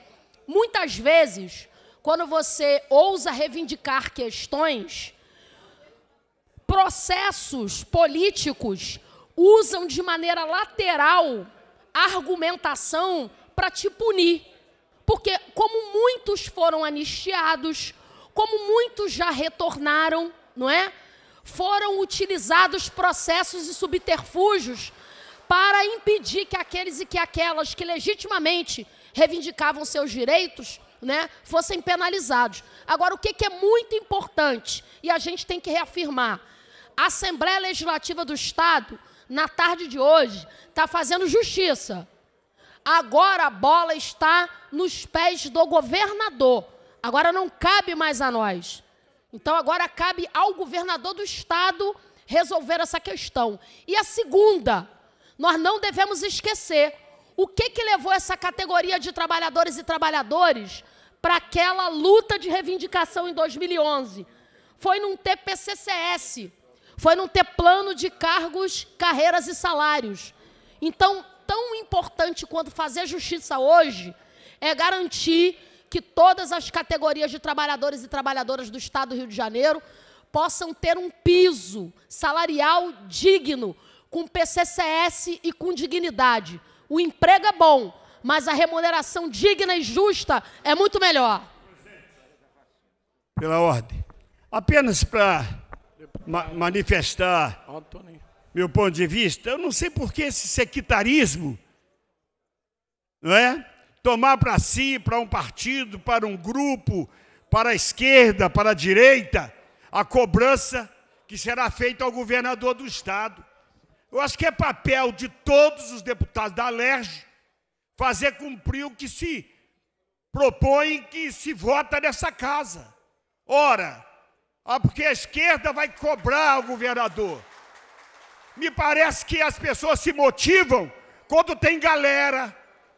Muitas vezes, quando você ousa reivindicar questões, processos políticos usam de maneira lateral argumentação para te punir. Porque, como muitos foram anistiados, como muitos já retornaram, não é? foram utilizados processos e subterfúgios para impedir que aqueles e que aquelas que legitimamente reivindicavam seus direitos né, fossem penalizados. Agora, o que, que é muito importante e a gente tem que reafirmar? A Assembleia Legislativa do Estado, na tarde de hoje, está fazendo justiça. Agora a bola está nos pés do governador. Agora não cabe mais a nós. Então agora cabe ao governador do estado resolver essa questão. E a segunda, nós não devemos esquecer o que que levou essa categoria de trabalhadores e trabalhadores para aquela luta de reivindicação em 2011. Foi não ter PCCS, foi não ter plano de cargos, carreiras e salários. Então, tão importante quanto fazer justiça hoje é garantir que todas as categorias de trabalhadores e trabalhadoras do Estado do Rio de Janeiro possam ter um piso salarial digno, com PCCS e com dignidade. O emprego é bom, mas a remuneração digna e justa é muito melhor. Pela ordem. Apenas para ma manifestar meu ponto de vista, eu não sei por que esse sectarismo, não é? tomar para si, para um partido, para um grupo, para a esquerda, para a direita, a cobrança que será feita ao governador do Estado. Eu acho que é papel de todos os deputados da ALERJ fazer cumprir o que se propõe que se vota nessa casa. Ora, ah, porque a esquerda vai cobrar o governador. Me parece que as pessoas se motivam quando tem galera,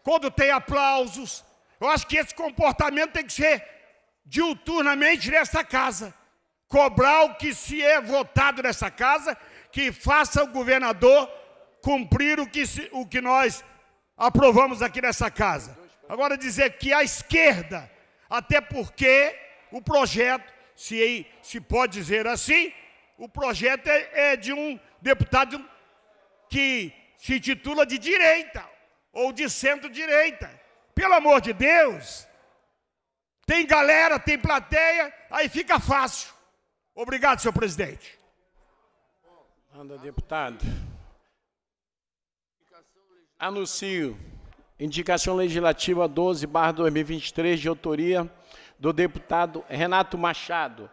quando tem aplausos. Eu acho que esse comportamento tem que ser diuturnamente nessa casa. Cobrar o que se é votado nessa casa, que faça o governador cumprir o que, se, o que nós aprovamos aqui nessa casa. Agora, dizer que a esquerda, até porque o projeto, se, se pode dizer assim, o projeto é, é de um deputado que se intitula de direita ou de centro-direita. Pelo amor de Deus. Tem galera, tem plateia, aí fica fácil. Obrigado, senhor presidente. Anda, deputado. Anuncio indicação legislativa 12 2023 de autoria do deputado Renato Machado,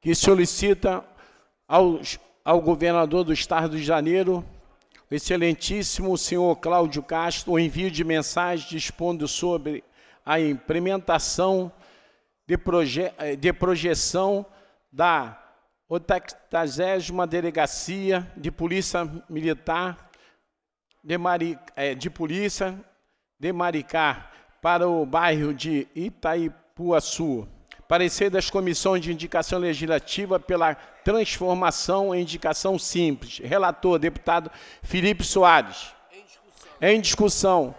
que solicita ao, ao governador do estado de Janeiro excelentíssimo senhor Cláudio Castro, o envio de mensagem dispondo sobre a implementação de, proje eh, de projeção da 80 Delegacia de Polícia Militar de, Mari, eh, de Polícia de Maricá para o bairro de Itaipuaçu. Parecer das comissões de indicação legislativa pela transformação em indicação simples. Relator, deputado Felipe Soares. Em discussão. Em discussão.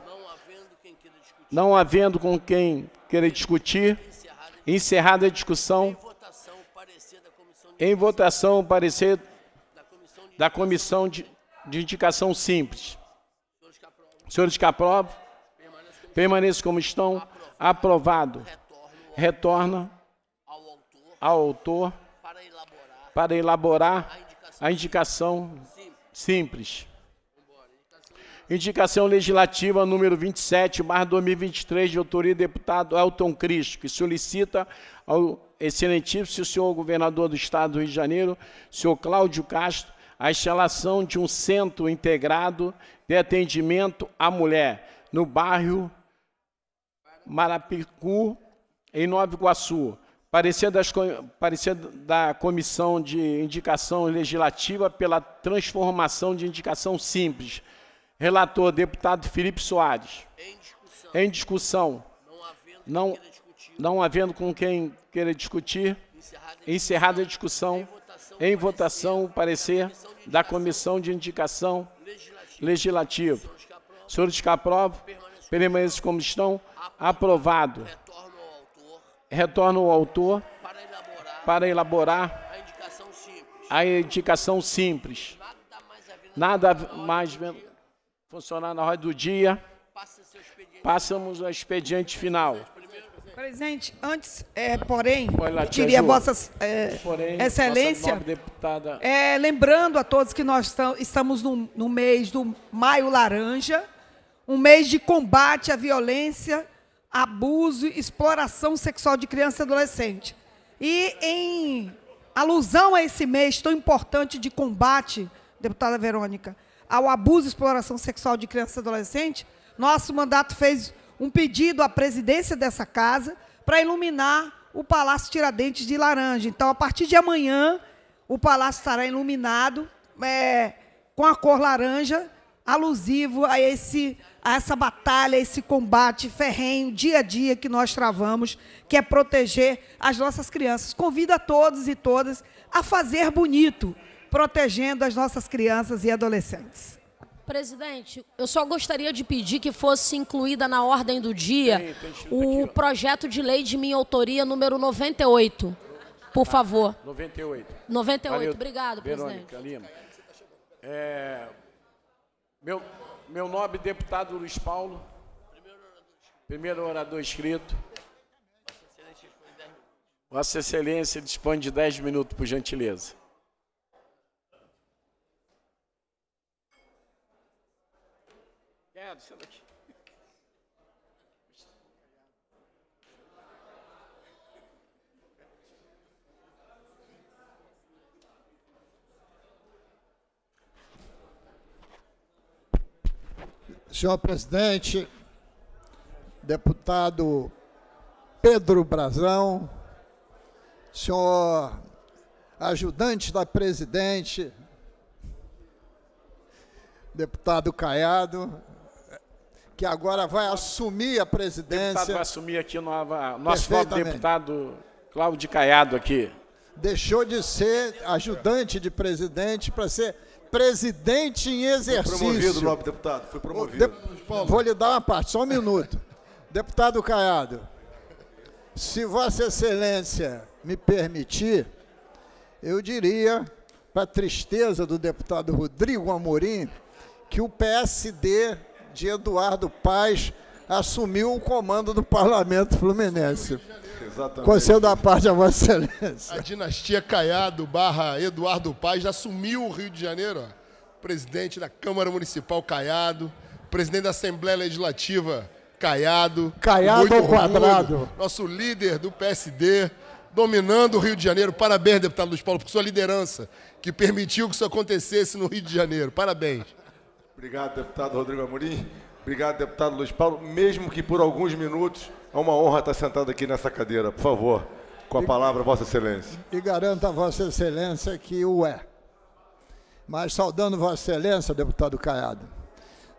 Não havendo com quem queira discutir. Encerrada a discussão. Em votação, o parecer da comissão de, de indicação simples. Senhores que aprovam, permaneçam como estão. Aprovado. Retorna ao autor para elaborar, para elaborar a indicação, a indicação simples. simples. Indicação legislativa número 27, março de 2023, de autoria do deputado Elton Cristo, que solicita ao excelentíssimo senhor governador do Estado do Rio de Janeiro, senhor Cláudio Castro, a instalação de um centro integrado de atendimento à mulher no bairro Marapicu, em Nova Iguaçu, Parecer, das, da Comissão de Indicação Legislativa pela transformação de indicação simples. Relator, deputado Felipe Soares. Em discussão. Em discussão. Não, não havendo com quem queira discutir, encerrada a discussão, em votação o parecer da Comissão de Indicação Legislativa. Senhores que aprovam, permaneçam como estão, aprovado retorna o autor para elaborar, para elaborar a, indicação a indicação simples. Nada mais funcionar na hora do dia. Passamos ao expediente final. Presidente, antes, é, porém, lá, diria ajuda. Vossa é, porém, Excelência, deputada... é, lembrando a todos que nós estamos no, no mês do Maio Laranja, um mês de combate à violência abuso, exploração sexual de criança e adolescente. E em alusão a esse mês tão importante de combate, deputada Verônica, ao abuso e exploração sexual de criança e adolescente, nosso mandato fez um pedido à presidência dessa casa para iluminar o Palácio Tiradentes de laranja. Então, a partir de amanhã, o palácio estará iluminado é, com a cor laranja, alusivo a esse a essa batalha, esse combate ferrenho, dia a dia que nós travamos, que é proteger as nossas crianças. Convido a todos e todas a fazer bonito, protegendo as nossas crianças e adolescentes. Presidente, eu só gostaria de pedir que fosse incluída na ordem do dia o projeto de lei de minha autoria número 98. Por tá. favor. 98. 98, Valeu, obrigado, Verônica presidente. Lima. É, meu, meu nobre é deputado Luiz Paulo, primeiro orador inscrito. Vossa Excelência dispõe de 10 minutos, por gentileza. Quero, senta aqui. Senhor presidente, deputado Pedro Brazão, senhor ajudante da presidente, deputado Caiado, que agora vai assumir a presidência. Deputado vai assumir aqui nova, nosso novo deputado Cláudio Caiado aqui. Deixou de ser ajudante de presidente para ser presidente em exercício. Foi promovido, nobre deputado, foi promovido. De... Vou lhe dar uma parte, só um minuto. deputado Caiado, se Vossa Excelência me permitir, eu diria, para tristeza do deputado Rodrigo Amorim, que o PSD de Eduardo Paz assumiu o comando do parlamento fluminense. Exatamente. Conselho da Página, Vossa Excelência. A dinastia Caiado barra Eduardo Paz assumiu o Rio de Janeiro. Presidente da Câmara Municipal Caiado, presidente da Assembleia Legislativa Caiado. Caiado ao quadrado. nosso líder do PSD, dominando o Rio de Janeiro. Parabéns, deputado Luiz Paulo, por sua liderança, que permitiu que isso acontecesse no Rio de Janeiro. Parabéns. Obrigado, deputado Rodrigo Amorim. Obrigado, deputado Luiz Paulo. Mesmo que por alguns minutos é uma honra estar sentado aqui nessa cadeira. Por favor, com a e, palavra, Vossa Excelência. E garanto a Vossa Excelência que o é. Mas saudando Vossa Excelência, deputado Caiado,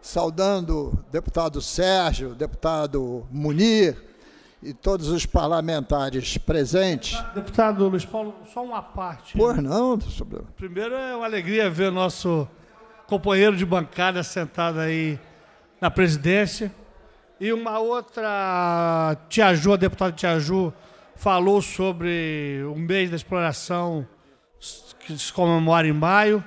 saudando deputado Sérgio, deputado Munir e todos os parlamentares presentes. Deputado Luiz Paulo, só uma parte. Por não. Primeiro é uma alegria ver nosso companheiro de bancada sentado aí na presidência. E uma outra Tiaju, a deputada Tiaju, falou sobre o mês da exploração que se comemora em maio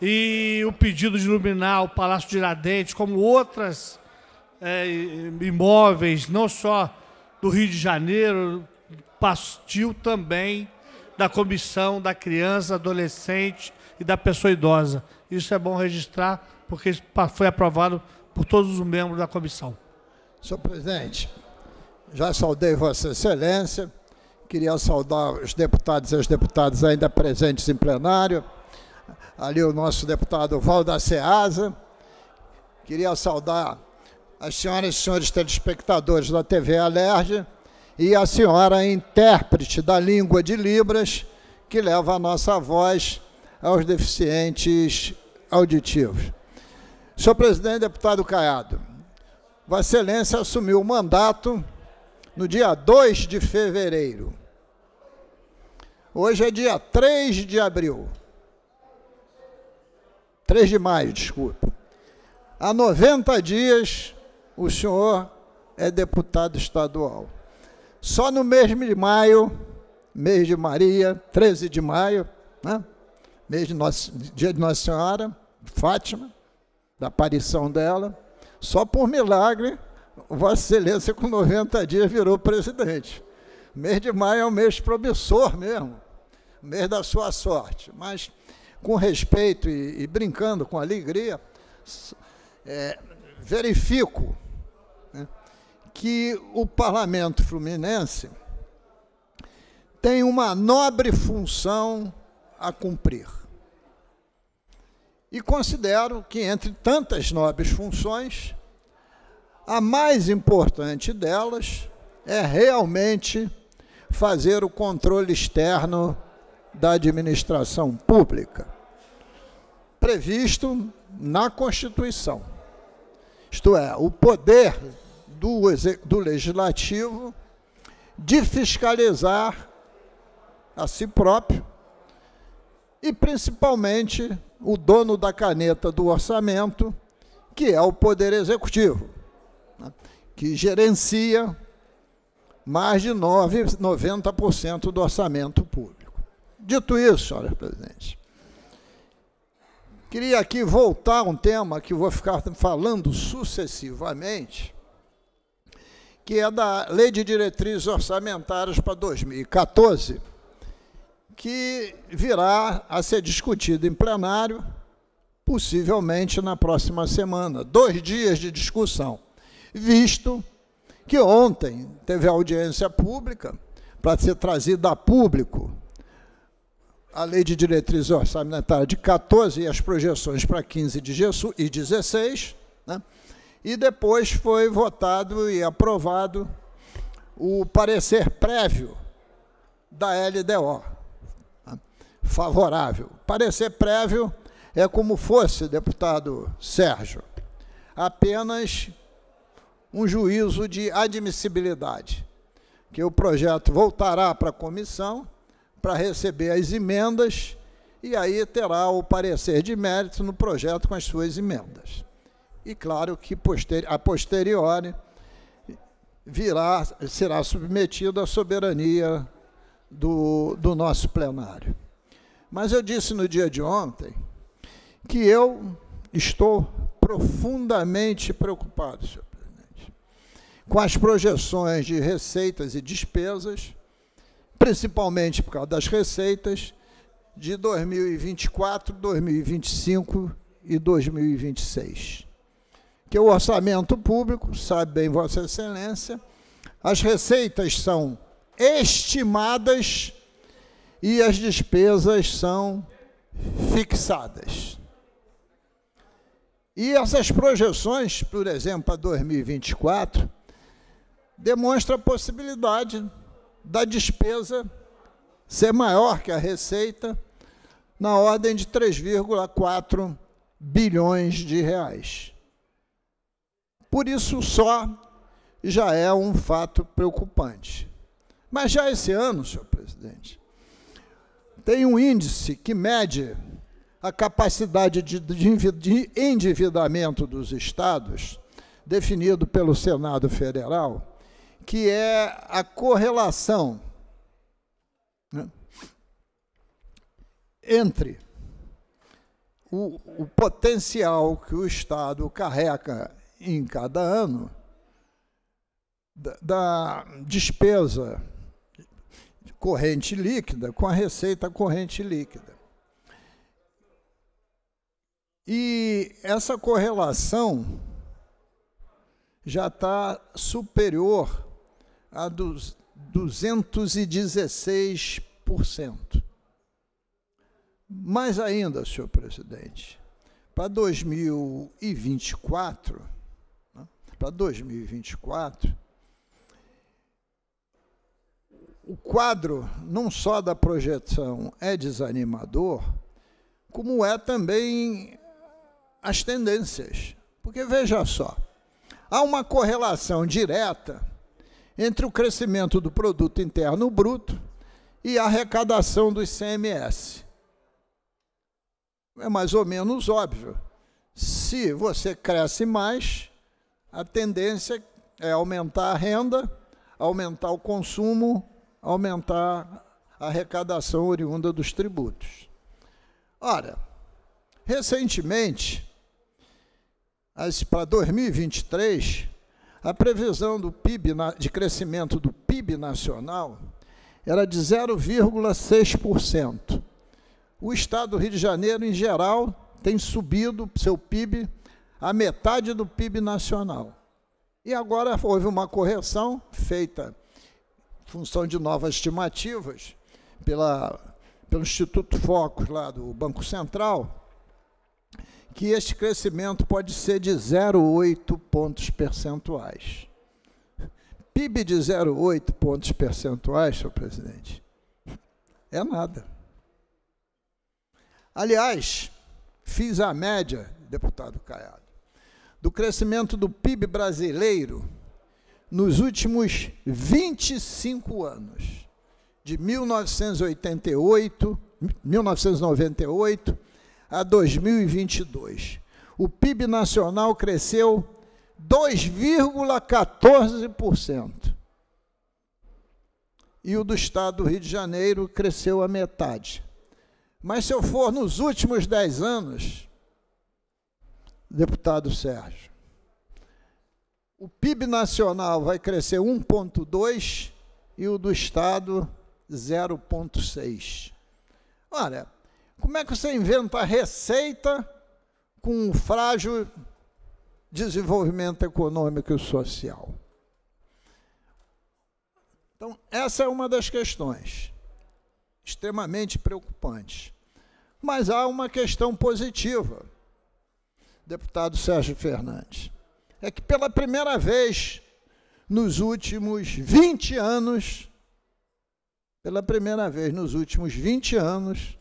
e o pedido de iluminar o Palácio de Tiradentes, como outras é, imóveis, não só do Rio de Janeiro, partiu também da comissão da criança, adolescente e da pessoa idosa. Isso é bom registrar, porque foi aprovado por todos os membros da comissão. Senhor presidente, já saudei Vossa Excelência, queria saudar os deputados e as deputadas ainda presentes em plenário, ali o nosso deputado Val da Ceasa, queria saudar as senhoras e senhores telespectadores da TV Alerj e a senhora intérprete da língua de Libras, que leva a nossa voz aos deficientes auditivos. Senhor presidente, deputado Caiado, Vossa Excelência assumiu o mandato no dia 2 de fevereiro. Hoje é dia 3 de abril. 3 de maio, desculpa. Há 90 dias o senhor é deputado estadual. Só no mês de maio, mês de Maria, 13 de maio, né? mês de nosso, dia de Nossa Senhora, Fátima, da aparição dela, só por milagre, Vossa Excelência, com 90 dias, virou presidente. mês de maio é um mês promissor mesmo, mês da sua sorte. Mas, com respeito e, e brincando com alegria, é, verifico né, que o parlamento fluminense tem uma nobre função a cumprir. E considero que, entre tantas nobres funções, a mais importante delas é realmente fazer o controle externo da administração pública, previsto na Constituição. Isto é, o poder do, do legislativo de fiscalizar a si próprio e, principalmente, o dono da caneta do orçamento, que é o Poder Executivo né, que gerencia mais de 9, 90% do orçamento público. Dito isso, senhora presidente, queria aqui voltar a um tema que vou ficar falando sucessivamente, que é da Lei de Diretrizes Orçamentárias para 2014, que virá a ser discutida em plenário, possivelmente na próxima semana. Dois dias de discussão visto que ontem teve audiência pública para ser trazida a público a lei de diretrizes orçamentárias de 14 e as projeções para 15 de Jesus, e 16, né? e depois foi votado e aprovado o parecer prévio da LDO, né? favorável. Parecer prévio é como fosse, deputado Sérgio, apenas um juízo de admissibilidade, que o projeto voltará para a comissão para receber as emendas e aí terá o parecer de mérito no projeto com as suas emendas. E claro que posteri a posteriori virá, será submetido à soberania do, do nosso plenário. Mas eu disse no dia de ontem que eu estou profundamente preocupado, senhor com as projeções de receitas e despesas, principalmente por causa das receitas, de 2024, 2025 e 2026. Que o orçamento público, sabe bem Vossa Excelência, as receitas são estimadas e as despesas são fixadas. E essas projeções, por exemplo, para 2024, demonstra a possibilidade da despesa ser maior que a receita, na ordem de 3,4 bilhões de reais. Por isso só já é um fato preocupante. Mas já esse ano, senhor presidente, tem um índice que mede a capacidade de endividamento dos estados, definido pelo Senado Federal, que é a correlação né, entre o, o potencial que o Estado carrega em cada ano da, da despesa corrente líquida com a receita corrente líquida. E essa correlação já está superior a 216%. Mais ainda, senhor presidente, para 2024, né, para 2024, o quadro não só da projeção é desanimador, como é também as tendências. Porque veja só, há uma correlação direta entre o crescimento do produto interno bruto e a arrecadação do ICMS. É mais ou menos óbvio. Se você cresce mais, a tendência é aumentar a renda, aumentar o consumo, aumentar a arrecadação oriunda dos tributos. Ora, recentemente, para 2023, a previsão do PIB de crescimento do PIB nacional era de 0,6%. O estado do Rio de Janeiro, em geral, tem subido seu PIB a metade do PIB nacional. E agora houve uma correção feita em função de novas estimativas pela, pelo Instituto Focus lá do Banco Central, que este crescimento pode ser de 0,8 pontos percentuais. PIB de 0,8 pontos percentuais, senhor presidente, é nada. Aliás, fiz a média, deputado Caiado, do crescimento do PIB brasileiro nos últimos 25 anos, de 1988, 1998 a 2022. O PIB nacional cresceu 2,14%. E o do estado do Rio de Janeiro cresceu a metade. Mas se eu for nos últimos 10 anos, deputado Sérgio, o PIB nacional vai crescer 1,2% e o do estado 0,6%. Olha, como é que você inventa receita com um frágil desenvolvimento econômico e social? Então, essa é uma das questões extremamente preocupantes. Mas há uma questão positiva, deputado Sérgio Fernandes. É que pela primeira vez nos últimos 20 anos, pela primeira vez nos últimos 20 anos,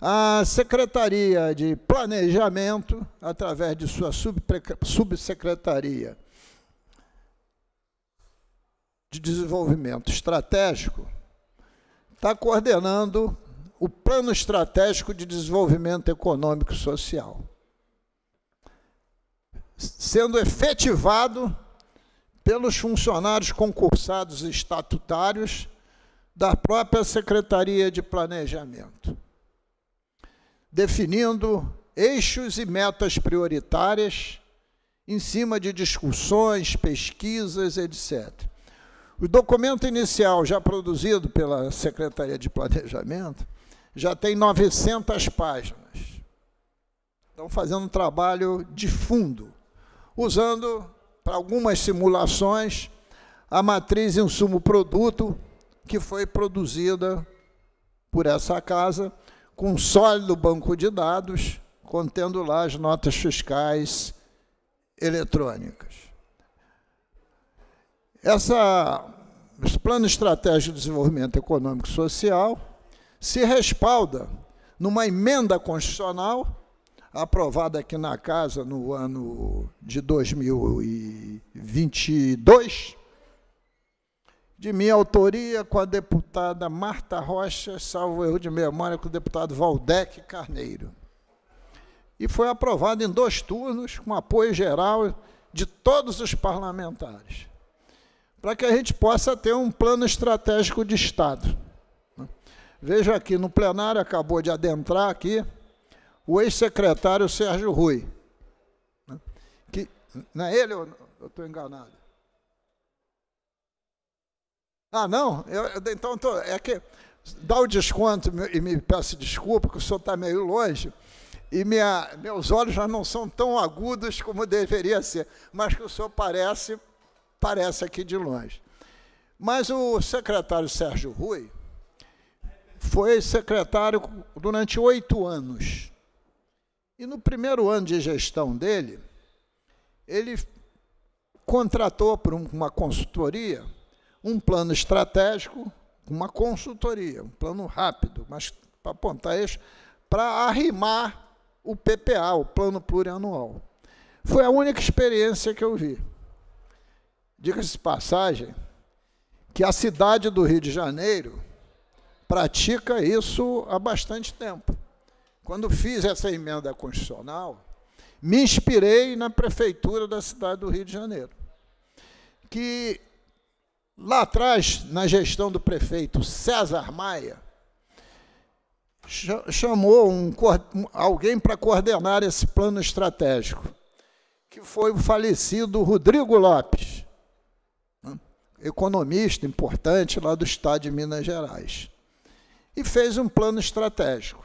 a Secretaria de Planejamento, através de sua subsecretaria de Desenvolvimento Estratégico, está coordenando o Plano Estratégico de Desenvolvimento Econômico e Social, sendo efetivado pelos funcionários concursados estatutários da própria Secretaria de Planejamento definindo eixos e metas prioritárias em cima de discussões, pesquisas, etc. O documento inicial, já produzido pela Secretaria de Planejamento, já tem 900 páginas. Estão fazendo um trabalho de fundo, usando, para algumas simulações, a matriz insumo-produto que foi produzida por essa casa com um sólido banco de dados contendo lá as notas fiscais eletrônicas. Essa, esse plano estratégico de desenvolvimento econômico e social se respalda numa emenda constitucional aprovada aqui na casa no ano de 2022 de minha autoria, com a deputada Marta Rocha, salvo erro de memória, com o deputado Valdec Carneiro. E foi aprovado em dois turnos, com apoio geral de todos os parlamentares, para que a gente possa ter um plano estratégico de Estado. Veja aqui, no plenário, acabou de adentrar aqui, o ex-secretário Sérgio Rui. Que, não é ele ou estou enganado? Ah, não? Eu, então, tô, é que dá o desconto e me peço desculpa, que o senhor está meio longe, e minha, meus olhos já não são tão agudos como deveria ser, mas que o senhor parece, parece aqui de longe. Mas o secretário Sérgio Rui foi secretário durante oito anos. E no primeiro ano de gestão dele, ele contratou por uma consultoria um plano estratégico, uma consultoria, um plano rápido, mas para apontar isso, para arrimar o PPA, o plano plurianual. Foi a única experiência que eu vi. Diga-se passagem que a cidade do Rio de Janeiro pratica isso há bastante tempo. Quando fiz essa emenda constitucional, me inspirei na prefeitura da cidade do Rio de Janeiro, que Lá atrás, na gestão do prefeito César Maia, chamou um, alguém para coordenar esse plano estratégico, que foi o falecido Rodrigo Lopes, né, economista importante lá do estado de Minas Gerais, e fez um plano estratégico,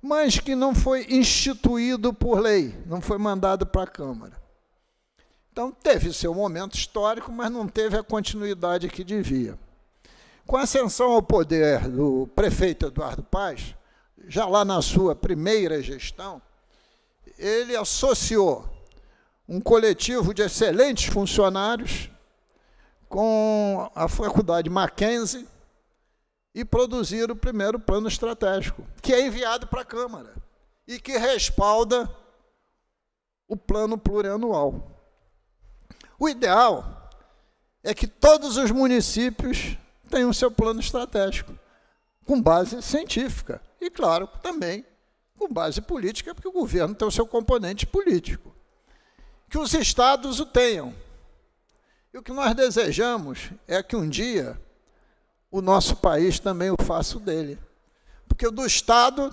mas que não foi instituído por lei, não foi mandado para a Câmara. Então teve seu momento histórico, mas não teve a continuidade que devia. Com a ascensão ao poder do prefeito Eduardo Paz, já lá na sua primeira gestão, ele associou um coletivo de excelentes funcionários com a Faculdade Mackenzie e produzir o primeiro plano estratégico, que é enviado para a Câmara e que respalda o plano plurianual. O ideal é que todos os municípios tenham seu plano estratégico, com base científica e, claro, também com base política, porque o governo tem o seu componente político. Que os estados o tenham. E o que nós desejamos é que um dia o nosso país também o faça o dele. Porque o do estado,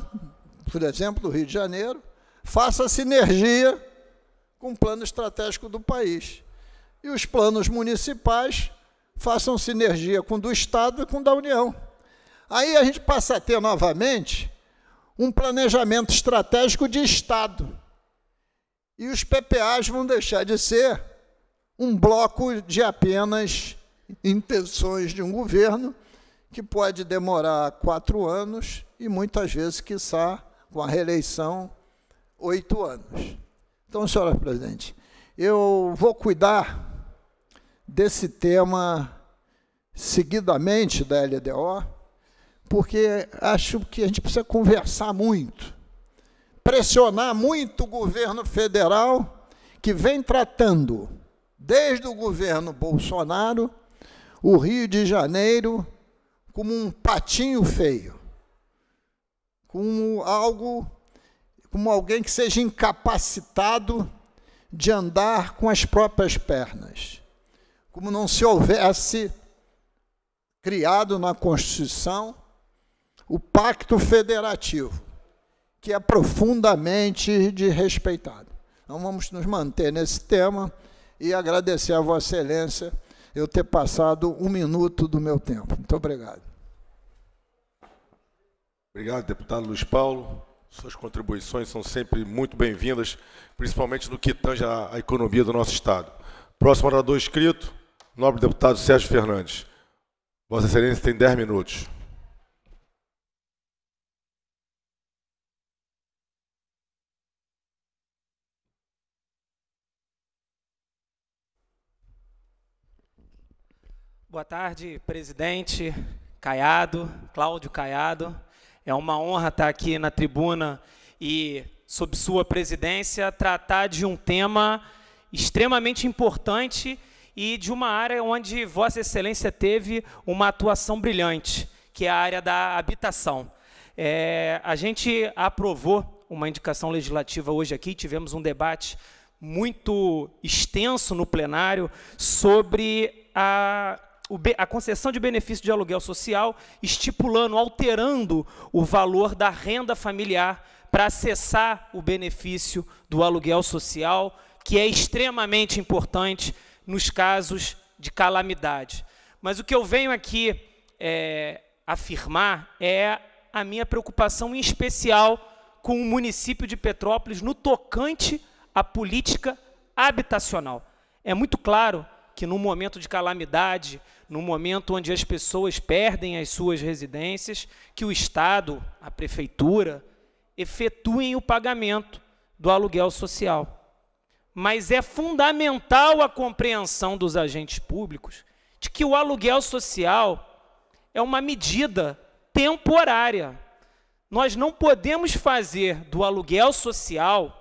por exemplo, do Rio de Janeiro, faça sinergia com o plano estratégico do país e os planos municipais façam sinergia com o do Estado e com o da União. Aí a gente passa a ter novamente um planejamento estratégico de Estado. E os PPAs vão deixar de ser um bloco de apenas intenções de um governo, que pode demorar quatro anos e muitas vezes, quiçá, com a reeleição, oito anos. Então, senhora presidente, eu vou cuidar desse tema seguidamente da LDO, porque acho que a gente precisa conversar muito, pressionar muito o governo federal, que vem tratando, desde o governo Bolsonaro, o Rio de Janeiro como um patinho feio, como algo, como alguém que seja incapacitado de andar com as próprias pernas como não se houvesse criado na Constituição o Pacto Federativo, que é profundamente desrespeitado. Então vamos nos manter nesse tema e agradecer a Vossa Excelência eu ter passado um minuto do meu tempo. Muito obrigado. Obrigado, deputado Luiz Paulo. Suas contribuições são sempre muito bem-vindas, principalmente no que tange à economia do nosso Estado. Próximo orador inscrito, Nobre deputado Sérgio Fernandes, Vossa Excelência tem 10 minutos. Boa tarde, presidente Caiado, Cláudio Caiado. É uma honra estar aqui na tribuna e, sob sua presidência, tratar de um tema extremamente importante e e de uma área onde Vossa Excelência teve uma atuação brilhante, que é a área da habitação. É, a gente aprovou uma indicação legislativa hoje aqui, tivemos um debate muito extenso no plenário sobre a, a concessão de benefício de aluguel social, estipulando, alterando o valor da renda familiar para acessar o benefício do aluguel social, que é extremamente importante nos casos de calamidade. Mas o que eu venho aqui é, afirmar é a minha preocupação em especial com o município de Petrópolis no tocante à política habitacional. É muito claro que num momento de calamidade, num momento onde as pessoas perdem as suas residências, que o Estado, a prefeitura, efetuem o pagamento do aluguel social mas é fundamental a compreensão dos agentes públicos de que o aluguel social é uma medida temporária. Nós não podemos fazer do aluguel social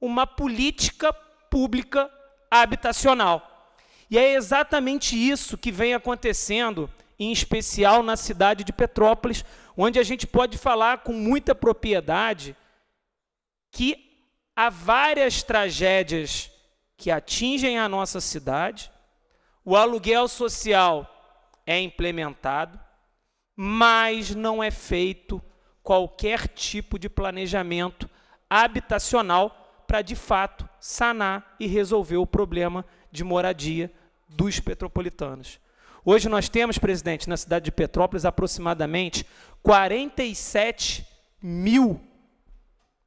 uma política pública habitacional. E é exatamente isso que vem acontecendo, em especial na cidade de Petrópolis, onde a gente pode falar com muita propriedade que há várias tragédias que atingem a nossa cidade, o aluguel social é implementado, mas não é feito qualquer tipo de planejamento habitacional para de fato sanar e resolver o problema de moradia dos petropolitanos. Hoje nós temos, presidente, na cidade de Petrópolis aproximadamente 47 mil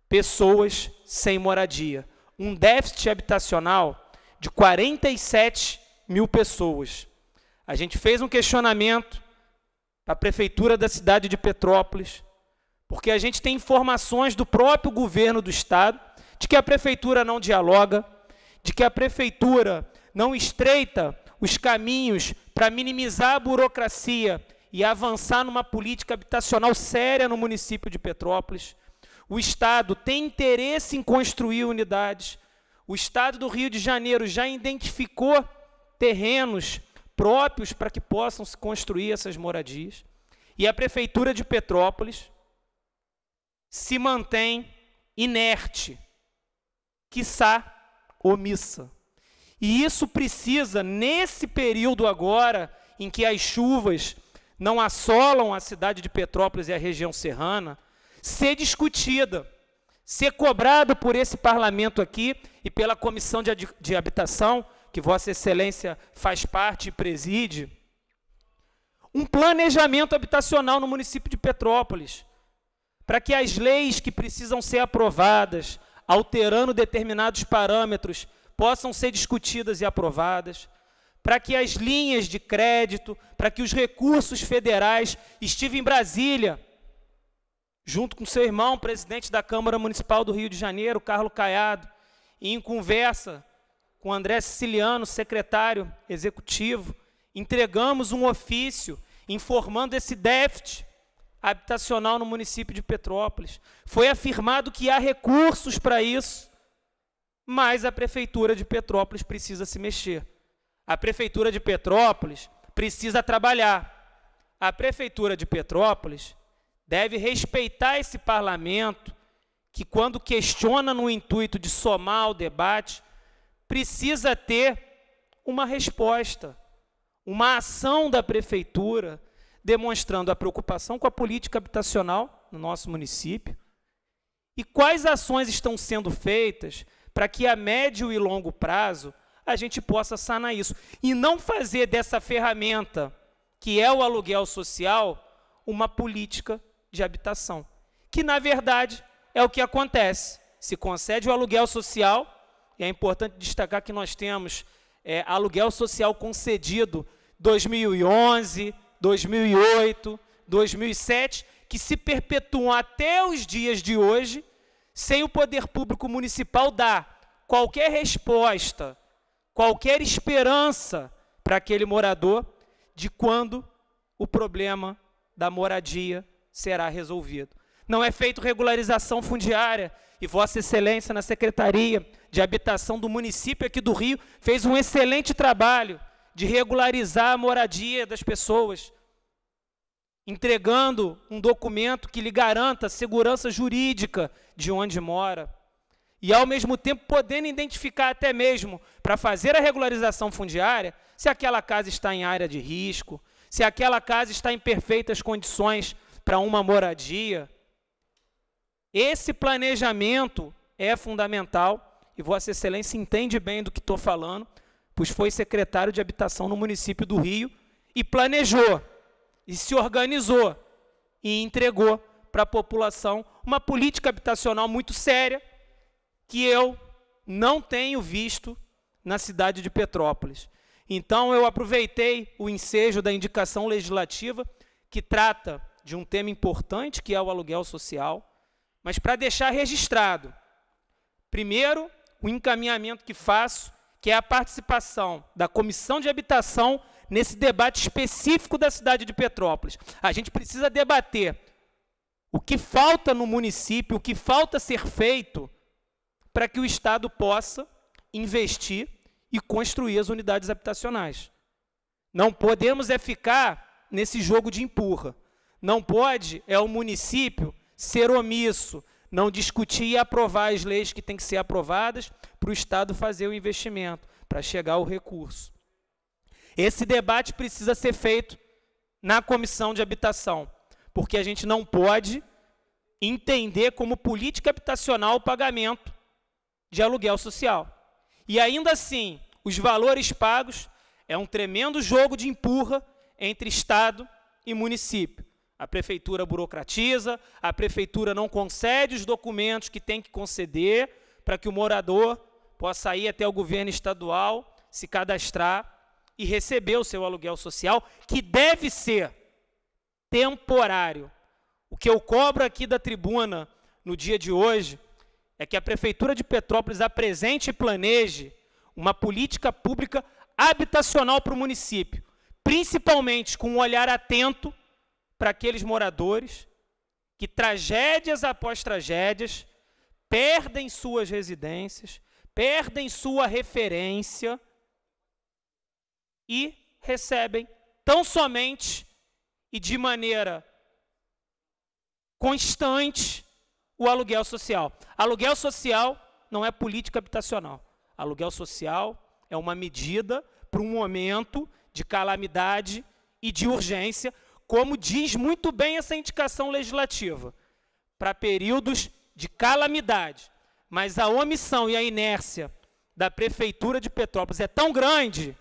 pessoas sem moradia. Um déficit habitacional de 47 mil pessoas. A gente fez um questionamento à prefeitura da cidade de Petrópolis, porque a gente tem informações do próprio governo do estado de que a prefeitura não dialoga, de que a prefeitura não estreita os caminhos para minimizar a burocracia e avançar numa política habitacional séria no município de Petrópolis. O Estado tem interesse em construir unidades. O Estado do Rio de Janeiro já identificou terrenos próprios para que possam se construir essas moradias. E a Prefeitura de Petrópolis se mantém inerte, quiçá omissa. E isso precisa, nesse período agora, em que as chuvas não assolam a cidade de Petrópolis e a região serrana, ser discutida, ser cobrada por esse parlamento aqui e pela comissão de, de habitação, que Vossa Excelência faz parte e preside, um planejamento habitacional no município de Petrópolis, para que as leis que precisam ser aprovadas, alterando determinados parâmetros, possam ser discutidas e aprovadas, para que as linhas de crédito, para que os recursos federais. Estive em Brasília junto com seu irmão, presidente da Câmara Municipal do Rio de Janeiro, Carlos Caiado, e em conversa com André Siciliano, secretário executivo, entregamos um ofício informando esse déficit habitacional no município de Petrópolis. Foi afirmado que há recursos para isso, mas a prefeitura de Petrópolis precisa se mexer. A prefeitura de Petrópolis precisa trabalhar. A prefeitura de Petrópolis deve respeitar esse parlamento, que, quando questiona no intuito de somar o debate, precisa ter uma resposta, uma ação da prefeitura, demonstrando a preocupação com a política habitacional no nosso município. E quais ações estão sendo feitas para que a médio e longo prazo a gente possa sanar isso. E não fazer dessa ferramenta, que é o aluguel social, uma política de habitação. Que, na verdade, é o que acontece. Se concede o aluguel social, e é importante destacar que nós temos é, aluguel social concedido 2011, 2008, 2007, que se perpetuam até os dias de hoje, sem o poder público municipal dar qualquer resposta, qualquer esperança para aquele morador de quando o problema da moradia será resolvido. Não é feito regularização fundiária e Vossa Excelência na Secretaria de Habitação do município aqui do Rio fez um excelente trabalho de regularizar a moradia das pessoas, entregando um documento que lhe garanta segurança jurídica de onde mora e ao mesmo tempo podendo identificar até mesmo para fazer a regularização fundiária se aquela casa está em área de risco, se aquela casa está em perfeitas condições para uma moradia. Esse planejamento é fundamental e Vossa Excelência entende bem do que estou falando, pois foi secretário de habitação no município do Rio e planejou, e se organizou e entregou para a população uma política habitacional muito séria que eu não tenho visto na cidade de Petrópolis. Então, eu aproveitei o ensejo da indicação legislativa que trata de um tema importante que é o aluguel social, mas para deixar registrado, primeiro, o encaminhamento que faço, que é a participação da Comissão de Habitação nesse debate específico da cidade de Petrópolis. A gente precisa debater o que falta no município, o que falta ser feito para que o Estado possa investir e construir as unidades habitacionais. Não podemos é ficar nesse jogo de empurra. Não pode é o município ser omisso, não discutir e aprovar as leis que têm que ser aprovadas para o Estado fazer o investimento, para chegar o recurso. Esse debate precisa ser feito na comissão de habitação, porque a gente não pode entender como política habitacional o pagamento de aluguel social. E ainda assim, os valores pagos é um tremendo jogo de empurra entre Estado e município. A prefeitura burocratiza, a prefeitura não concede os documentos que tem que conceder para que o morador possa ir até o governo estadual, se cadastrar e receber o seu aluguel social, que deve ser temporário. O que eu cobro aqui da tribuna no dia de hoje é que a Prefeitura de Petrópolis apresente e planeje uma política pública habitacional para o município, principalmente com um olhar atento para aqueles moradores que tragédias após tragédias perdem suas residências, perdem sua referência e recebem tão somente e de maneira constante o aluguel social. Aluguel social não é política habitacional. Aluguel social é uma medida para um momento de calamidade e de urgência como diz muito bem essa indicação legislativa, para períodos de calamidade. Mas a omissão e a inércia da Prefeitura de Petrópolis é tão grande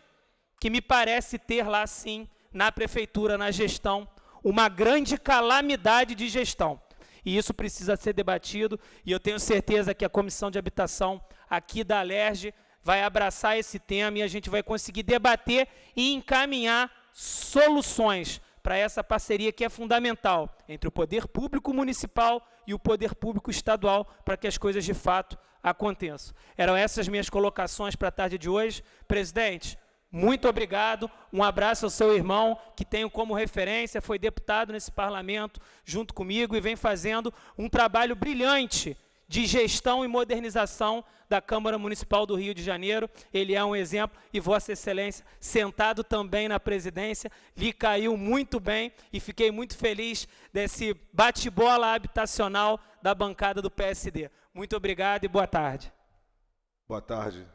que me parece ter lá, sim, na Prefeitura, na gestão, uma grande calamidade de gestão. E isso precisa ser debatido, e eu tenho certeza que a Comissão de Habitação aqui da Alerj vai abraçar esse tema e a gente vai conseguir debater e encaminhar soluções para essa parceria que é fundamental entre o poder público municipal e o poder público estadual para que as coisas de fato aconteçam. Eram essas minhas colocações para a tarde de hoje. Presidente, muito obrigado. Um abraço ao seu irmão, que tenho como referência, foi deputado nesse parlamento junto comigo e vem fazendo um trabalho brilhante de gestão e modernização da Câmara Municipal do Rio de Janeiro. Ele é um exemplo e Vossa Excelência, sentado também na presidência, lhe caiu muito bem e fiquei muito feliz desse bate-bola habitacional da bancada do PSD. Muito obrigado e boa tarde. Boa tarde,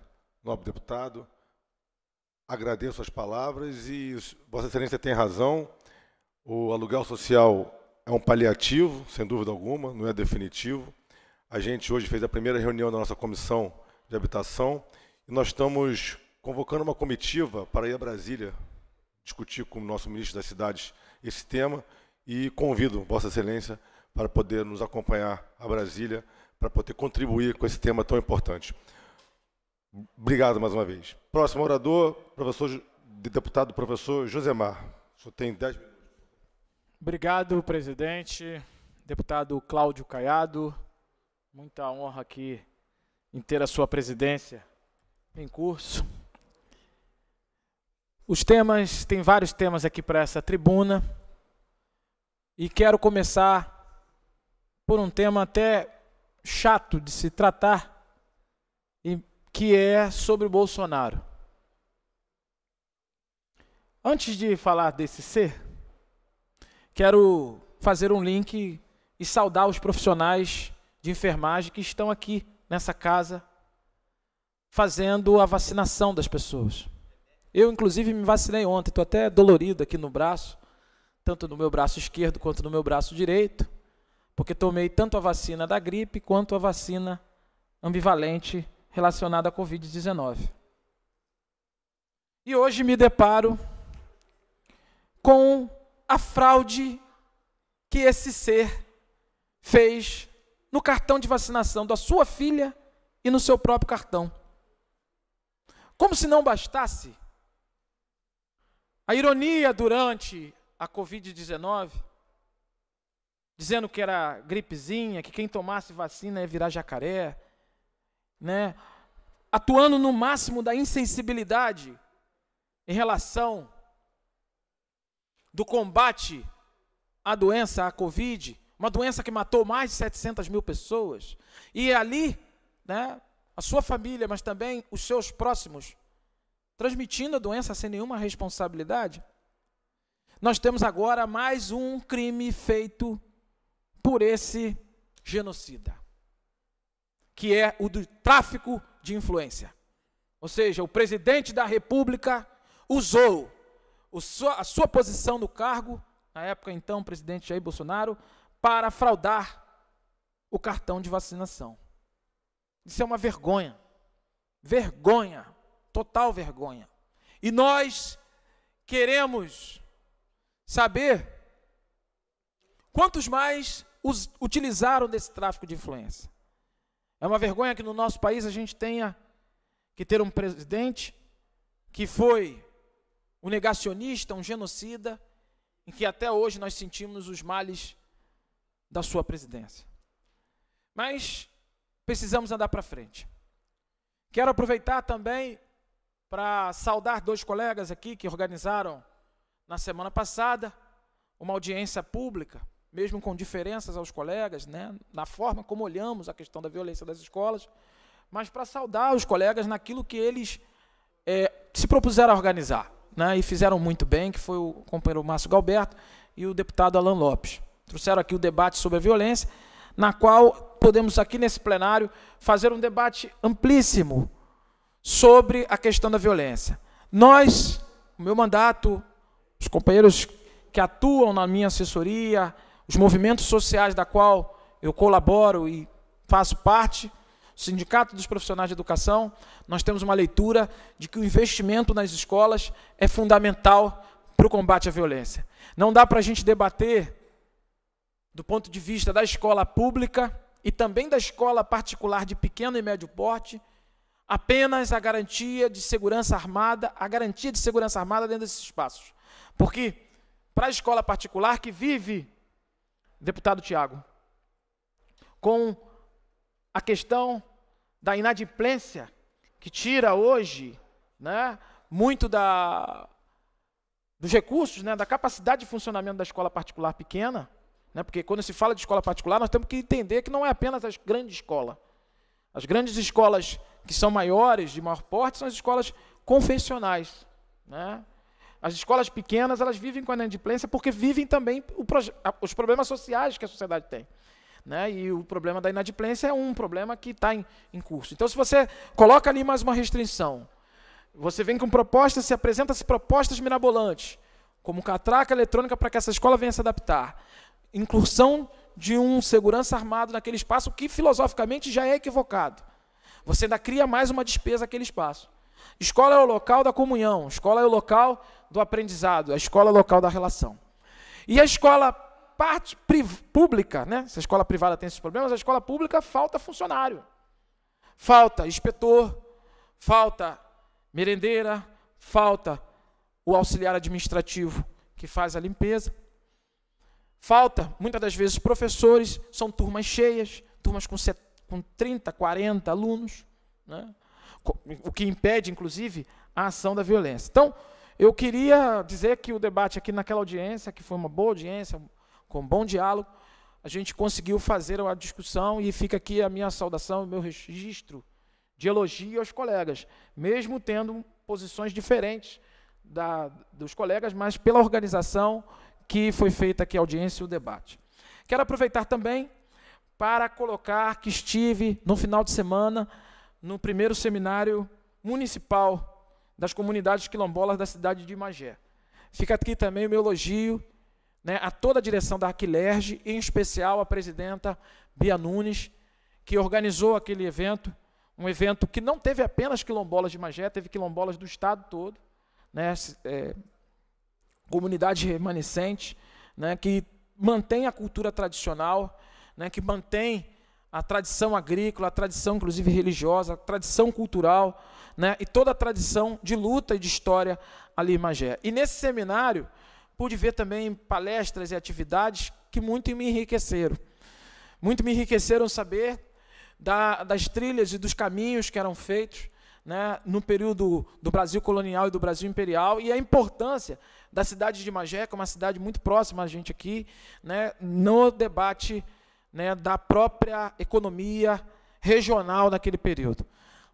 nobre deputado. Agradeço as palavras e Vossa Excelência tem razão. O aluguel social é um paliativo, sem dúvida alguma, não é definitivo. A gente hoje fez a primeira reunião da nossa comissão de habitação e nós estamos convocando uma comitiva para ir a Brasília discutir com o nosso ministro das cidades esse tema e convido Vossa Excelência para poder nos acompanhar a Brasília para poder contribuir com esse tema tão importante. Obrigado mais uma vez. Próximo orador, professor deputado professor Josemar. O senhor tem 10 minutos. Obrigado, presidente. Deputado Cláudio Caiado, Muita honra aqui em ter a sua presidência em curso. Os temas, tem vários temas aqui para essa tribuna. E quero começar por um tema até chato de se tratar, que é sobre o Bolsonaro. Antes de falar desse ser, quero fazer um link e saudar os profissionais de enfermagem que estão aqui nessa casa fazendo a vacinação das pessoas. Eu, inclusive, me vacinei ontem, estou até dolorido aqui no braço, tanto no meu braço esquerdo quanto no meu braço direito, porque tomei tanto a vacina da gripe quanto a vacina ambivalente relacionada à Covid-19. E hoje me deparo com a fraude que esse ser fez no cartão de vacinação da sua filha e no seu próprio cartão. Como se não bastasse, a ironia durante a Covid-19, dizendo que era gripezinha, que quem tomasse vacina ia virar jacaré, né? atuando no máximo da insensibilidade em relação do combate à doença, à Covid, uma doença que matou mais de 700 mil pessoas, e ali, né, a sua família, mas também os seus próximos, transmitindo a doença sem nenhuma responsabilidade, nós temos agora mais um crime feito por esse genocida, que é o do tráfico de influência. Ou seja, o presidente da República usou a sua posição no cargo, na época então presidente Jair Bolsonaro, para fraudar o cartão de vacinação. Isso é uma vergonha. Vergonha, total vergonha. E nós queremos saber quantos mais os utilizaram desse tráfico de influência. É uma vergonha que no nosso país a gente tenha que ter um presidente que foi um negacionista, um genocida, em que até hoje nós sentimos os males da sua presidência. Mas precisamos andar para frente. Quero aproveitar também para saudar dois colegas aqui que organizaram na semana passada uma audiência pública, mesmo com diferenças aos colegas, né, na forma como olhamos a questão da violência das escolas, mas para saudar os colegas naquilo que eles é, se propuseram a organizar, né, e fizeram muito bem, que foi o companheiro Márcio Galberto e o deputado Alan Lopes. Trouxeram aqui o debate sobre a violência, na qual podemos aqui nesse plenário fazer um debate amplíssimo sobre a questão da violência. Nós, o meu mandato, os companheiros que atuam na minha assessoria, os movimentos sociais da qual eu colaboro e faço parte, o Sindicato dos Profissionais de Educação, nós temos uma leitura de que o investimento nas escolas é fundamental para o combate à violência. Não dá para a gente debater do ponto de vista da escola pública e também da escola particular de pequeno e médio porte, apenas a garantia de segurança armada, a garantia de segurança armada dentro desses espaços. Porque para a escola particular que vive, deputado Tiago, com a questão da inadimplência que tira hoje, né, muito da dos recursos, né, da capacidade de funcionamento da escola particular pequena, né? Porque quando se fala de escola particular, nós temos que entender que não é apenas a grande escola. As grandes escolas que são maiores, de maior porte, são as escolas confessionais. Né? As escolas pequenas, elas vivem com a inadimplência porque vivem também os problemas sociais que a sociedade tem. Né? E o problema da inadimplência é um problema que está em, em, curso. Então, se você coloca ali mais uma restrição, você vem com propostas, se apresenta-se propostas mirabolantes, como catraca eletrônica para que essa escola venha se adaptar incursão de um segurança armado naquele espaço, que filosoficamente já é equivocado. Você ainda cria mais uma despesa naquele espaço. Escola é o local da comunhão, escola é o local do aprendizado, a escola é o local da relação. E a escola parte pública, né? se a escola privada tem esses problemas, a escola pública falta funcionário. Falta inspetor, falta merendeira, falta o auxiliar administrativo que faz a limpeza. Falta, muitas das vezes, professores, são turmas cheias, turmas com, set, com 30, 40 alunos, né? o que impede, inclusive, a ação da violência. Então, eu queria dizer que o debate aqui naquela audiência, que foi uma boa audiência, com um bom diálogo, a gente conseguiu fazer a discussão e fica aqui a minha saudação, o meu registro de elogio aos colegas, mesmo tendo posições diferentes da, dos colegas, mas pela organização que foi feita aqui a audiência e o debate. Quero aproveitar também para colocar que estive no final de semana no primeiro seminário municipal das comunidades quilombolas da cidade de Magé. Fica aqui também o meu elogio né, a toda a direção da Aquilerge, em especial a presidenta Bia Nunes, que organizou aquele evento, um evento que não teve apenas quilombolas de Magé, teve quilombolas do estado todo, né, é, comunidade remanescente, né, que mantém a cultura tradicional, né, que mantém a tradição agrícola, a tradição inclusive religiosa, a tradição cultural, né, e toda a tradição de luta e de história ali em Magé. E nesse seminário pude ver também palestras e atividades que muito me enriqueceram. Muito me enriqueceram saber da, das trilhas e dos caminhos que eram feitos né, no período do Brasil colonial e do Brasil imperial e a importância da cidade de Magé, que é uma cidade muito próxima a gente aqui, né, no debate né, da própria economia regional naquele período.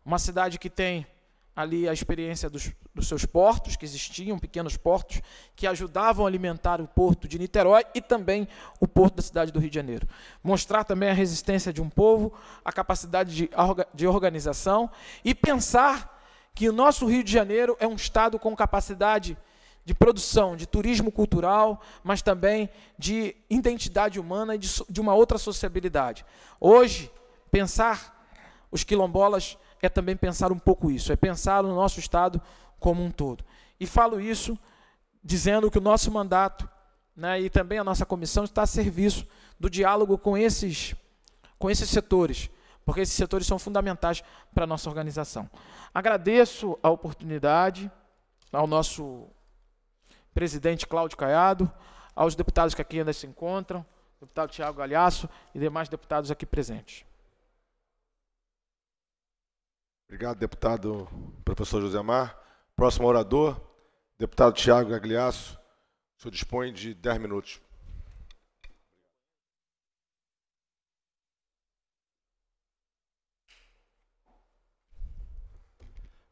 Uma cidade que tem ali a experiência dos, dos, seus portos, que existiam, pequenos portos, que ajudavam a alimentar o porto de Niterói e também o porto da cidade do Rio de Janeiro. Mostrar também a resistência de um povo, a capacidade de, de organização e pensar que o nosso Rio de Janeiro é um Estado com capacidade de produção, de turismo cultural, mas também de identidade humana e de, de uma outra sociabilidade. Hoje, pensar os quilombolas é também pensar um pouco isso, é pensar o nosso Estado como um todo. E falo isso dizendo que o nosso mandato né, e também a nossa comissão está a serviço do diálogo com esses, com esses setores, porque esses setores são fundamentais para a nossa organização. Agradeço a oportunidade ao nosso presidente Cláudio Caiado, aos deputados que aqui ainda se encontram, deputado Tiago Galhaço e demais deputados aqui presentes. Obrigado, deputado professor Mar. Próximo orador, deputado Tiago Gagliasso. O senhor dispõe de 10 minutos.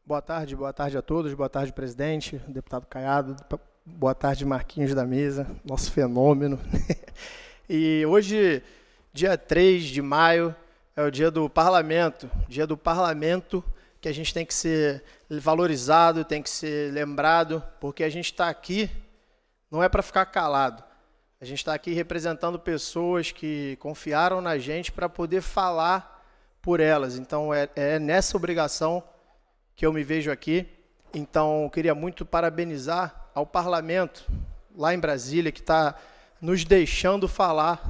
Boa tarde, boa tarde a todos, boa tarde, presidente, deputado Caiado, Boa tarde, Marquinhos da Mesa, nosso fenômeno. e hoje, dia 3 de maio, é o dia do parlamento, dia do parlamento que a gente tem que ser valorizado, tem que ser lembrado, porque a gente está aqui não é para ficar calado. A gente está aqui representando pessoas que confiaram na gente para poder falar por elas. Então é, é nessa obrigação que eu me vejo aqui. Então queria muito parabenizar ao parlamento lá em Brasília, que está nos deixando falar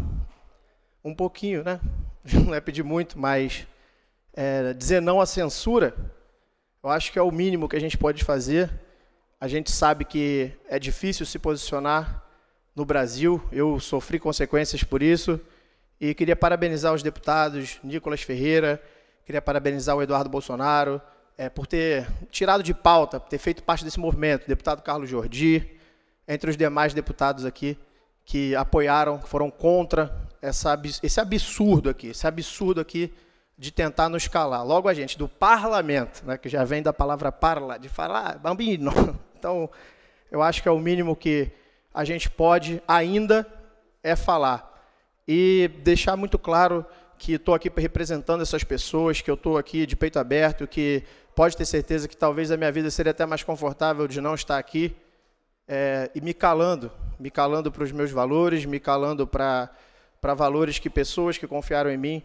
um pouquinho, né? Não é pedir muito, mas é, dizer não à censura, eu acho que é o mínimo que a gente pode fazer. A gente sabe que é difícil se posicionar no Brasil, eu sofri consequências por isso, e queria parabenizar os deputados Nicolas Ferreira, queria parabenizar o Eduardo Bolsonaro, é, por ter tirado de pauta, por ter feito parte desse movimento, o deputado Carlos Jordi, entre os demais deputados aqui que apoiaram, que foram contra essa, esse absurdo aqui, esse absurdo aqui de tentar nos calar. Logo a gente, do parlamento, né, que já vem da palavra parla, de falar, ah, bambino. Então, eu acho que é o mínimo que a gente pode ainda é falar. E deixar muito claro que estou aqui representando essas pessoas, que eu estou aqui de peito aberto, que pode ter certeza que talvez a minha vida seria até mais confortável de não estar aqui é, e me calando, me calando para os meus valores, me calando para valores que pessoas que confiaram em mim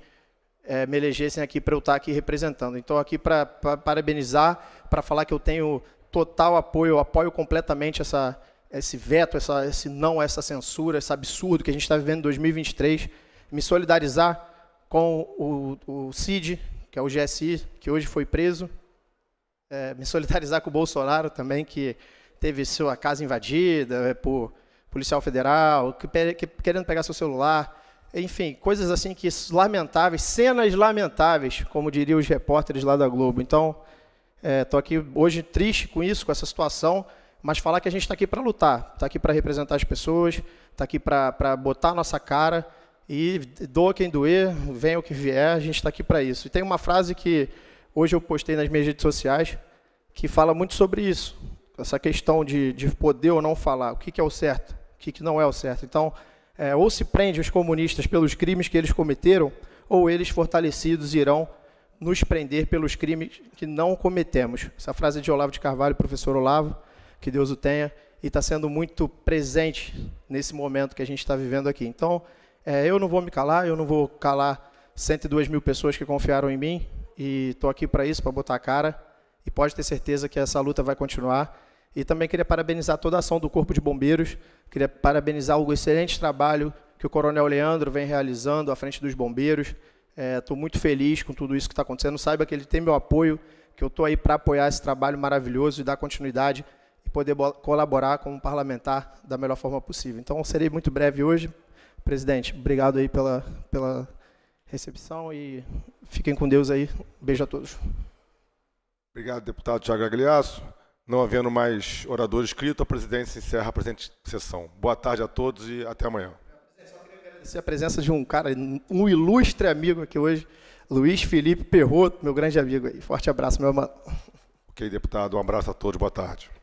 é, me elegessem aqui para eu estar aqui representando. Então, aqui para parabenizar, para falar que eu tenho total apoio, eu apoio completamente essa, esse veto, essa, esse não, essa censura, esse absurdo que a gente está vivendo em 2023, me solidarizar com o, o CID, que é o GSI, que hoje foi preso, é, me solidarizar com o Bolsonaro também, que teve sua casa invadida é, por policial federal, que, que, querendo pegar seu celular. Enfim, coisas assim que lamentáveis, cenas lamentáveis, como diriam os repórteres lá da Globo. Então, estou é, aqui hoje triste com isso, com essa situação, mas falar que a gente está aqui para lutar, está aqui para representar as pessoas, está aqui para botar a nossa cara e doa quem doer, venha o que vier, a gente está aqui para isso. E tem uma frase que hoje eu postei nas minhas redes sociais, que fala muito sobre isso, essa questão de, de poder ou não falar, o que, que é o certo, o que, que não é o certo. Então, é, ou se prende os comunistas pelos crimes que eles cometeram, ou eles fortalecidos irão nos prender pelos crimes que não cometemos. Essa frase é de Olavo de Carvalho, professor Olavo, que Deus o tenha, e está sendo muito presente nesse momento que a gente está vivendo aqui. Então, é, eu não vou me calar, eu não vou calar 102 mil pessoas que confiaram em mim, e estou aqui para isso, para botar a cara. E pode ter certeza que essa luta vai continuar. E também queria parabenizar toda a ação do Corpo de Bombeiros, queria parabenizar o excelente trabalho que o Coronel Leandro vem realizando à frente dos bombeiros. Estou é, muito feliz com tudo isso que está acontecendo. Saiba que ele tem meu apoio, que eu estou aí para apoiar esse trabalho maravilhoso e dar continuidade e poder colaborar como parlamentar da melhor forma possível. Então, serei muito breve hoje. Presidente, obrigado aí pela, pela recepção e fiquem com Deus aí. Beijo a todos. Obrigado, deputado Tiago Agliasso. Não havendo mais orador escrito, a presidência encerra a presente sessão. Boa tarde a todos e até amanhã. Só queria agradecer a presença de um cara, um ilustre amigo aqui hoje, Luiz Felipe Perroto, meu grande amigo aí. Forte abraço, meu mano. Ok, deputado. Um abraço a todos. Boa tarde.